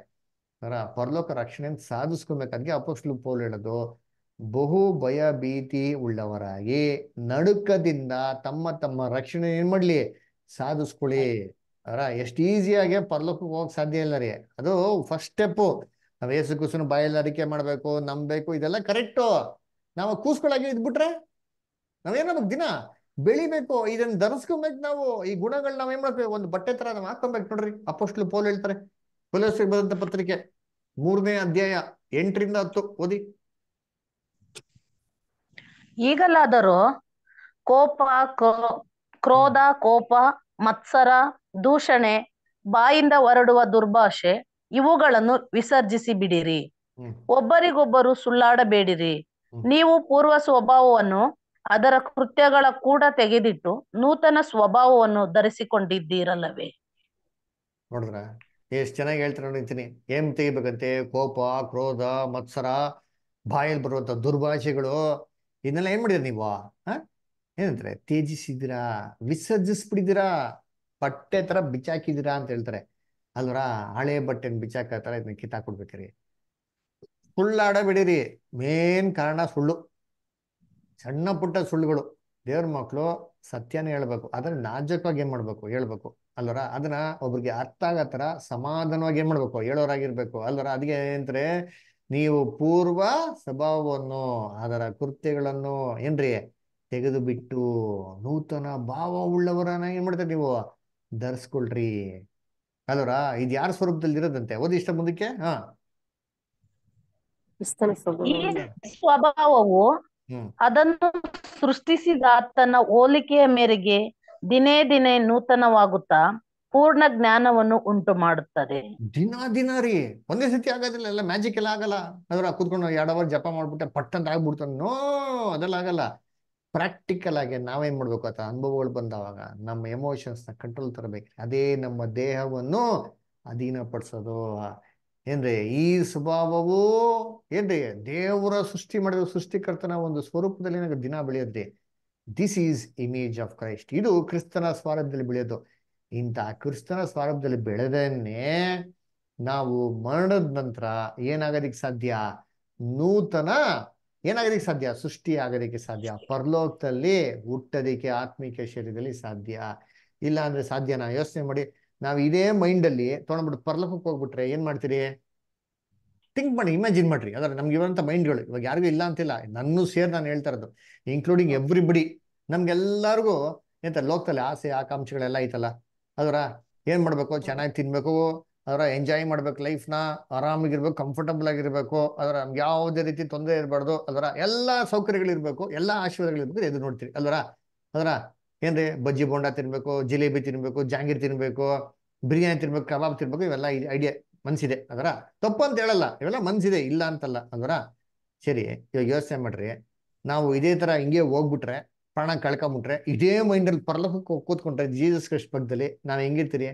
ಅದರ ಪರ್ಲೋಕ ರಕ್ಷಣೆ ಸಾಧಿಸ್ಕೊಬೇಕಾದ್ಗೆ ಅದಕ್ಕೆ ಅಪೋಸ್ಲು ಪೋಲ್ ಹೇಳೋದು ಬಹು ಭಯ ಭೀತಿ ಉಳ್ಳವರಾಗಿ ನಡುಕದಿಂದ ತಮ್ಮ ತಮ್ಮ ರಕ್ಷಣೆ ಏನ್ ಮಾಡ್ಲಿ ಸಾಧಿಸ್ಕೊಳ್ಳಿ ಅರ ಎಷ್ಟು ಈಸಿಯಾಗಿ ಪರ್ಲೋಕಕ್ಕೆ ಹೋಗಕ್ ಸಾಧ್ಯ ಇಲ್ಲ ರೀ ಅದು ಫಸ್ಟ್ ಸ್ಟೆಪ್ ನಾವ್ ಏಸು ಕುಸುನ ಬಾಯಲ್ಲಿ ಅರಿಕೆ ಮಾಡ್ಬೇಕು ನಂಬಬೇಕು ಇದೆಲ್ಲ ಕರೆಕ್ಟು ನಾವು ಕೂಸ್ಕೊಳಾಗಿ ಇದ್ಬಿಟ್ರೆ ನಾವೇನ ದಿನ ಬೆಳಿಬೇಕು ಇದನ್ನ ಧರಿಸ್ಕೊಬೇಕು ನಾವು ಈ ಗುಣಗಳನ್ನ ನಾವ್ ಏನ್ ಮಾಡ್ಬೇಕು ಒಂದು ಬಟ್ಟೆ ತರ ನಾವ್ ಹಾಕೊಬೇಕು ನೋಡ್ರಿ ಅಪೋಸ್ಟ್ಲು ಪೋಲ್ ಹೇಳ್ತಾರೆ ಪೊಲೀಸ್ ಬರೆದಂತ ಪತ್ರಿಕೆ ಮೂರನೇ ಅಧ್ಯಾಯ ಎಂಟರಿಂದ ಹತ್ತು ಓದಿ ಈಗಲಾದರೂ ಕೋಪ ಕ್ರೋಧ ಕೋಪ ಮತ್ಸರ ದೂಷಣೆ ಬಾಯಿಂದ ಹೊರಡುವ ದುರ್ಭಾಷೆ ಇವುಗಳನ್ನು ವಿಸರ್ಜಿಸಿ ಬಿಡಿರಿ ಒಬ್ಬರಿಗೊಬ್ಬರು ಸುಳ್ಳಾಡಬೇಡಿರಿ ನೀವು ಪೂರ್ವ ಸ್ವಭಾವವನ್ನು ಅದರ ಕೃತ್ಯಗಳ ಕೂಡ ತೆಗೆದಿಟ್ಟು ನೂತನ ಸ್ವಭಾವವನ್ನು ಧರಿಸಿಕೊಂಡಿದ್ದೀರಲ್ಲವೇ ನೋಡಿದ್ರ ಎಷ್ಟು ಚೆನ್ನಾಗಿ ಹೇಳ್ತಾರೆ ನೋಡಿರ್ತೀನಿ ಏನ್ ತೆಗಿಬೇಕಂತೆ ಕೋಪ ಕ್ರೋಧ ಮತ್ಸರ ಬಾಯಲ್ಲಿ ಬರುವಂತ ದುರ್ಭಾಷೆಗಳು ಇದನ್ನೆಲ್ಲ ಏನ್ ಮಾಡಿದ್ರಿ ನೀವು ಏನಂತಾರೆ ತೇಜಿಸಿದಿರಾ ವಿಸರ್ಜಿಸ್ಬಿಟ್ಟಿದ್ದೀರಾ ಬಟ್ಟೆ ತರ ಬಿಚ್ಚಾಕಿದಿರಾ ಅಂತ ಹೇಳ್ತಾರೆ ಅಲ್ವರ ಹಳೆ ಬಟ್ಟೆನ ತರ ಇದನ್ನ ಸುಳ್ಳಾಡ ಬಿಡಿರಿ ಮೇನ್ ಕಾರಣ ಸುಳ್ಳು ಸಣ್ಣ ಪುಟ್ಟ ಸುಳ್ಳುಗಳು ದೇವ್ರ ಮಕ್ಕಳು ಸತ್ಯನೇ ಹೇಳ್ಬೇಕು ಅದನ್ನ ನಾಜಕವಾಗಿ ಏನ್ ಮಾಡ್ಬೇಕು ಹೇಳ್ಬೇಕು ಅಲ್ವರ ಅದನ್ನ ಒಬ್ರಿಗೆ ಅರ್ಥ ಆಗೋ ತರ ಸಮಾಧಾನವಾಗಿ ಏನ್ ಮಾಡ್ಬೇಕು ಹೇಳೋರಾಗಿರ್ಬೇಕು ಅಲ್ವರ ಅದಕ್ಕೆ ಏನಂತಾರೆ ನೀವು ಪೂರ್ವ ಸ್ವಭಾವವನ್ನು ಅದರ ಕೃತ್ಯಗಳನ್ನು ಏನ್ರಿ ತೆಗೆದು ಬಿಟ್ಟು ನೂತನ ಭಾವ ಉಳ್ಳವರನ್ನ ಏನ್ ಮಾಡ್ತಾರೆ ನೀವು ಧರಿಸ್ಕೊಳ್ರಿ ಅಲ್ವರ ಇದ್ ಯಾರ ಸ್ವರೂಪದಲ್ಲಿ ಇರೋದಂತೆ ಓದಿ ಇಷ್ಟ ಮುಂದಕ್ಕೆ ಹಾ ಸ್ವಭಾವವು ಅದನ್ನು ಸೃಷ್ಟಿಸಿದ ತನ್ನ ಹೋಲಿಕೆಯ ಮೇರೆಗೆ ದಿನೇ ದಿನೇ ನೂತನವಾಗುತ್ತಾ ಪೂರ್ಣ ಜ್ಞಾನವನ್ನು ಉಂಟು ಮಾಡುತ್ತದೆ ದಿನ ದಿನ ರೀ ಒಂದೇ ಸತಿ ಆಗೋದಿಲ್ಲ ಎಲ್ಲ ಮ್ಯಾಜಿಕ್ ಎಲ್ಲ ಆಗಲ್ಲ ಅದ್ರ ಕುತ್ಕೊಂಡು ಎರಡು ಅವರ್ ಜಪ ಮಾಡ್ಬಿಟ್ಟೆ ಪಟ್ಟಂತ ಆಗ್ಬಿಡ್ತಾನೆ ನೋ ಅದೆಲ್ಲ ಆಗಲ್ಲ ಪ್ರಾಕ್ಟಿಕಲ್ ಆಗಿ ನಾವೇನ್ ಮಾಡ್ಬೇಕು ಆತ ಅನುಭವಗಳು ಬಂದವಾಗ ನಮ್ಮ ಎಮೋಷನ್ಸ್ ನ ಕಂಟ್ರೋಲ್ ತರಬೇಕು ಅದೇ ನಮ್ಮ ದೇಹವನ್ನು ಅಧೀನ ಪಡಿಸೋದು ಏನ್ರಿ ಈ ಸ್ವಭಾವವು ಏನ್ರಿ ದೇವರ ಸೃಷ್ಟಿ ಮಾಡಿದ ಸೃಷ್ಟಿಕರ್ತನ ಒಂದು ಸ್ವರೂಪದಲ್ಲಿ ನನಗೆ ದಿನ ಬೆಳೆಯೋದ್ರಿ this is image of Christ ಇದು ಕ್ರಿಸ್ತನ ಸ್ವಾರದಲ್ಲಿ ಬೆಳೆಯೋದು ಇಂಥ ಕ್ರಿಸ್ತನ ಸ್ವರೂಪದಲ್ಲಿ ಬೆಳೆದನ್ನೇ ನಾವು ಮರಣದ ನಂತರ ಏನಾಗೋದಿಕ್ಕೆ ಸಾಧ್ಯ ನೂತನ ಏನಾಗೋದಿಕ್ಕೆ ಸಾಧ್ಯ ಸೃಷ್ಟಿ ಆಗೋದಿಕ್ಕೆ ಸಾಧ್ಯ ಪರಲೋಕದಲ್ಲಿ ಹುಟ್ಟೋದಿಕ್ಕೆ ಆತ್ಮೀಕ ಶರೀರದಲ್ಲಿ ಸಾಧ್ಯ ಇಲ್ಲ ಅಂದ್ರೆ ನಾ ಯೋಚನೆ ಮಾಡಿ ನಾವು ಇದೇ ಮೈಂಡಲ್ಲಿ ತೊಗೊಂಡ್ಬಿಟ್ಟು ಪರ್ಲೋಕಕ್ಕೆ ಹೋಗ್ಬಿಟ್ರೆ ಏನ್ ಮಾಡ್ತೀರಿ ಥಿಂಕ್ ಮಾಡಿ ಇಮ್ಯಾಜಿನ್ ಮಾಡ್ರಿ ಅದ್ರ ನಮ್ಗೆ ಇರುವಂಥ ಮೈಂಡ್ಗಳು ಇವಾಗ ಯಾರಿಗೂ ಇಲ್ಲ ಅಂತಿಲ್ಲ ನನ್ನೂ ಸೇರ್ ನಾನು ಹೇಳ್ತಾ ಇರೋದು ಇನ್ಕ್ಲೂಡಿಂಗ್ ಎವ್ರಿಬಡಿ ನಮ್ಗೆಲ್ಲರಿಗೂ ಎಂತ ಲೋಕದಲ್ಲಿ ಆಸೆ ಆಕಾಂಕ್ಷೆಗಳೆಲ್ಲ ಐತಲ್ಲ ಅದರ ಏನು ಮಾಡಬೇಕು ಚೆನ್ನಾಗಿ ತಿನ್ಬೇಕು ಅದರ ಎಂಜಾಯ್ ಮಾಡ್ಬೇಕು ಲೈಫ್ನ ಆರಾಮಾಗಿರ್ಬೇಕು ಕಂಫರ್ಟಬಲ್ ಆಗಿರ್ಬೇಕು ಅದರ ಯಾವುದೇ ರೀತಿ ತೊಂದರೆ ಇರಬಾರ್ದು ಅದರ ಎಲ್ಲಾ ಸೌಕರ್ಯಗಳಿರ್ಬೇಕು ಎಲ್ಲ ಆಶೀರ್ವಾದಗಳಿರ್ಬೇಕು ಎದು ನೋಡ್ತೀರಿ ಅದರ ಅದರ ಏನ್ರಿ ಬಜ್ಜಿ ಬೋಂಡ ತಿನ್ಬೇಕು ಜಿಲೇಬಿ ತಿನ್ಬೇಕು ಜಾಂಗೀರ್ ತಿನ್ಬೇಕು ಬಿರಿಯಾನಿ ತಿನ್ಬೇಕು ಕಬಾಬ್ ತಿನ್ಬೇಕು ಇವೆಲ್ಲ ಐಡಿಯಾ ಮನ್ಸಿದೆ ಅದರ ತಪ್ಪು ಅಂತ ಹೇಳಲ್ಲ ಇವೆಲ್ಲ ಮನ್ಸಿದೆ ಇಲ್ಲ ಅಂತಲ್ಲ ಅದರ ಸರಿ ಇವಾಗ ಯೋಚನೆ ಮಾಡ್ರಿ ನಾವು ಇದೇ ತರ ಹಿಂಗೆ ಹೋಗ್ಬಿಟ್ರೆ ಪ್ರಾಣ ಕಳ್ಕೊಂಬಿಟ್ರೆ ಇದೇ ಮೈಂಡಲ್ಲಿ ಪರಲೋಕಕ್ಕೆ ಕೂತ್ಕೊಂಡ್ರೆ ಜೀಸಸ್ ಕ್ರಿಸ್ಟ್ ಪಕ್ಕದಲ್ಲಿ ನಾನು ಹೆಂಗಿರ್ತೀರಿ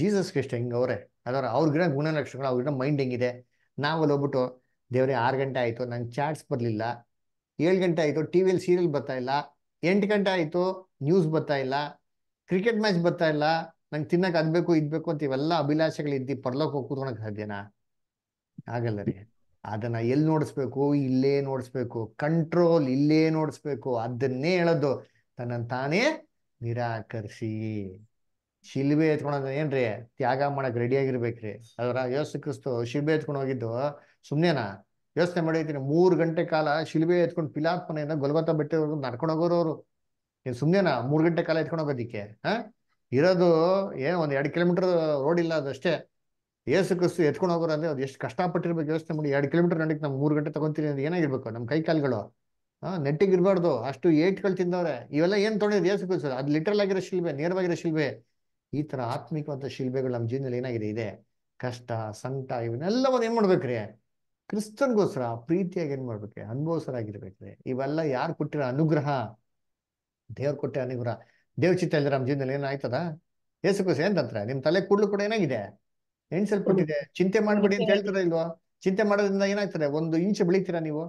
ಜೀಸಸ್ ಕ್ರಿಸ್ಟ್ ಹೆಂಗವ್ರೆ ಅದರ ಗುಣ ಗುಣಲಕ್ಷಣಗಳು ಅವ್ರಿಗಿರೋ ಮೈಂಡ್ ಹೆಂಗಿದೆ ನಾವು ಅಲ್ಲಿ ಹೋಗ್ಬಿಟ್ಟು ದೇವರೇ ಆರು ಗಂಟೆ ಆಯಿತು ನಂಗೆ ಚಾಟ್ಸ್ ಬರಲಿಲ್ಲ ಏಳು ಗಂಟೆ ಆಯಿತು ಟಿ ವಿಯಲ್ಲಿ ಸೀರಿಯಲ್ ಬರ್ತಾ ಇಲ್ಲ ಎಂಟು ಗಂಟೆ ಆಯಿತು ನ್ಯೂಸ್ ಬರ್ತಾ ಇಲ್ಲ ಕ್ರಿಕೆಟ್ ಮ್ಯಾಚ್ ಬರ್ತಾ ಇಲ್ಲ ನಂಗೆ ತಿನ್ನಕ್ಕೆ ಅದ್ಬೇಕು ಇದ್ಬೇಕು ಅಂತ ಇವೆಲ್ಲ ಅಭಿಲಾಷೆಗಳು ಇದ್ದು ಪರ್ಲೋಕ ಕೂತ್ಕೊಳಕ್ಕೆ ಸಾಧ್ಯನಾ ಆಗಲ್ಲ ರೀ ಅದನ್ನ ಎಲ್ಲಿ ನೋಡಿಸ್ಬೇಕು ಇಲ್ಲೇ ನೋಡಿಸ್ಬೇಕು ಕಂಟ್ರೋಲ್ ಇಲ್ಲೇ ನೋಡಿಸ್ಬೇಕು ಅದನ್ನೇ ಹೇಳೋದು ತನ್ನ ತಾನೇ ನಿರಾಕರಿಸಿ ಶಿಲ್ಬೆ ಎತ್ಕೊಂಡ ಏನ್ರಿ ತ್ಯಾಗ ಮಾಡಕ್ ಆಗಿರ್ಬೇಕ್ರಿ ಅದರ ಯೋಸು ಕ್ರಿಸ್ತು ಶಿಲ್ಬೆ ಎತ್ಕೊಂಡು ಹೋಗಿದ್ದು ಸುಮ್ನೆನಾ ಯೋಚನೆ ಮಾಡಿದ್ದೀನಿ ಮೂರು ಗಂಟೆ ಕಾಲ ಶಿಲ್ಬೆ ಎತ್ಕೊಂಡು ಪಿಲಾತ್ ಮನೆಯಿಂದ ಗೊಲ್ಬತ್ತ ಬೆಟ್ಟವರೆಗೂ ನಡ್ಕೊಂಡು ಹೋಗೋರು ಏನು ಸುಮ್ಮನೆನಾ ಮೂರು ಗಂಟೆ ಕಾಲ ಎತ್ಕೊಂಡು ಹೋಗೋದಿಕ್ಕೆ ಹಾ ಇರೋದು ಏನು ಒಂದು ಎರಡು ಕಿಲೋಮೀಟರ್ ರೋಡ್ ಇಲ್ಲ ಅದಷ್ಟೇ ಏಸು ಕ್ರಿಸ್ತು ಎತ್ಕೊಂಡು ಹೋಗೋರು ಅದು ಎಷ್ಟು ಕಷ್ಟಪಟ್ಟಿರ್ಬೇಕು ಯೋಚನೆ ಮಾಡಿ ಎರಡು ಕಿಲೋಮೀಟರ್ ನಡಕ್ಕೆ ನಮ್ಗೆ ಮೂರು ಗಂಟೆ ತಗೊತೀನಿ ಅಂದ್ರೆ ಏನಾಗಿರ್ಬೇಕು ನಮ್ಮ ಕೈ ಕಾಲುಗಳು ಹಾಂ ಇರಬಾರ್ದು ಅಷ್ಟು ಏಟ್ಗಳು ತಿಂದವ್ರೆ ಇವೆಲ್ಲ ಏನು ತೊಗೊಂಡಿದ್ದು ಏಸು ಕ್ರಿಸ್ತು ಅದು ಲಿಟ್ರಲ್ ಆಗಿರೋ ಶಿಲ್ಬೆ ನೇರವಾಗಿರೋ ಶಿಲ್ಬೆ ಈ ತರ ಆತ್ಮಿಕವಂತ ಶಿಲ್ಬೆಗಳು ನಮ್ಮ ಜೀವನದಲ್ಲಿ ಏನಾಗಿದೆ ಇದೆ ಕಷ್ಟ ಸಂಕಟ ಇವನ್ನೆಲ್ಲವನ್ನು ಏನು ಮಾಡ್ಬೇಕ್ರಿ ಕ್ರಿಸ್ತನ್ಗೋಸ್ಕರ ಪ್ರೀತಿಯಾಗಿ ಏನು ಮಾಡ್ಬೇಕ್ರಿ ಅನುಭವಸರಾಗಿರ್ಬೇಕ್ರಿ ಇವೆಲ್ಲ ಯಾರು ಕೊಟ್ಟಿರೋ ಅನುಗ್ರಹ ದೇವ್ರು ಕೊಟ್ಟಿರೋ ಅನುಗ್ರಹ ದೇವ್ ಚಿತ್ತ ಅಂದ್ರೆ ನಮ್ಮ ಜೀವನದಲ್ಲಿ ಏನಾಯ್ತದ ಏಸು ಕ್ರಿಸ್ತು ಏನಂತಾರೆ ನಿಮ್ಮ ತಲೆ ಕೂಡ್ಲು ಕೂಡ ಏನಾಗಿದೆ ಎಣಿಸಲ್ಪಟ್ಟಿದೆ ಚಿಂತೆ ಮಾಡ್ಬಿಡಿ ಅಂತ ಹೇಳ್ತಾರ ಇಲ್ವಾ ಚಿಂತೆ ಮಾಡೋದ್ರಿಂದ ಏನಾಗ್ತದೆ ಒಂದು ಇಂಚು ಬೆಳಿತೀರಾ ನೀವು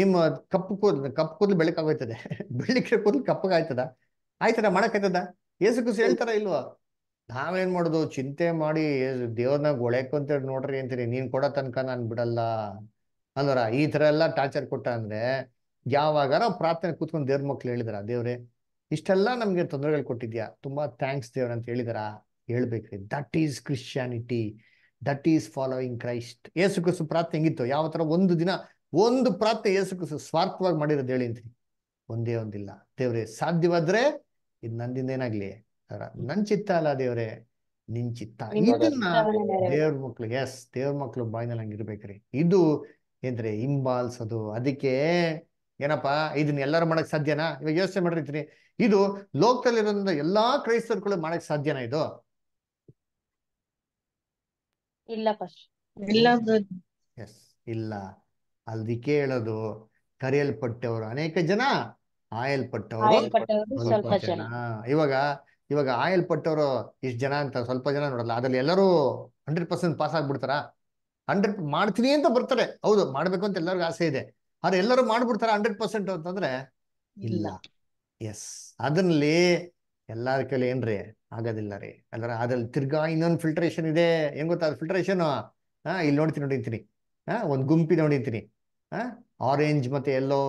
ನಿಮ್ಮ ಕಪ್ಪು ಕೂದಲು ಕಪ್ಪು ಕೂದಲು ಬೆಳಕಾಗೋಯ್ತದೆ ಬೆಳಿಗ್ಗೆ ಕೂದಲು ಕಪ್ಪಗಾಯ್ತದ ಆಯ್ತದ ಮಾಡಕ್ಕಾಯ್ತದ ಏಸು ಕುಸು ಹೇಳ್ತಾರ ಇಲ್ವಾ ನಾವೇನ್ ಮಾಡುದು ಚಿಂತೆ ಮಾಡಿ ದೇವ್ರನ್ನ ಅಂತ ನೋಡ್ರಿ ಅಂತೀರಿ ನೀನ್ ಕೊಡ ತನಕ ನಾನ್ ಬಿಡಲ್ಲ ಅಂದ್ರ ಈ ತರ ಎಲ್ಲಾ ಟಾರ್ಚರ್ ಕೊಟ್ಟ ಅಂದ್ರೆ ಯಾವಾಗಾರ ಪ್ರಾರ್ಥನೆ ಕೂತ್ಕೊಂಡು ದೇವ್ರ ಮಕ್ಳು ಹೇಳಿದಾರ ದೇವ್ರೆ ಇಷ್ಟೆಲ್ಲಾ ನಮ್ಗೆ ತೊಂದರೆಗಳು ಕೊಟ್ಟಿದ್ಯಾ ತುಂಬಾ ಥ್ಯಾಂಕ್ಸ್ ದೇವ್ರ ಅಂತ ಹೇಳಿದಾರ ಹೇಳ್ಬೇಕ್ರಿ that is Christianity that is following Christ ಏಸು ಕಸು ಪ್ರಾರ್ಥನೆ ಹೆಂಗಿತ್ತು ಯಾವ ತರ ಒಂದು ದಿನ ಒಂದು ಪ್ರಾರ್ಥನೆ ಏಸು ಕಸು ಸ್ವಾರ್ಥವಾಗಿ ಮಾಡಿರೋದು ಹೇಳಿಂತ್ರಿ ಒಂದೇ ಒಂದಿಲ್ಲ ದೇವ್ರೆ ಸಾಧ್ಯವಾದ್ರೆ ಇದು ನಂದಿಂದ ಏನಾಗ್ಲಿ ನನ್ ಚಿತ್ತ ಅಲ್ಲ ದೇವ್ರೆ ನಿನ್ ಚಿತ್ತ ಇದನ್ನ ದೇವ್ರ ಮಕ್ಳು ಎಸ್ ದೇವ್ರ ಮಕ್ಳು ಬಾಯ್ನಲ್ಲಿ ಹಂಗಿರ್ಬೇಕ್ರಿ ಇದು ಏನ್ರಿ ಹಿಂಬಾಲ್ಸೋದು ಅದಕ್ಕೆ ಏನಪ್ಪಾ ಇದನ್ನ ಎಲ್ಲಾರು ಮಾಡಕ್ ಸಾಧ್ಯನಾ ಇವಾಗ ಯೋಚನೆ ಮಾಡಿರ್ತೀನಿ ಇದು ಲೋಕದಲ್ಲಿರೋ ಎಲ್ಲಾ ಕ್ರೈಸ್ತರುಗಳು ಮಾಡಕ್ ಸಾಧ್ಯನಾ ಇದು ಇಲ್ಲ ಫಸ್ಟ್ ಇಲ್ಲ ಎಸ್ ಇಲ್ಲ ಹೇಳೋದು ಕರೆಯಲ್ಪಟ್ಟವರು ಅನೇಕ ಜನ ಆಯಲ್ಪಟ್ಟವರು ಸ್ವಲ್ಪ ಜನ ಇವಾಗ ಇವಾಗ ಆಯಲ್ಪಟ್ಟವರು ಇಷ್ಟು ಜನ ಅಂತ ಸ್ವಲ್ಪ ಜನ ನೋಡಲ್ಲ ಅದ್ರಲ್ಲಿ ಎಲ್ಲರೂ ಹಂಡ್ರೆಡ್ ಪರ್ಸೆಂಟ್ ಪಾಸ್ ಆಗ್ಬಿಡ್ತಾರ ಹಂಡ್ರೆಡ್ ಮಾಡ್ತೀನಿ ಅಂತ ಬರ್ತಾರೆ ಹೌದು ಮಾಡ್ಬೇಕು ಅಂತ ಎಲ್ಲರಿಗೂ ಆಸೆ ಇದೆ ಆದ್ರೆ ಎಲ್ಲರೂ ಮಾಡ್ಬಿಡ್ತಾರ ಹಂಡ್ರೆಡ್ ಪರ್ಸೆಂಟ್ ಅಂತಂದ್ರೆ ಇಲ್ಲ ಎಸ್ ಅದ್ರಲ್ಲಿ ಎಲ್ಲಾರ ಕೈಲಿ ಏನ್ರಿ ಆಗೋದಿಲ್ಲ ರೀ ಅಂದ್ರೆ ಅದ್ರಲ್ಲಿ ತಿರ್ಗಾ ಇನ್ನೊಂದು ಫಿಲ್ಟ್ರೇಷನ್ ಇದೆ ಹೆಂಗ್ ಗೊತ್ತಾ ಅದು ಫಿಲ್ಟ್ರೇಷನ್ ಹಾ ಇಲ್ಲಿ ನೋಡ್ತೀನಿ ನೋಡಿರ್ತೀನಿ ಹಾ ಒಂದ್ ಗುಂಪಿ ನೋಡಿರ್ತೀನಿ ಹಾ ಆರೆಂಜ್ ಮತ್ತೆ ಎಲ್ಲೋ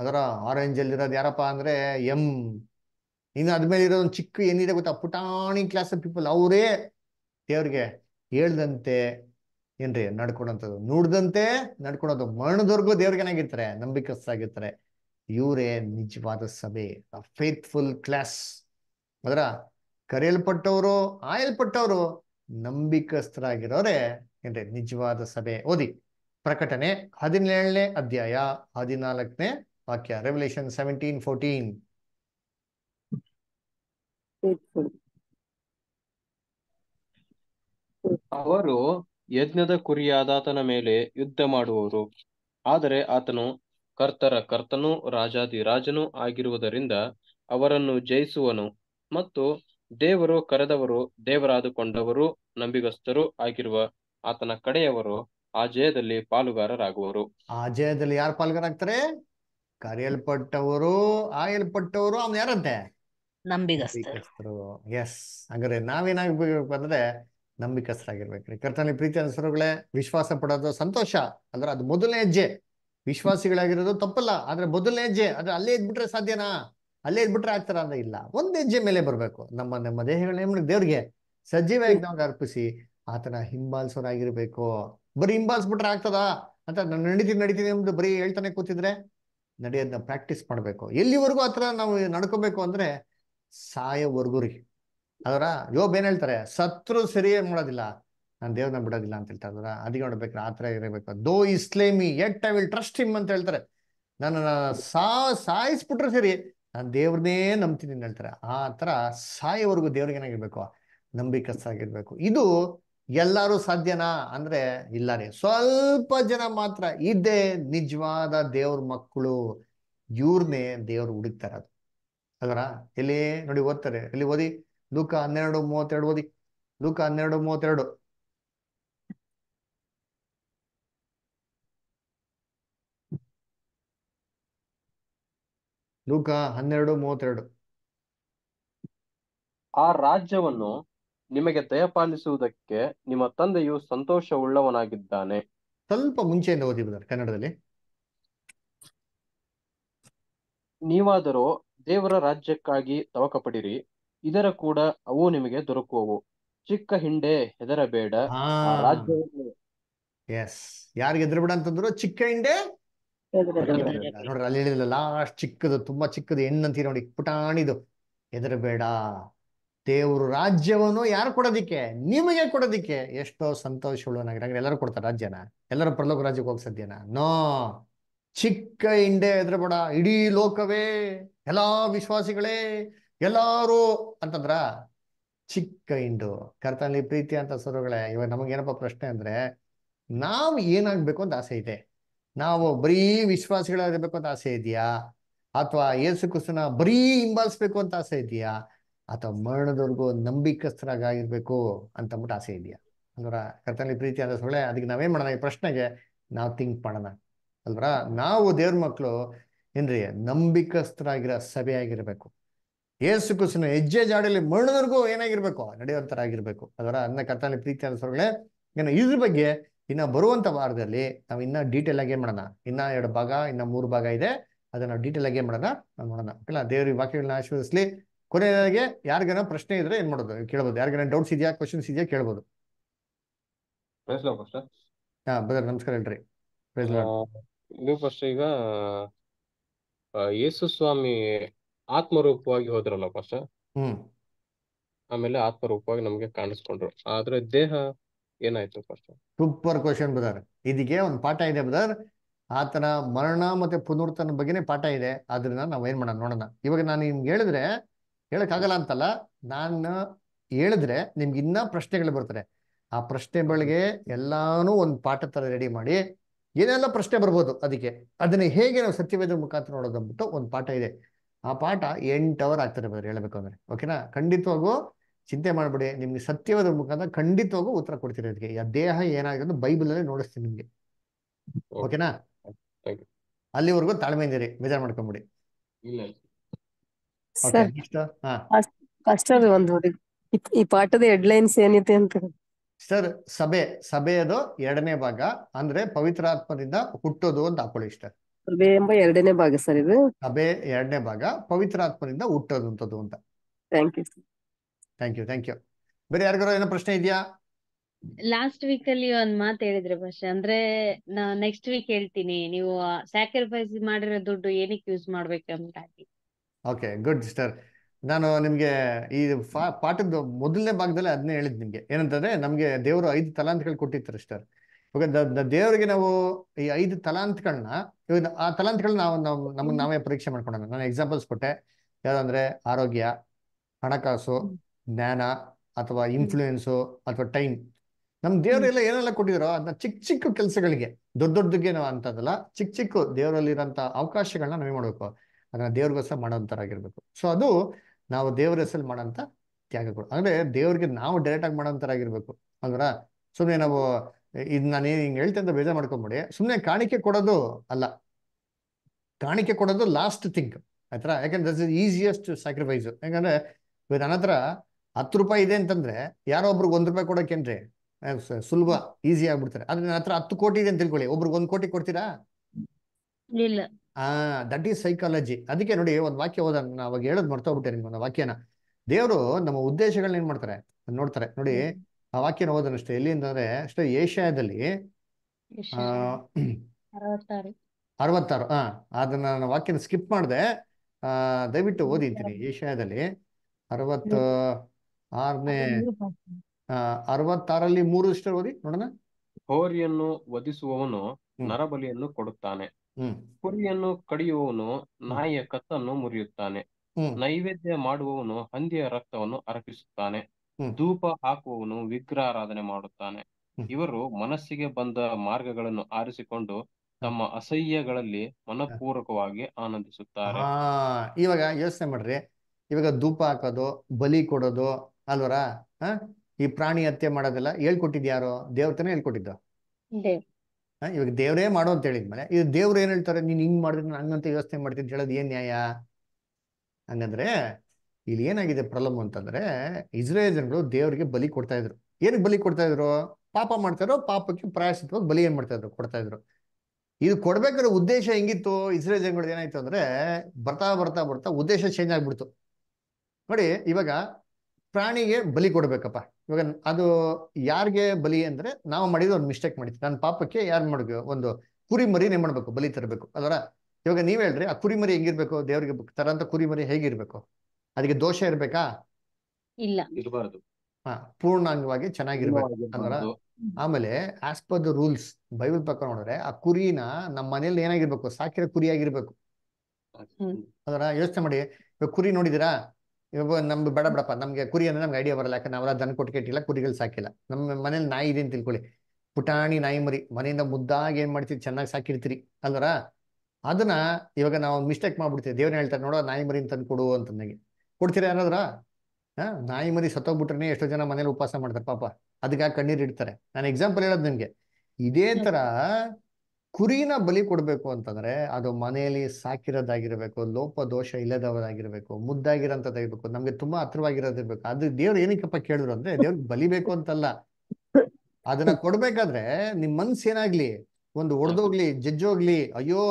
ಅದರ ಆರೆಂಜ್ ಅಲ್ಲಿ ಇರೋದು ಯಾರಪ್ಪ ಅಂದ್ರೆ ಎಂ ಇನ್ನು ಅದ್ಮೇಲೆ ಇರೋ ಒಂದು ಚಿಕ್ಕ ಏನಿದೆ ಗೊತ್ತಾ ಪುಟಾಣಿ ಕ್ಲಾಸ್ ಆಫ್ ಪೀಪಲ್ ಅವರೇ ದೇವ್ರಿಗೆ ಹೇಳ್ದಂತೆ ಏನ್ರಿ ನಡ್ಕೊಡೋಂಥದ್ದು ನೋಡ್ದಂತೆ ನಡ್ಕೊಳೋದು ಮರಣದವರೆಗೂ ದೇವ್ರಿಗೆ ಏನಾಗಿರ್ತಾರೆ ನಂಬಿಕಸ್ಸಾಗಿರ್ತಾರೆ ಇವರೇ ನಿಜವಾದ ಸಭೆ ಫೇತ್ಫುಲ್ ಕ್ಲಾಸ್ ಅದರ ಕರೆಯಲ್ಪಟ್ಟವರು ಆಯಲ್ಪಟ್ಟವರು ನಂಬಿಕಸ್ಥರಾಗಿರೋರೆ ಎಂದ್ರೆ ನಿಜವಾದ ಸಭೆ ಓದಿ ಪ್ರಕಟಣೆ ಹದಿನೇಳನೇ ಅಧ್ಯಾಯ ಹದಿನಾಲ್ಕನೇ ವಾಕ್ಯ ರೆವಲ್ಯೂಷನ್ ಸೆವೆಂಟೀನ್ ಫೋರ್ಟೀನ್ ಅವರು ಯಜ್ಞದ ಕುರಿಯಾದಾತನ ಮೇಲೆ ಯುದ್ಧ ಮಾಡುವವರು ಆದರೆ ಆತನು ಕರ್ತರ ಕರ್ತನೂ ರಾಜನೂ ಆಗಿರುವುದರಿಂದ ಅವರನ್ನು ಜಯಿಸುವನು ಮತ್ತು ದೇವರು ಕರೆದವರು ದೇವರಾದುಕೊಂಡವರು ನಂಬಿಗಸ್ತರು ಆಗಿರುವ ಆತನ ಕಡೆಯವರು ಆ ಜಯದಲ್ಲಿ ಪಾಲುಗಾರರಾಗುವರು ಆ ಜಯದಲ್ಲಿ ಯಾರು ಪಾಲುಗಾರಾಗ್ತಾರೆ ಕರೆಯಲ್ಪಟ್ಟವರು ಆಯಲ್ಪಟ್ಟವರು ಅವ್ನು ಯಾರಂತೆ ನಂಬಿಗಸ್ತರು ಎಸ್ ಹಂಗಾರೆ ನಾವೇನಾಗ್ಬೇಕು ಅಂದ್ರೆ ನಂಬಿಕಸ್ತರಾಗಿರ್ಬೇಕ್ರಿ ಕರ್ತನಲ್ಲಿ ಪ್ರೀತಿ ಅನುಸರುಗಳೇ ವಿಶ್ವಾಸ ಪಡೋದು ಸಂತೋಷ ಅಂದ್ರೆ ಅದು ಮೊದಲನೇ ಹೆಜ್ಜೆ ವಿಶ್ವಾಸಿಗಳಾಗಿರೋದು ತಪ್ಪಲ್ಲ ಆದ್ರೆ ಮೊದಲನೇ ಹೆಜ್ಜೆ ಆದ್ರೆ ಅಲ್ಲೇ ಇದ್ಬಿಟ್ರೆ ಸಾಧ್ಯನಾ ಅಲ್ಲೇ ಇದ್ಬಿಟ್ರೆ ಆಗ್ತಾರ ಅಂದ್ರೆ ಇಲ್ಲ ಒಂದ್ ಹೆಜ್ಜೆ ಮೇಲೆ ಬರ್ಬೇಕು ನಮ್ಮ ನಮ್ಮ ದೇಹಗಳನ್ನ ದೇವ್ರಿಗೆ ಸಜೀವಾಗಿ ನಾವು ಅರ್ಪಿಸಿ ಆತನ ಹಿಂಬಾಲ್ಸೋರಾಗಿರ್ಬೇಕು ಬರೀ ಹಿಂಬಾಲಿಸ್ಬಿಟ್ರೆ ಆಗ್ತದ ಅಂತ ನಾನು ನಡೀತೀನಿ ನಡೀತೀನಿ ಎಂದು ಬರೀ ಹೇಳ್ತಾನೆ ಕೂತಿದ್ರೆ ನಡೆಯೋದನ್ನ ಪ್ರಾಕ್ಟೀಸ್ ಮಾಡ್ಬೇಕು ಎಲ್ಲಿವರೆಗೂ ಆತರ ನಾವು ನಡ್ಕೋಬೇಕು ಅಂದ್ರೆ ಸಾಯ ರೀ ಅದರ ಯೋಬ್ ಏನ್ ಹೇಳ್ತಾರೆ ಸತ್ರು ಸರಿ ಏನ್ ಮಾಡೋದಿಲ್ಲ ನಾನು ದೇವ್ರನ್ನ ಬಿಡೋದಿಲ್ಲ ಅಂತ ಹೇಳ್ತಾ ಅದರ ಅದಿಗೆ ಆತರ ಇರಬೇಕು though he slay me yet I will trust him ಅಂತ ಹೇಳ್ತಾರೆ ನನ್ನ ಸಾ ಸಾಯಿಸ್ಬಿಟ್ರೆ ಸರಿ ನಾನು ದೇವ್ರನ್ನೇ ನಂಬ್ತೀನಿ ಹೇಳ್ತಾರೆ ಆ ತರ ಸಾಯೋವರೆಗೂ ದೇವ್ರಿಗೆ ಏನಾಗಿರ್ಬೇಕು ನಂಬಿಕಸ್ತಾಗಿರ್ಬೇಕು ಇದು ಎಲ್ಲರೂ ಸಾಧ್ಯನಾ ಅಂದ್ರೆ ಇಲ್ಲ ರೀ ಸ್ವಲ್ಪ ಜನ ಮಾತ್ರ ಇದ್ದೇ ನಿಜವಾದ ದೇವ್ರ ಮಕ್ಕಳು ಇವ್ರನ್ನೇ ದೇವ್ರು ಹುಡುಕ್ತಾರೆ ಅದು ಅದರ ಎಲ್ಲಿ ನೋಡಿ ಓದ್ತಾರೆ ಎಲ್ಲಿ ಓದಿ ಲೂಕ ಹನ್ನೆರಡು ಮೂವತ್ತೆರಡು ಓದಿ ಲೂಕ ಹನ್ನೆರಡು ಮೂವತ್ತೆರಡು ಲೂಕ ಹನ್ನೆರಡು ಮೂವತ್ತೆರಡು ಆ ರಾಜ್ಯವನ್ನು ನಿಮಗೆ ದಯಪಾಲಿಸುವುದಕ್ಕೆ ನಿಮ್ಮ ತಂದೆಯು ಸಂತೋಷ ಉಳ್ಳವನಾಗಿದ್ದಾನೆ ಸ್ವಲ್ಪ ಮುಂಚೆಯಿಂದ ಓದಿ ಕನ್ನಡದಲ್ಲಿ ನೀವಾದರೂ ದೇವರ ರಾಜ್ಯಕ್ಕಾಗಿ ತವಕ ಪಡಿರಿ ಇದರ ಕೂಡ ಅವು ನಿಮಗೆ ದೊರಕುವವು ಚಿಕ್ಕ ಹಿಂಡೆ ಹೆದರಬೇಡ ಆ ರಾಜ್ಯವನ್ನು ಎಸ್ ಯಾರಿಗೆ ಹೆದರಬೇಡ ಅಂತಂದ್ರು ಚಿಕ್ಕ ಹಿಂಡೆ ನೋಡ್ರಿ ಅಲ್ಲಿ ಹೇಳಿದಿಲ್ಲ ಲಾಸ್ಟ್ ಚಿಕ್ಕದು ತುಂಬಾ ಚಿಕ್ಕದು ಹೆಣ್ಣಂತೀರಿ ನೋಡಿ ಪುಟಾಣಿದು ಬೇಡ ದೇವ್ರ ರಾಜ್ಯವನ್ನು ಯಾರು ಕೊಡೋದಿಕ್ಕೆ ನಿಮಗೆ ಕೊಡೋದಿಕ್ಕೆ ಎಷ್ಟೋ ಸಂತೋಷಗಳು ನಗರ ಎಲ್ಲರೂ ಕೊಡ್ತಾರೆ ರಾಜ್ಯನ ಎಲ್ಲರೂ ಪ್ರಲೋಕ ರಾಜ್ಯಕ್ಕೆ ಹೋಗಿ ಸದ್ಯನ ನೋ ಚಿಕ್ಕ ಇಂಡೆ ಬೇಡ ಇಡೀ ಲೋಕವೇ ಎಲ್ಲಾ ವಿಶ್ವಾಸಿಗಳೇ ಎಲ್ಲಾರು ಅಂತಂದ್ರ ಚಿಕ್ಕ ಇಂಡು ಕರ್ತನಲ್ಲಿ ಪ್ರೀತಿ ಅಂತ ಸುರುಗಳೇ ಇವಾಗ ನಮಗೇನಪ್ಪ ಪ್ರಶ್ನೆ ಅಂದ್ರೆ ನಾವು ಏನಾಗ್ಬೇಕು ಅಂತ ಆಸೆ ಇದೆ ನಾವು ಬರೀ ವಿಶ್ವಾಸಿಗಳಾಗಿರ್ಬೇಕು ಅಂತ ಆಸೆ ಇದೆಯಾ ಅಥವಾ ಏಸು ಕ್ರಿಸ್ತನ ಬರೀ ಹಿಂಬಾಲಿಸ್ಬೇಕು ಅಂತ ಆಸೆ ಇದೆಯಾ ಅಥವಾ ಮರಣದವರೆಗೂ ಅಂತ ಅಂದ್ಬಿಟ್ಟು ಆಸೆ ಇದೆಯಾ ಅಂದ್ರ ಕರ್ತನಲ್ಲಿ ಪ್ರೀತಿ ಅಂದ ಸೊಳ್ಳೆ ಅದಕ್ಕೆ ನಾವೇನ್ ಮಾಡೋಣ ಈ ಪ್ರಶ್ನೆಗೆ ನಾವು ಥಿಂಕ್ ಮಾಡೋಣ ಅಲ್ವರ ನಾವು ದೇವ್ರ ಮಕ್ಕಳು ಏನ್ರಿ ನಂಬಿಕಸ್ಥರಾಗಿರೋ ಸಭೆಯಾಗಿರ್ಬೇಕು ಏಸು ಕ್ರಿಸ್ತನ ಹೆಜ್ಜೆ ಜಾಡಲ್ಲಿ ಮರಣದವರೆಗೂ ಏನಾಗಿರ್ಬೇಕು ನಡೆಯುವಂತರಾಗಿರ್ಬೇಕು ಅದರ ಅನ್ನ ಕರ್ತನಲ್ಲಿ ಪ್ರೀತಿ ಅಂದ ಸೊಳ್ಳೆ ಏನೋ ಇದ್ರ ಬಗ್ಗೆ ಇನ್ನು ಬರುವಂತ ವಾರದಲ್ಲಿ ನಾವು ಇನ್ನೂ ಡೀಟೇಲ್ ಆಗಿ ಮಾಡೋಣ ಇನ್ನ ಎರಡು ಭಾಗ ಇನ್ನ ಮೂರು ಭಾಗ ಇದೆ ಅದನ್ನ ಡೀಟೇಲ್ ಆಗಿ ಮಾಡೋಣ ನಾವು ಮಾಡೋಣ ಇಲ್ಲ ದೇವ್ರಿಗೆ ವಾಕ್ಯಗಳನ್ನ ಆಶೀರ್ವದಿಸಲಿ ಕೊನೆಯದಾಗೆ ಯಾರಿಗಾನ ಪ್ರಶ್ನೆ ಇದ್ರೆ ಏನು ಮಾಡೋದು ಕೇಳ್ಬೋದು ಯಾರಿಗಾನ ಡೌಟ್ಸ್ ಇದೆಯಾ ಕ್ವಶನ್ಸ್ ಇದೆಯಾ ಕೇಳ್ಬೋದು ಹಾ ನಮಸ್ಕಾರ ಹೇಳ್ರಿ ನೀವು ಫಸ್ಟ್ ಈಗ ಯೇಸು ಸ್ವಾಮಿ ಆತ್ಮರೂಪವಾಗಿ ಹೋದ್ರಲ್ಲ ಫಸ್ಟ್ ಆಮೇಲೆ ಆತ್ಮರೂಪವಾಗಿ ನಮ್ಗೆ ಕಾಣಿಸ್ಕೊಂಡ್ರು ಆದ್ರೆ ದೇಹ ಏನಾಯ್ತು ಫಸ್ಟ್ ಸೂಪರ್ ಕ್ವಶನ್ ಬದರ್ ಇದಕ್ಕೆ ಒಂದು ಪಾಠ ಇದೆ ಬದರ್ ಆತನ ಮರಣ ಮತ್ತೆ ಪುನರ್ತನ ಬಗ್ಗೆನೇ ಪಾಠ ಇದೆ ಆದ್ರಿಂದ ನಾವ್ ಏನ್ ಮಾಡೋಣ ನೋಡೋಣ ಇವಾಗ ನಾನು ನಿಮ್ಗೆ ಹೇಳಿದ್ರೆ ಆಗಲ್ಲ ಅಂತಲ್ಲ ನಾನು ಹೇಳಿದ್ರೆ ನಿಮ್ಗೆ ಇನ್ನ ಪ್ರಶ್ನೆಗಳು ಬರ್ತಾರೆ ಆ ಪ್ರಶ್ನೆಗಳಿಗೆ ಎಲ್ಲಾನು ಒಂದು ಪಾಠ ತರ ರೆಡಿ ಮಾಡಿ ಏನೆಲ್ಲ ಪ್ರಶ್ನೆ ಬರ್ಬೋದು ಅದಕ್ಕೆ ಅದನ್ನ ಹೇಗೆ ನಾವು ಸತ್ಯವೇದ ಮುಖಾಂತರ ಅಂದ್ಬಿಟ್ಟು ಒಂದು ಪಾಠ ಇದೆ ಆ ಪಾಠ ಎಂಟು ಅವರ್ ಆಗ್ತಾರೆ ಬರ್ರಿ ಹೇಳ್ಬೇಕು ಅಂದ್ರೆ ಓಕೆನಾ ಖಂಡಿತವಾಗೂ ಚಿಂತೆ ಮಾಡಬೇಡಿ ನಿಮ್ಗೆ ಸತ್ಯವಾದ ಮುಖಾಂತರ ಖಂಡಿತವಾಗೂ ಉತ್ತರ ಕೊಡ್ತೀರಿ ಅದಕ್ಕೆ ಆ ದೇಹ ಏನಾಗಿದೆ ಬೈಬಲ್ ಅಲ್ಲಿ ನೋಡಿಸ್ತೀನಿ ನಿಮ್ಗೆ ಓಕೆನಾ ಅಲ್ಲಿವರೆಗೂ ತಾಳ್ಮೆ ತಾಳ್ಮೆಯಿಂದಿರಿ ಬೇಜಾರ್ ಮಾಡ್ಕೊಂಬಿಡಿ ಈ ಪಾಠದ ಹೆಡ್ಲೈನ್ಸ್ ಏನಿದೆ ಅಂತ ಸರ್ ಸಭೆ ಸಭೆಯದು ಎರಡನೇ ಭಾಗ ಅಂದ್ರೆ ಪವಿತ್ರಾತ್ಮದಿಂದ ಹುಟ್ಟೋದು ಅಂತ ಹಾಕೊಳ್ಳಿ ಇಷ್ಟ ಸಭೆ ಎಂಬ ಎರಡನೇ ಭಾಗ ಸರ್ ಇದು ಸಭೆ ಎರಡನೇ ಭಾಗ ಪವಿತ್ರಾತ್ಮದಿಂದ ಹುಟ್ಟೋದು ಅಂತದ್ದು ಅಂತ thank you sir thank you thank you ಬೇರೆ ಯಾರಿಗಾರ ಏನೋ ಪ್ರಶ್ನೆ ಇದೆಯಾ ಲಾಸ್ಟ್ ವೀಕ್ ಅಲ್ಲಿ ಒಂದ್ ಮಾತು ಹೇಳಿದ್ರೆ ಭಾಷೆ ಅಂದ್ರೆ ನಾ ನೆಕ್ಸ್ಟ್ ವೀಕ್ ಹೇಳ್ತೀನಿ ನೀವು ಸ್ಯಾಕ್ರಿಫೈಸ್ ಮಾಡಿರೋ ದುಡ್ಡು ಏನಕ್ಕೆ ಯೂಸ್ ಮಾಡ್ಬೇಕು ಅಂತಾಗಿ ಓಕೆ ಗುಡ್ ಸಿಸ್ಟರ್ ನಾನು ನಿಮಗೆ ಈ ಪಾಠದ ಮೊದಲನೇ ಭಾಗದಲ್ಲಿ ಅದನ್ನೇ ಹೇಳಿದ್ ನಿಮಗೆ ಏನಂತಂದ್ರೆ ನಮಗೆ ದೇವರು ಐದು ತಲಾಂತಗಳು ಕೊಟ್ಟಿರ್ತಾರೆ ಸಿಸ್ಟರ್ ಇವಾಗ ದೇವರಿಗೆ ನಾವು ಈ ಐದು ತಲಾಂತ್ಗಳನ್ನ ಆ ತಲಾಂತ್ಗಳನ್ನ ನಾವು ನಾವು ನಾವೇ ಪರೀಕ್ಷೆ ಮಾಡ್ಕೊಂಡ ನಾನು ಎಕ್ಸಾಂಪಲ್ಸ್ ಕೊಟ್ಟೆ ಯಾವ್ದಂದ್ರೆ ಆರೋಗ್ಯ ಹಣಕಾಸು ಜ್ಞಾನ ಅಥವಾ ಇನ್ಫ್ಲೂಯೆನ್ಸು ಅಥವಾ ಟೈಮ್ ನಮ್ ದೇವರೆಲ್ಲ ಏನೆಲ್ಲ ಕೊಟ್ಟಿದ್ರೋ ಅದನ್ನ ಚಿಕ್ಕ ಚಿಕ್ಕ ಕೆಲಸಗಳಿಗೆ ದೊಡ್ಡ ದೊಡ್ಡಗೆ ನಾವು ಅಂತದಲ್ಲ ಚಿಕ್ಕ ಚಿಕ್ಕ ದೇವರಲ್ಲಿರೋಂಥ ಅವಕಾಶಗಳನ್ನ ನಾವೇ ಮಾಡಬೇಕು ಅದನ್ನ ದೇವ್ರಿಗೋಸ್ಕರ ಮಾಡೋಂಥರಾಗಿರ್ಬೇಕು ಸೊ ಅದು ನಾವು ದೇವ್ರ ಹೆಸರು ಮಾಡೋಂಥ ತ್ಯಾಗಗಳು ಅಂದ್ರೆ ದೇವ್ರಿಗೆ ನಾವು ಡೈರೆಕ್ಟ್ ಆಗಿ ಮಾಡೋಂಥರಾಗಿರ್ಬೇಕು ಅಂದ್ರ ಸುಮ್ಮನೆ ನಾವು ಇದು ನಾನು ಹಿಂಗೆ ಹೇಳ್ತೇನೆ ಅಂತ ಬೇಜಾರು ಮಾಡ್ಕೊಂಬಿಡಿ ಸುಮ್ಮನೆ ಕಾಣಿಕೆ ಕೊಡೋದು ಅಲ್ಲ ಕಾಣಿಕೆ ಕೊಡೋದು ಲಾಸ್ಟ್ ಥಿಂಕ್ ಆಯ್ತರ ಯಾಕಂದ್ರೆ ದಸ್ ಇಸ್ ಈಸಿಯೆಸ್ಟ್ ಸ್ಯಾಕ್ರಿಫೈಸ್ ಯಾಕಂದ್ರೆ ನನ್ನ ಹತ್ರ ಹತ್ತು ರೂಪಾಯಿ ಇದೆ ಅಂತಂದ್ರೆ ಯಾರೋ ಒಬ್ರಿಗೆ ಒಂದ್ ರೂಪಾಯಿ ಕೊಡೋಕೇನ್ರಿ ಸುಲಭ ಈಸಿ ಆಗ್ಬಿಡ್ತಾರೆ ಆದ್ರೆ ನನ್ನ ಹತ್ರ ಹತ್ತು ಕೋಟಿ ಇದೆ ಅಂತ ತಿಳ್ಕೊಳ್ಳಿ ಒಬ್ರಿಗೆ ಒಂದ್ ಕೋಟಿ ಕೊಡ್ತೀರಾ ಆ ದಟ್ ಈಸ್ ಸೈಕಾಲಜಿ ಅದಕ್ಕೆ ನೋಡಿ ಒಂದ್ ವಾಕ್ಯ ಹೋದ ನಾನು ಅವಾಗ ಹೇಳೋದ್ ಮರ್ತಾ ಬಿಟ್ಟೆ ನಿಮ್ಗೆ ಒಂದು ವಾಕ್ಯನ ದೇವರು ನಮ್ಮ ಉದ್ದೇಶಗಳನ್ನ ಏನ್ ಮಾಡ್ತಾರೆ ನೋಡ್ತಾರೆ ನೋಡಿ ಆ ವಾಕ್ಯನ ಓದೋಣ ಅಷ್ಟೇ ಎಲ್ಲಿ ಅಂತಂದ್ರೆ ಅಷ್ಟೇ ಏಷ್ಯಾದಲ್ಲಿ ಅರವತ್ತಾರು ಹಾ ಅದನ್ನ ನಾನು ವಾಕ್ಯನ ಸ್ಕಿಪ್ ಮಾಡಿದೆ ಆ ದಯವಿಟ್ಟು ಓದಿಂತೀನಿ ಏಷ್ಯಾದಲ್ಲಿ ಅರವತ್ತು ಆರನೇ ಅರವತ್ತಾರಲ್ಲಿ ಮೂರಷ್ಟು ಓದಿ ನೋಡೋಣ ಹೋರಿಯನ್ನು ವಧಿಸುವವನು ನರಬಲಿಯನ್ನು ಕೊಡುತ್ತಾನೆ ಕುರಿಯನ್ನು ಕಡಿಯುವವನು ನಾಯಿಯ ಕತ್ತನ್ನು ಮುರಿಯುತ್ತಾನೆ ನೈವೇದ್ಯ ಮಾಡುವವನು ಹಂದಿಯ ರಕ್ತವನ್ನು ಅರ್ಪಿಸುತ್ತಾನೆ ಧೂಪ ಹಾಕುವವನು ವಿಗ್ರಹಾರಾಧನೆ ಮಾಡುತ್ತಾನೆ ಇವರು ಮನಸ್ಸಿಗೆ ಬಂದ ಮಾರ್ಗಗಳನ್ನು ಆರಿಸಿಕೊಂಡು ತಮ್ಮ ಅಸಹ್ಯಗಳಲ್ಲಿ ಮನಪೂರ್ವಕವಾಗಿ ಆನಂದಿಸುತ್ತಾರೆ ಇವಾಗ ಯೋಚನೆ ಮಾಡ್ರಿ ಇವಾಗ ಧೂಪ ಹಾಕೋದು ಬಲಿ ಕೊಡೋದು ಅಲ್ವರ ಹ ಈ ಪ್ರಾಣಿ ಹತ್ಯೆ ಹೇಳ್ಕೊಟ್ಟಿದ್ ಹೇಳ್ಕೊಟ್ಟಿದ್ಯಾರೋ ದೇವ್ರತನೇ ಹೇಳ್ಕೊಟ್ಟಿದ್ದು ಇವಾಗ ದೇವ್ರೇ ಮಾಡೋ ಅಂತ ಹೇಳಿದ್ಮೇಲೆ ಇದು ದೇವ್ರು ಏನ್ ಹೇಳ್ತಾರೆ ನೀನ್ ಹಿಂಗ್ ಮಾಡಿದ್ರೆ ಹಂಗಂತ ವ್ಯವಸ್ಥೆ ಮಾಡ್ತಿದ್ ಹೇಳೋದು ಏನ್ ನ್ಯಾಯ ಹಂಗಂದ್ರೆ ಇಲ್ಲಿ ಏನಾಗಿದೆ ಪ್ರಾಬ್ಲಮ್ ಅಂತಂದ್ರೆ ಇಸ್ರೇಲ್ ಜನಗಳು ದೇವ್ರಿಗೆ ಬಲಿ ಕೊಡ್ತಾ ಇದ್ರು ಏನಕ್ಕೆ ಬಲಿ ಕೊಡ್ತಾ ಇದ್ರು ಪಾಪ ಇದ್ರು ಪಾಪಕ್ಕೆ ಪ್ರಾಯಶ್ಚಿತ್ವಾಗಿ ಬಲಿ ಏನ್ ಮಾಡ್ತಾ ಇದ್ರು ಕೊಡ್ತಾ ಇದ್ರು ಇದು ಕೊಡ್ಬೇಕಾದ್ರೆ ಉದ್ದೇಶ ಹೆಂಗಿತ್ತು ಇಸ್ರೇಲ್ ಜನಗಳು ಏನಾಯ್ತು ಅಂದ್ರೆ ಬರ್ತಾ ಬರ್ತಾ ಬರ್ತಾ ಉದ್ದೇಶ ಚೇಂಜ್ ಆಗ್ಬಿಡ್ತು ನೋಡಿ ಇವಾಗ ಪ್ರಾಣಿಗೆ ಬಲಿ ಕೊಡ್ಬೇಕಪ್ಪ ಇವಾಗ ಅದು ಯಾರಿಗೆ ಬಲಿ ಅಂದ್ರೆ ನಾವು ಮಾಡಿದ ಒಂದು ಮಿಸ್ಟೇಕ್ ಮಾಡಿದ್ವಿ ನನ್ನ ಪಾಪಕ್ಕೆ ಯಾರು ಮಾಡ್ಬೇಕು ಒಂದು ಕುರಿ ಮರಿನೇ ಮಾಡ್ಬೇಕು ಬಲಿ ತರಬೇಕು ಅದರ ಇವಾಗ ನೀವ್ ಹೇಳ್ರಿ ಆ ಕುರಿ ಮರಿ ಹೆಂಗಿರ್ಬೇಕು ದೇವ್ರಿಗೆ ತರಂತ ಕುರಿ ಮರಿ ಹೇಗಿರ್ಬೇಕು ಅದಕ್ಕೆ ದೋಷ ಇರ್ಬೇಕಾ ಇಲ್ಲ ಹಾ ಪೂರ್ಣಾಂಗವಾಗಿ ಚೆನ್ನಾಗಿರ್ಬೇಕು ಅದರ ಆಮೇಲೆ as per the rules Bible ಪ್ರಕಾರ ನೋಡಿದ್ರೆ ಆ ಕುರಿನ ನಮ್ಮ ಮನೇಲಿ ಏನಾಗಿರ್ಬೇಕು ಸಾಕಿರೋ ಕುರಿ ಆಗಿರ್ಬೇಕು ಅದರ ಯೋಚನೆ ಮಾಡಿ ಇವಾಗ ಕುರಿ ನೋಡಿದಿರಾ ಇವಾಗ ನಮ್ಗೆ ಬೇಡ ಬೇಡಪ್ಪ ನಮಗೆ ಕುರಿ ಅಂದ್ರೆ ನಮ್ಗೆ ಐಡಿಯಾ ಬರಲ್ಲ ಯಾಕಂದ್ರೆ ನಾವೆಲ್ಲ ದನ ಕೊಟ್ಟು ಕೆಟ್ಟಿಲ್ಲ ಕುರಿಗಳು ಸಾಕಿಲ್ಲ ನಮ್ಮ ಮನೇಲಿ ನಾಯಿ ಇದೆ ಅಂತ ತಿಳ್ಕೊಳ್ಳಿ ಪುಟಾಣಿ ನಾಯಿ ಮರಿ ಮನೆಯಿಂದ ಮುದ್ದಾಗಿ ಏನ್ ಮಾಡ್ತೀವಿ ಚೆನ್ನಾಗಿ ಸಾಕಿರ್ತೀರಿ ಅಲ್ವರ ಅದನ್ನ ಇವಾಗ ನಾವು ಮಿಸ್ಟೇಕ್ ಮಾಡ್ಬಿಡ್ತೀವಿ ದೇವ್ರ ಹೇಳ್ತಾರೆ ನೋಡೋ ನಾಯಿ ಮರಿ ತಂದು ಕೊಡು ಅಂತ ನನಗೆ ಕೊಡ್ತೀರಾ ಯಾರಾದ್ರ ಹಾ ನಾಯಿ ಮರಿ ಸತ್ತೋಗ್ಬಿಟ್ರೆ ಎಷ್ಟೋ ಜನ ಮನೇಲಿ ಉಪವಾಸ ಮಾಡ್ತಾರೆ ಪಾಪ ಅದಕ್ಕೆ ಕಣ್ಣೀರು ಇಡ್ತಾರೆ ನಾನು ಎಕ್ಸಾಂಪಲ್ ಹೇಳೋದು ನಿಮಗೆ ಇದೇ ತರ ಕುರಿನ ಬಲಿ ಕೊಡಬೇಕು ಅಂತಂದ್ರೆ ಅದು ಮನೆಯಲ್ಲಿ ಸಾಕಿರೋದಾಗಿರ್ಬೇಕು ಲೋಪ ದೋಷ ಇಲ್ಲದವರಾಗಿರ್ಬೇಕು ಮುದ್ದಾಗಿರೋಂಥದ್ದು ನಮ್ಗೆ ತುಂಬಾ ಹತ್ರವಾಗಿರೋದಿರ್ಬೇಕು ಅದು ದೇವ್ರು ಏನಕ್ಕಪ್ಪ ಕೇಳಿದ್ರು ಅಂದ್ರೆ ದೇವ್ರಿಗೆ ಬಲಿಬೇಕು ಅಂತಲ್ಲ ಅದನ್ನ ಕೊಡ್ಬೇಕಾದ್ರೆ ನಿಮ್ ಮನ್ಸ್ ಏನಾಗ್ಲಿ ಒಂದು ಒಡೆದೋಗ್ಲಿ ಜಜ್ಜೋಗ್ಲಿ ಅಯ್ಯೋ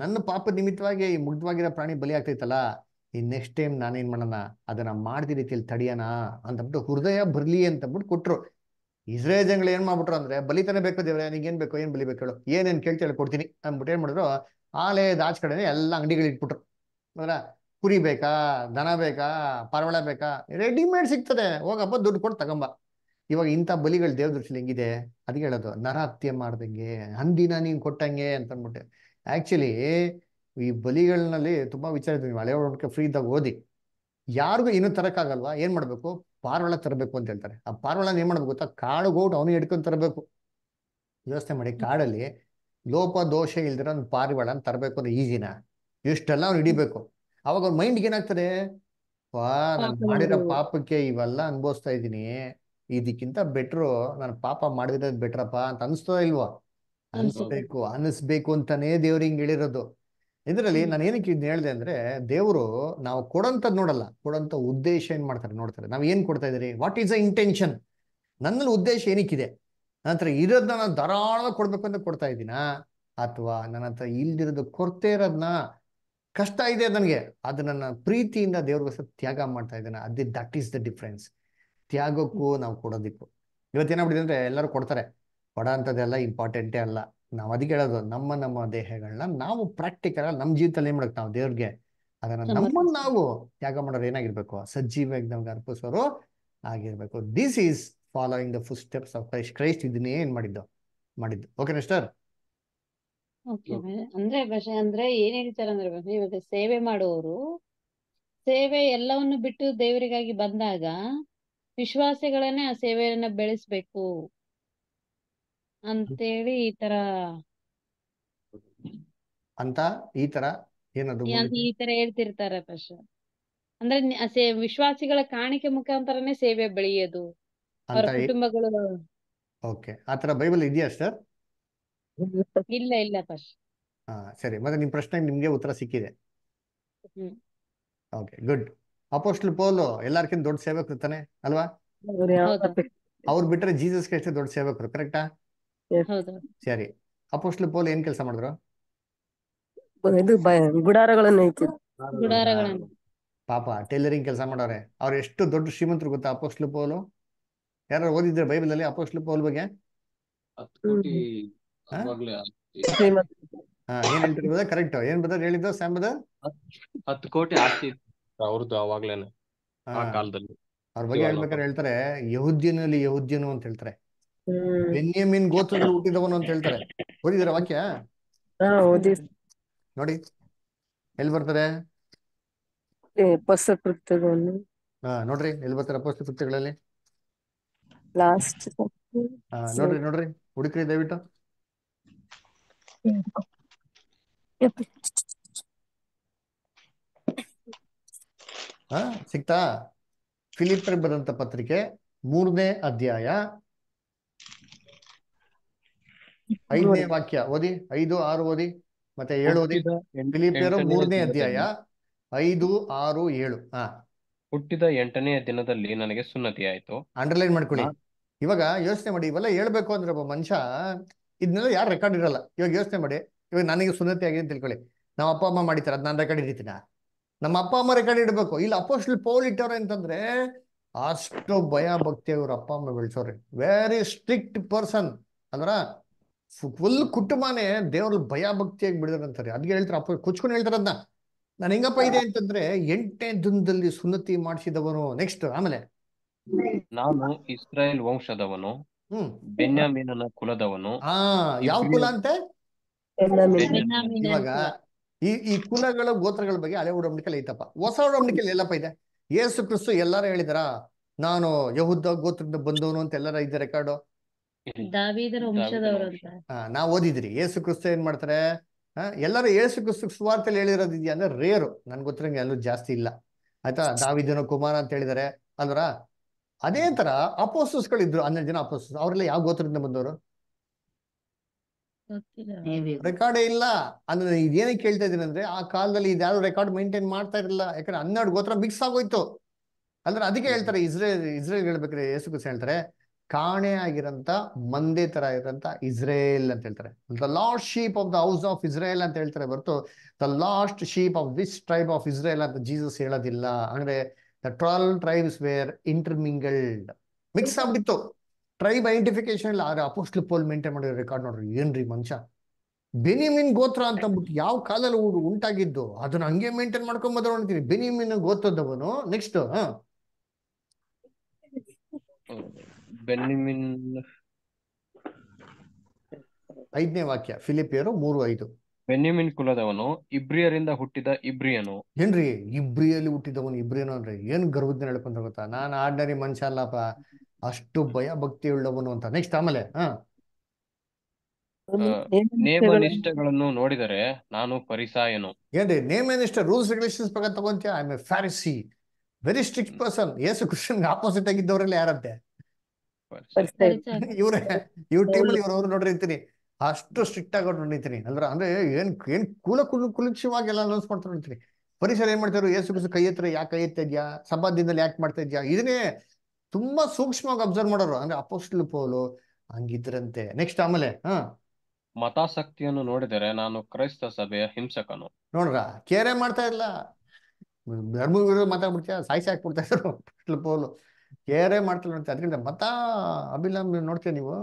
ನನ್ನ ಪಾಪ ನಿಮಿತ್ತವಾಗಿ ಈ ಮುಗ್ಧವಾಗಿರೋ ಪ್ರಾಣಿ ಬಲಿ ಆಗ್ತೈತಲ್ಲ ಈ ನೆಕ್ಸ್ಟ್ ಟೈಮ್ ನಾನೇನ್ ಮಾಡೋಣ ಅದನ್ನ ಮಾಡ್ದಿ ರೀತಿಯಲ್ಲಿ ತಡಿಯೋಣ ಅಂತಬಿಟ್ಟು ಹೃದಯ ಬರ್ಲಿ ಅಂತಬಿಟ್ಟು ಕೊಟ್ರು ಇಸ್ರೇಲ್ ಜನಗಳು ಏನ್ ಮಾಡ್ಬಿಟ್ರು ಅಂದ್ರೆ ಬಲಿತಾನೆ ಬೇಕು ದೇವ್ರೆ ಏನ್ ಬೇಕು ಏನ್ ಬೇಕು ಹೇಳು ಏನೇನ್ ಕೇಳ್ತೇಳಿ ಕೊಡ್ತೀನಿ ಅಂದ್ಬಿಟ್ಟು ಏನ್ ಮಾಡಿದ್ರು ಆಲಯದ ಆಚ ಕಡೆನೆ ಎಲ್ಲ ಅಂಗಡಿಗಳು ಇಟ್ಬಿಟ್ರು ಅಂದ್ರ ಕುರಿ ಬೇಕಾ ದನ ಬೇಕಾ ಪರವಳ ಬೇಕಾ ರೆಡಿಮೇಡ್ ಸಿಗ್ತದೆ ಹೋಗಪ್ಪ ದುಡ್ಡು ಕೊಟ್ಟು ತಗೊಂಬ ಇವಾಗ ಇಂಥ ಬಲಿಗಳು ದೇವ್ರ ದೃಷ್ಟಿಲಿ ಹೆಂಗಿದೆ ಅದಕ್ಕೆ ಹೇಳೋದು ನರ ಹತ್ಯೆ ಮಾಡ್ದಂಗೆ ಹಂದಿನ ನೀನ್ ಕೊಟ್ಟಂಗೆ ಅಂತ ಅಂದ್ಬಿಟ್ಟೆ ಆಕ್ಚುಲಿ ಈ ಬಲಿಗಳಲ್ಲಿ ತುಂಬಾ ವಿಚಾರ ಇದ್ದೀವಿ ಹಳೆ ಓಡಕ್ಕೆ ಫ್ರೀ ಇದ್ದಾಗ ಓದಿ ಯಾರಿಗೂ ಇನ್ನೂ ತರಕ್ಕಾಗಲ್ವಾ ಏನ್ ಮಾಡ್ಬೇಕು ಪಾರ್ವಳ ತರಬೇಕು ಅಂತ ಹೇಳ್ತಾರೆ ಆ ಪಾರ್ವಳನ ಏನ್ ಮಾಡ್ಬೇಕು ಗೊತ್ತಾ ಕಾಡು ಗೋಟ್ ಅವನು ಹಿಡ್ಕೊಂಡ್ ತರಬೇಕು ವ್ಯವಸ್ಥೆ ಮಾಡಿ ಕಾಡಲ್ಲಿ ಲೋಪ ದೋಷ ಇಲ್ದಿರೋ ಒಂದು ಅಂತ ತರಬೇಕು ಅಂದ್ರೆ ಈಜಿನ ಇಷ್ಟೆಲ್ಲ ಅವ್ನು ಹಿಡಿಬೇಕು ಅವಾಗ ಅವ್ರ ಮೈಂಡ್ಗೆ ಏನಾಗ್ತದೆ ವಾ ನಾನು ಮಾಡಿರೋ ಪಾಪಕ್ಕೆ ಇವೆಲ್ಲ ಅನ್ಭವಿಸ್ತಾ ಇದ್ದೀನಿ ಇದಕ್ಕಿಂತ ಬೆಟ್ರು ನಾನು ಪಾಪ ಮಾಡಿದ್ರೆ ಬೆಟ್ರಪ್ಪ ಅಂತ ಅನ್ಸ್ತೋ ಇಲ್ವಾ ಅನ್ಸ್ಬೇಕು ಅನಿಸ್ಬೇಕು ಅಂತಾನೆ ದೇವ್ರಿಗೆ ಹೇಳಿರೋದು ಇದರಲ್ಲಿ ನಾನು ಏನಕ್ಕೆ ಇದನ್ನ ಹೇಳಿದೆ ಅಂದ್ರೆ ದೇವರು ನಾವು ಕೊಡೋಂಥದ್ದು ನೋಡಲ್ಲ ಕೊಡೋಂಥ ಉದ್ದೇಶ ಏನ್ ಮಾಡ್ತಾರೆ ನೋಡ್ತಾರೆ ನಾವ್ ಏನ್ ಕೊಡ್ತಾ ಇದೀರಿ ವಾಟ್ ಈಸ್ ಅ ಇಂಟೆನ್ಷನ್ ನನ್ನಲ್ಲಿ ಉದ್ದೇಶ ಏನಕ್ಕಿದೆ ನಂತರ ಹತ್ರ ನಾನು ಧಾರಾಳ ಕೊಡ್ಬೇಕು ಅಂತ ಕೊಡ್ತಾ ಇದ್ದೀನಾ ಅಥವಾ ನನ್ನ ಹತ್ರ ಇಲ್ದಿರೋದು ಕೊರತೆ ಇರೋದ್ನ ಕಷ್ಟ ಇದೆ ನನಗೆ ಅದು ನನ್ನ ಪ್ರೀತಿಯಿಂದ ದೇವ್ರಿಗೋಸ್ಕರ ತ್ಯಾಗ ಮಾಡ್ತಾ ಇದ್ದೇನೆ ಅದೇ ದಟ್ ಈಸ್ ದ ಡಿಫ್ರೆನ್ಸ್ ತ್ಯಾಗಕ್ಕೂ ನಾವು ಕೊಡೋದಿಕ್ಕೂ ಇವತ್ತೇನಾಗ್ಬಿಟ್ಟಿದೆ ಅಂದ್ರೆ ಎಲ್ಲರೂ ಕೊಡ್ತಾರೆ ಕೊಡೋ ಅಂಥದ್ದೆಲ್ಲ ಇಂಪಾರ್ಟೆಂಟೇ ಅಲ್ಲ ನಾವು ಅದಕ್ಕೆ ಹೇಳೋದು ನಮ್ಮ ನಮ್ಮ ದೇಹಗಳನ್ನ ನಾವು ಪ್ರಾಕ್ಟಿಕಲ್ ನಮ್ಮ ಜೀವಿತದಲ್ಲಿ ಏನ್ ಮಾಡಕ್ ನಾವು ದೇವ್ರಿಗೆ ಅದನ್ನ ನಮ್ಮನ್ನ ನಾವು ತ್ಯಾಗ ಮಾಡೋರು ಏನಾಗಿರ್ಬೇಕು ಸಜ್ಜೀವಾಗಿ ನಮ್ಗೆ ಅರ್ಪಿಸೋರು ಆಗಿರ್ಬೇಕು this is following the footsteps of Christ Christ ಇದನ್ನ ಏನ್ ಮಾಡಿದ್ದು ಮಾಡಿದ್ದು ಓಕೆ ಸರ್ ಅಂದ್ರೆ ಭಾಷೆ ಅಂದ್ರೆ ಏನ್ ಹೇಳ್ತಾರೆ ಅಂದ್ರೆ ಭಾಷೆ ಇವಾಗ ಸೇವೆ ಮಾಡುವವರು ಸೇವೆ ಎಲ್ಲವನ್ನು ಬಿಟ್ಟು ದೇವರಿಗಾಗಿ ಬಂದಾಗ ವಿಶ್ವಾಸಿಗಳನ್ನೇ ಆ ಸೇವೆಯನ್ನ ಬೆಳೆಸ್ಬೇಕು ಅಂತೇಳಿ ಈ ತರ ಅಂತ ಈ ತರ ಏನದು ಈ ತರ ಹೇಳ್ತಿರ್ತಾರೆ ಪಶ ಅಂದ್ರೆ ವಿಶ್ವಾಸಿಗಳ ಕಾಣಿಕೆ ಮುಖಾಂತರನೇ ಸೇವೆ ಬೆಳೆಯೋದು ಅವರ ಕುಟುಂಬಗಳು ಓಕೆ ಆತರ ಬೈಬಲ್ ಇದೆಯಾ ಸರ್ ಇಲ್ಲ ಇಲ್ಲ ಪಶ್ ಹಾ ಸರಿ ಮತ್ತೆ ನಿಮ್ ಪ್ರಶ್ನೆ ನಿಮ್ಗೆ ಉತ್ತರ ಸಿಕ್ಕಿದೆ ಓಕೆ ಗುಡ್ ಅಪೋಸ್ಟ್ಲ್ ಪೋಲು ಎಲ್ಲಾರ್ಕಿಂತ ದೊಡ್ಡ ಸೇವಕರು ತಾನೆ ಅಲ್ವಾ ಅವ್ರು ಬಿಟ್ರೆ ಜೀಸಸ್ಗೆ ಅಷ್ಟೇ ದೊಡ್ಡ ಸೇವಕರು ಕರೆಕ್ಟಾ ಸರಿ ಅಪೋಸ್ಟ್ಲು ಪೋಲ್ ಏನ್ ಕೆಲಸ ಮಾಡಿದ್ರು ಇದು ಗುಡಾರಗಳನ್ನು ಪಾಪ ಟೈಲರಿಂಗ್ ಕೆಲಸ ಮಾಡೋರೆ ಅವ್ರು ಎಷ್ಟು ದೊಡ್ಡ ಶ್ರೀಮಂತರು ಗೊತ್ತಾ ಅಪೋಸ್ಟ್ಲು ಪೋಲು ಯಾರು ಓದಿದ್ರೆ ಬೈಬಲ್ ಅಲ್ಲಿ ಅಪೋಸ್ಟ್ಲು ಪೋಲ್ ಬಗ್ಗೆ ಏನ್ ಕರೆಕ್ಟ್ ಏನ್ ಬಂದ್ರೆ ಹೇಳಿದ್ದು ಸ್ಯಾಮ್ ಬದರ್ ಹತ್ತು ಕೋಟಿ ಆಸ್ತಿ ಅವ್ರದ್ದು ಅವಾಗ್ಲೇನೆ ಆ ಕಾಲದಲ್ಲಿ ಅವ್ರ ಬಗ್ಗೆ ಹೇಳ್ಬೇಕಾದ್ರೆ ಹೇಳ್ತಾರೆ ಯಹುದ್ಯನಲ್ಲಿ ಯಹುದ್ಯನು ಅಂತ ಹೇಳ್ತಾರೆ ಬೆನ್ಯಮಿನ್ ಗೋತ್ರದಲ್ಲಿ ಹುಟ್ಟಿದವನು ಅಂತ ಹೇಳ್ತಾರೆ ಓದಿದಾರ ವಾಕ್ಯ ನೋಡಿ ಎಲ್ಲಿ ಬರ್ತಾರೆ ಹಾ ನೋಡ್ರಿ ಎಲ್ಲಿ ಬರ್ತಾರೆ ಅಪಸ್ತ ಕೃತ್ಯಗಳಲ್ಲಿ ಲಾಸ್ಟ್ ನೋಡ್ರಿ ನೋಡ್ರಿ ಹುಡುಕ್ರಿ ದಯವಿಟ್ಟು ಹಾ ಸಿಗ್ತಾ ಫಿಲಿಪ್ರಿಗೆ ಬಂದಂತ ಪತ್ರಿಕೆ ಮೂರನೇ ಅಧ್ಯಾಯ ಐದನೇ ವಾಕ್ಯ ಓದಿ ಐದು ಆರು ಓದಿ ಮತ್ತೆ ಏಳು ಓದಿ ಫಿಲಿಪಿಯರು ಮೂರನೇ ಅಧ್ಯಾಯ ಐದು ಆರು ಏಳು ಹಾ ಹುಟ್ಟಿದ ಎಂಟನೇ ದಿನದಲ್ಲಿ ನನಗೆ ಸುನ್ನತಿ ಆಯ್ತು ಅಂಡರ್ಲೈನ್ ಮಾಡ್ಕೊಳ್ಳಿ ಇವಾಗ ಯೋಚನೆ ಮಾಡಿ ಇವೆಲ್ಲ ಹೇಳ್ಬೇಕು ಅಂದ್ರೆ ಒಬ್ಬ ಮನುಷ್ಯ ಇದನ್ನೆಲ್ಲ ಯಾರು ರೆಕಾರ್ಡ್ ಇರಲ್ಲ ಇವಾಗ ಯೋಚನೆ ಮಾಡಿ ಇವಾಗ ನನಗೆ ಸುನ್ನತಿ ಆಗಿದೆ ಅಂತ ತಿಳ್ಕೊಳ್ಳಿ ನಮ್ಮ ಅಪ್ಪ ಅಮ್ಮ ಮಾಡಿತಾರೆ ಅದನ್ನ ರೆಕಾರ್ಡ್ ಇಡೀತೀನ ನಮ್ಮ ಅಪ್ಪ ಅಮ್ಮ ರೆಕಾರ್ಡ್ ಇಡಬೇಕು ಇಲ್ಲಿ ಅಪೋಸ್ಟಲ್ ಪೌಲ್ ಇಟ್ಟವ್ರ ಅಂತಂದ್ರೆ ಅಷ್ಟು ಭಯ ಭಕ್ತಿ ಅವ್ರ ಅಪ್ಪ ಅಮ್ಮ ಬೆಳೆಸೋರಿ ವೆರಿ ಸ್ಟ್ರಿಕ್ಟ್ ಪರ್ಸನ್ ಅಂದ್ರ ಫುಲ್ ಕುಟುಂಬನೇ ದೇವ್ರ ಭಯ ಭಕ್ತಿಯಾಗಿ ಬಿಡಿದಾರಂತಾರೆ ಅದ್ಗೆ ಹೇಳ್ತಾರೆ ಅಪ್ಪ ಕುಚ್ಕೊಂಡು ಹೇಳ್ತಾರ ಅದನ್ನ ನಾನು ಹೆಂಗಪ್ಪ ಇದೆ ಅಂತಂದ್ರೆ ಎಂಟನೇ ದಿನದಲ್ಲಿ ಸುನ್ನತಿ ಮಾಡಿಸಿದವನು ನೆಕ್ಸ್ಟ್ ಆಮೇಲೆ ನಾನು ಇಸ್ರಾಯೇಲ್ ವಂಶದವನು ಕುಲದವನು ಹಾ ಯಾವ ಕುಲ ಅಂತೆ ಇವಾಗ ಈ ಈ ಕುಲಗಳ ಗೋತ್ರಗಳ ಬಗ್ಗೆ ಹಳೆ ಒಡಂಬಡಿಕೆಲಿ ಐತಪ್ಪ ಹೊಸ ಒಡಂಬಡಿಕೆಲಿ ಎಲ್ಲಪ್ಪ ಇದೆ ಏಸು ಕ್ರಿಸ್ತು ಎಲ್ಲಾರು ಹೇಳಿದಾರ ನಾನು ಯಹುದ ಗೋತ್ರದಿಂದ ಬಂದವನು ಅಂತ ಎಲ್ಲಾರ ಇದೆ ರೆಕಾರ್ಡು ನಾವ್ ಓದಿದ್ರಿ ಏಸು ಕ್ರಿಸ್ತ ಏನ್ ಮಾಡ್ತಾರೆ ಎಲ್ಲರೂ ಏಸು ಕ್ರಿಸ್ತ ಸುವಾರ್ತೆ ಹೇಳಿರೋದಿದ್ಯಾ ಅಂದ್ರೆ ರೇರು ನನ್ ಗೊತ್ತಿರಂಗೆ ಎಲ್ಲೂ ಜಾಸ್ತಿ ಇಲ್ಲ ಆಯ್ತಾ ದಾವಿದನ ಕುಮಾರ ಅಂತ ಹೇಳಿದಾರೆ ಅಲ್ರ ಅದೇ ತರ ಅಪೋಸಸ್ಗಳು ಇದ್ರು ಹನ್ನೆರಡು ಜನ ಅಪೋಸಸ್ ಅವ್ರೆಲ್ಲ ಯಾವ ಗೋತ್ರದಿಂದ ಬಂದವರು ರೆಕಾರ್ಡ್ ಇಲ್ಲ ಅಂದ್ರೆ ಇದೇನೇ ಕೇಳ್ತಾ ಇದೀನಿ ಅಂದ್ರೆ ಆ ಕಾಲದಲ್ಲಿ ಇದ್ಯಾರು ರೆಕಾರ್ಡ್ ಮೇಂಟೈನ್ ಮಾಡ್ತಾ ಇರಲಿಲ್ಲ ಯಾಕಂದ್ರೆ ಹನ್ನೆರಡು ಗೋತ್ರ ಮಿಕ್ಸ್ ಆಗೋಯ್ತು ಅಂದ್ರೆ ಅದಕ್ಕೆ ಹೇಳ್ತಾರೆ ಇಸ್ರೇಲ್ ಇಸ್ರೇಲ್ ಹೇಳ್ಬೇಕ್ರೆ ಯೇಸುಕ್ರಿಸ್ತ ಹೇಳ್ತಾರೆ ಕಾಣೆ ಆಗಿರಂತ ಮಂದಿ ತರ ಇರಂತ ಇಸ್ರೇಲ್ ಅಂತ ಹೇಳ್ತಾರೆ the lost sheep of the house of Israel ಅಂತ ಹೇಳ್ತಾರೆ ಬರ್ತು the lost sheep of this tribe of Israel ಅಂತ ಜೀಸಸ್ ಹೇಳೋದಿಲ್ಲ ಅಂದ್ರೆ the twelve tribes were intermingled mix ಆಗ್ಬಿಟ್ಟು ಟ್ರೈಬ್ ಐಡೆಂಟಿಫಿಕೇಶನ್ ಇಲ್ಲ ಆದ್ರೆ ಅಪೋಸ್ಟ್ಲು ಪೋಲ್ ಮೇಂಟೈನ್ ಮಾಡಿರೋ ರೆಕಾರ್ಡ್ ನೋಡ್ರಿ ಏನ್ರಿ ಮನುಷ್ಯ ಬೆನಿಮಿನ್ ಗೋತ್ರ ಅಂತ ಅಂದ್ಬಿಟ್ಟು ಯಾವ ಕಾಲದಲ್ಲಿ ಉಂಟಾಗಿದ್ದು ಅದನ್ನ ಹಂಗೆ ಮೇಂಟೈನ್ ಮಾಡ್ಕೊಂಡ್ ಬಂದ್ರೆ ಬೆನಿಮಿನ್ ಗೋತ್ರದವನು ನೆಕ್ಸ್ಟ್ ಬೆನ್ನಿಮಿನ್ ಐದನೇ ವಾಕ್ಯ ಫಿಲಿಪಿಯರು ಮೂರು ಐದು ಬೆನ್ನಿಮಿನ್ ಕುಲದವನು ಇಬ್ರಿಯರಿಂದ ಹುಟ್ಟಿದ ಇಬ್ರಿಯನು ಏನ್ರಿ ಇಬ್ರಿಯಲ್ಲಿ ಹುಟ್ಟಿದವನು ಇಬ್ರಿಯನು ಅಂದ್ರೆ ಏನ್ ಗರ್ವದ ನಡ್ಕೊಂಡ್ರೆ ಗೊತ್ತಾ ನಾನ್ ಆರ್ಡಿನರಿ ಮನುಷ್ಯ ಅಲ್ಲಪ್ಪ ಅಷ್ಟು ಭಯ ಭಕ್ತಿ ಉಳ್ಳವನು ಅಂತ ನೆಕ್ಸ್ಟ್ ಆಮೇಲೆ ನೇಮನಿಷ್ಠಗಳನ್ನು ನೋಡಿದರೆ ನಾನು ಪರಿಸಾಯನು ಏನ್ರಿ ನೇಮನಿಷ್ಠ ರೂಲ್ಸ್ ರೆಗ್ಯುಲೇಷನ್ಸ್ ಪ್ರಕಾರ ತಗೊಂತೀಯ I a Pharisee very strict person ಯೇಸು ಕೃಷ್ಣನ್ಗೆ ಆಪೋಸಿಟ್ ಆಗಿದ್ದವರಲ್ಲಿ ಯಾರಂತೆ ಇವ್ರೆ ಇವ್ರ ಇವ್ರ ಅವ್ರು ಅಂತೀನಿ ಅಷ್ಟು ಸ್ಟ್ರಿಕ್ಟ್ ಆಗಿ ಅವ್ರು ನೋಡಿರ್ತೀನಿ ಅಲ್ರ ಅಂದ್ರೆ ಏನ್ ಏನ್ ಕೂಲ ಎಲ್ಲ ಅನೌನ್ಸ್ ನೋಡ್ತೀನಿ ಪರಿಸರ ಏನ್ ಮಾಡ್ತಾರೆ ಏಸು ಬಿಸು ಕೈ ಎತ್ತರ ಯಾಕೆ ಕೈ ಎತ್ತಿದ್ಯಾ ಇದ್ಯಾ ಯಾಕೆ ಮಾಡ್ತಾ ಇದ್ಯಾ ಇದನ್ನೇ ತುಂಬಾ ಸೂಕ್ಷ್ಮವಾಗಿ ಅಬ್ಸರ್ವ್ ಮಾಡೋರು ಅಂದ್ರೆ ಅಪೋಸ್ಟಲ್ ಪೋಲು ಹಂಗಿದ್ರಂತೆ ನೆಕ್ಸ್ಟ್ ಆಮೇಲೆ ಹಾ ಮತಾಸಕ್ತಿಯನ್ನು ನೋಡಿದರೆ ನಾನು ಕ್ರೈಸ್ತ ಸಭೆಯ ಹಿಂಸಕನು ನೋಡ್ರ ಕೇರೆ ಮಾಡ್ತಾ ಇಲ್ಲ ಧರ್ಮ ವಿರೋಧ ಮಾತಾಡ್ಬಿಡ್ತೀಯ ಸಾಯಿಸಿ ಹಾಕ್ಬಿಡ್ತಾ ಇದ್ರು ಪೋಲು ಕೇರೇ ಮಾಡ್ತಿಲ್ಲ ನೋಡ್ತೀರ ಅದರಿಂದ ಮತ ಅಭಿಲಾಮ್ ನೋಡ್ತೀರಾ ನೀವು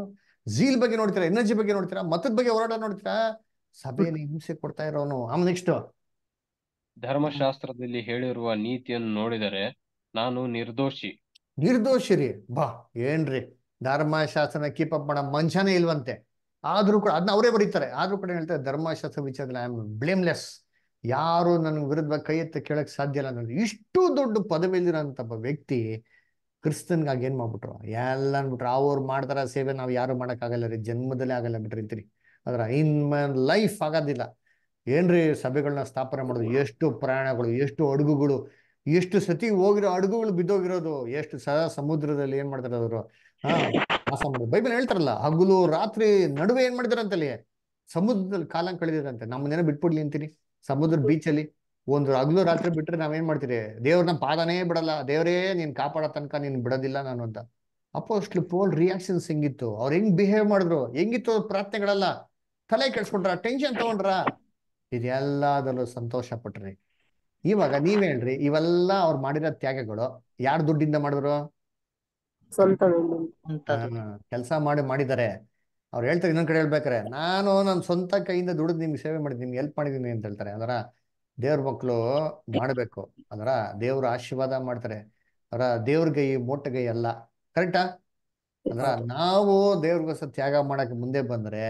ಝೀಲ್ ಬಗ್ಗೆ ನೋಡ್ತೀರಾ ಎನರ್ಜಿ ಬಗ್ಗೆ ನೋಡ್ತೀರಾ ಮತದ ಬಗ್ಗೆ ಹೋರಾಟ ನೋಡ್ತೀರಾ ಸಭೆಯಲ್ಲಿ ಹಿಂಸೆ ಕೊಡ್ತಾ ಇರೋನು ಆಮೇಲೆ ನೆಕ್ಸ್ಟ್ ಧರ್ಮಶಾಸ್ತ್ರದಲ್ಲಿ ಹೇಳಿರುವ ನೀತಿಯನ್ನು ನೋಡಿದರೆ ನಾನು ನಿರ್ದೋಷಿ ನಿರ್ದೋಷಿ ರೀ ಬಾ ಏನ್ರಿ ಧರ್ಮಶಾಸ್ತ್ರ ಕೀಪ್ ಅಪ್ ಮಾಡ ಮನುಷ್ಯನೇ ಇಲ್ವಂತೆ ಆದ್ರೂ ಕೂಡ ಅದನ್ನ ಅವರೇ ಬರೀತಾರೆ ಆದ್ರೂ ಕೂಡ ಹೇಳ್ತಾರೆ ಧರ್ಮಶಾಸ್ತ್ರ ವಿಚಾರದಲ್ಲಿ ಐ ಆಮ್ ಬ್ಲೇಮ್ಲೆಸ್ ಯಾರು ನನ್ನ ವಿರುದ್ಧ ಕೈ ಎತ್ತ ಕೇಳಕ್ ಸಾಧ್ಯ ಇಲ್ಲ ಇಷ್ಟು ದೊಡ್ಡ ಪದವಿಯಲ್ಲಿರೋಂಥ ಒಬ್ಬ ವ್ಯಕ್ತಿ ಕ್ರಿಸ್ತನ್ಗಾಗಿ ಏನ್ ಮಾಡ್ಬಿಟ್ರು ಎಲ್ಲ ಅನ್ಬಿಟ್ರು ಅವ್ರು ಮಾಡ್ತಾರ ಸೇವೆ ನಾವು ಯಾರು ಆಗಲ್ಲ ರೀ ಜನ್ಮದಲ್ಲೇ ಆಗಲ್ಲ ಬಿಟ್ರಿ ಅಂತೀರಿ ಅದ್ರ ಇನ್ ಲೈಫ್ ಆಗೋದಿಲ್ಲ ಏನ್ರಿ ಸಭೆಗಳನ್ನ ಸ್ಥಾಪನೆ ಮಾಡೋದು ಎಷ್ಟು ಪ್ರಯಾಣಗಳು ಎಷ್ಟು ಅಡುಗುಗಳು ಎಷ್ಟು ಸತಿ ಹೋಗಿರೋ ಅಡುಗುಗಳು ಬಿದ್ದೋಗಿರೋದು ಎಷ್ಟು ಸದಾ ಸಮುದ್ರದಲ್ಲಿ ಏನ್ ಮಾಡ್ತಾರೆ ಅವರು ಹಾಸ ಬೈಬಲ್ ಹೇಳ್ತಾರಲ್ಲ ಹಗುಲು ರಾತ್ರಿ ನಡುವೆ ಏನ್ ಮಾಡಿದಾರಂತಲ್ಲಿ ಸಮುದ್ರದಲ್ಲಿ ಕಾಲಂ ಕಳೆದಿರಂತೆ ನಮ್ಮನ್ನೇನೋ ಬಿಟ್ಬಿಡ್ಲಿ ಅಂತೀನಿ ಸಮುದ್ರ ಬೀಚಲ್ಲಿ ಒಂದು ಹಗ್ಲು ರಾತ್ರಿ ಬಿಟ್ರೆ ನಾವೇನ್ ಮಾಡ್ತೀರಿ ದೇವ್ರ ನಮ್ಮ ಪಾದನೇ ಬಿಡಲ್ಲ ದೇವರೇ ನೀನ್ ಕಾಪಾಡೋ ತನಕ ನೀನ್ ಬಿಡೋದಿಲ್ಲ ನಾನು ಅಂತ ಅಪೋಸ್ಟ್ ಪೋಲ್ ರಿಯಾಕ್ಷನ್ಸ್ ಹೆಂಗಿತ್ತು ಅವ್ರು ಹೆಂಗ್ ಬಿಹೇವ್ ಮಾಡಿದ್ರು ಹೆಂಗಿತ್ತು ಪ್ರಾರ್ಥನೆಗಳಲ್ಲ ತಲೆ ಕೆಡ್ಸ್ಕೊಂಡ್ರ ಟೆನ್ಷನ್ ತಗೊಂಡ್ರ ಇದೆಲ್ಲದಲ್ಲೂ ಸಂತೋಷ ಪಟ್ರಿ ಇವಾಗ ನೀವ್ ಹೇಳ್ರಿ ಇವೆಲ್ಲ ಅವ್ರು ಮಾಡಿರೋ ತ್ಯಾಗಗಳು ಯಾರ ದುಡ್ಡಿಂದ ಮಾಡಿದ್ರು ಕೆಲಸ ಮಾಡಿ ಮಾಡಿದ್ದಾರೆ ಅವ್ರು ಹೇಳ್ತಾರೆ ಇನ್ನೊಂದ್ ಕಡೆ ಹೇಳ್ಬೇಕಾರೆ ನಾನು ನನ್ನ ಸ್ವಂತ ಕೈಯಿಂದ ದುಡಿದು ನಿಮ್ಗೆ ಸೇವೆ ಮಾಡಿದ್ ನಿಮ್ಗೆ ಹೆಲ್ಪ್ ಮಾಡಿದೀನಿ ಅಂತ ಹೇಳ್ತಾರೆ ಅಂದ್ರ ದೇವ್ರ ಮಕ್ಳು ಮಾಡಬೇಕು ಅಂದ್ರ ದೇವ್ರ ಆಶೀರ್ವಾದ ಮಾಡ್ತಾರೆ ಅವರ ದೇವ್ರಿಗೆ ಈ ಮೋಟಗೈ ಅಲ್ಲ ಕರೆಕ್ಟಾ ಅಂದ್ರ ನಾವು ದೇವ್ರಿಗೋಸ ತ್ಯಾಗ ಮಾಡಕ್ ಮುಂದೆ ಬಂದ್ರೆ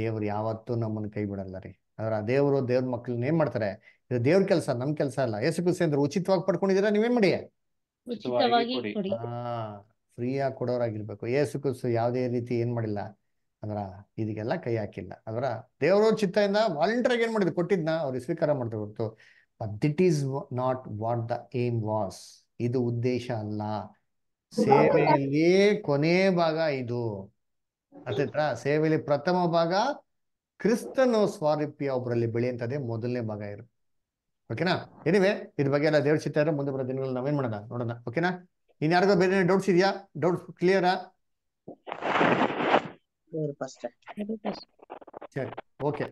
ದೇವ್ರು ಯಾವತ್ತೂ ನಮ್ಮನ್ನ ಕೈ ಬಿಡಲ್ಲ ರೀ ಅಂದ್ರ ದೇವ್ರು ದೇವ್ರ ಮಕ್ಳನ್ನ ಏನ್ ಮಾಡ್ತಾರೆ ಇದು ದೇವ್ರ ಕೆಲಸ ನಮ್ ಕೆಲ್ಸ ಅಲ್ಲ ಏಸು ಕ್ರಿಸ್ತ ಅಂದ್ರೆ ಉಚಿತವಾಗಿ ಪಡ್ಕೊಂಡಿದೀರಾ ನೀವೇನ್ ಮಾಡಿ ಫ್ರೀಯಾಗಿ ಕೊಡೋರಾಗಿರ್ಬೇಕು ಏಸು ಕುಸು ಯಾವ್ದೇ ರೀತಿ ಏನ್ ಮಾಡಿಲ್ಲ ಅದರ ಇದಕ್ಕೆಲ್ಲ ಕೈ ಹಾಕಿಲ್ಲ ಅದರ ದೇವರ ಚಿತ್ತದಿಂದ ವಾಲಂಟಿಯರ್ಗೆ ಏನ್ ಮಾಡಿದ್ರು ಕೊಟ್ಟಿದ್ನ ಅವ್ರಿಗೆ ಸ್ವೀಕಾರ ಮಾಡ್ತಾರೆ ಹೊರತು but that is not what the aim was ಇದು ಉದ್ದೇಶ ಅಲ್ಲ ಸೇವೆಯಲ್ಲಿ ಕೊನೆ ಭಾಗ ಇದು ಅರ್ಥಾಯ್ತಾ ಸೇವೆಯಲ್ಲಿ ಪ್ರಥಮ ಭಾಗ ಕ್ರಿಸ್ತನು ಸ್ವಾರೂಪ್ಯ ಒಬ್ಬರಲ್ಲಿ ಬೆಳೆಯಂತದೇ ಮೊದಲನೇ ಭಾಗ ಇರು ಓಕೆನಾ ಏನಿವೆ ಇದ್ರ ಬಗ್ಗೆ ಎಲ್ಲ ದೇವ್ರ ಚಿತ್ತ ಇರೋ ಮುಂದೆ ಬರೋ ದಿನಗಳಲ್ಲಿ ನಾವೇನ್ ಮಾಡೋಣ ನೋಡೋಣ ಓಕೆನಾ ಇನ್ ಯಾರಿಗೋ ಬೇರೆ ಡೌಟ್ಸ್ ಇದೆಯಾ ಡೌಟ್ಸ್ ಕ್ಲಿಯರಾ ಫಸ್ಟ್ ಸರಿ ಓಕೆ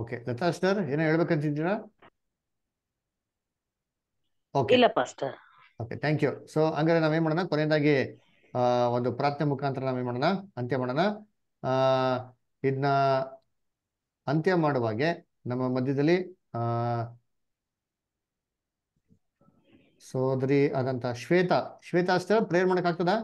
ಓಕೆ ಲತಾ ಸರ್ ಏನೋ ಹೇಳ್ಬೇಕಂತಿದ್ದೀರಾ ಓಕೆ ಇಲ್ಲ ಥ್ಯಾಂಕ್ ಯು ಸೊ ಹಂಗಾರೆ ನಾವೇನ್ ಮಾಡೋಣ ಕೊನೆಯದಾಗಿ ಒಂದು ಪ್ರಾರ್ಥನೆ ಮುಖಾಂತರ ನಾವೇನ್ ಮಾಡೋಣ ಅಂತ್ಯ ಮಾಡೋಣ ಇದನ್ನ ಅಂತ್ಯ ಮಾಡುವಾಗೆ ನಮ್ಮ ಮಧ್ಯದಲ್ಲಿ ಸೋದರಿ ಅದಂತ ಶ್ವೇತಾ ಶ್ವೇತ ಅಷ್ಟೇ ಪ್ರೇಯರ್ ಮಾಡೋಕ್ಕಾಗ್ತದಾ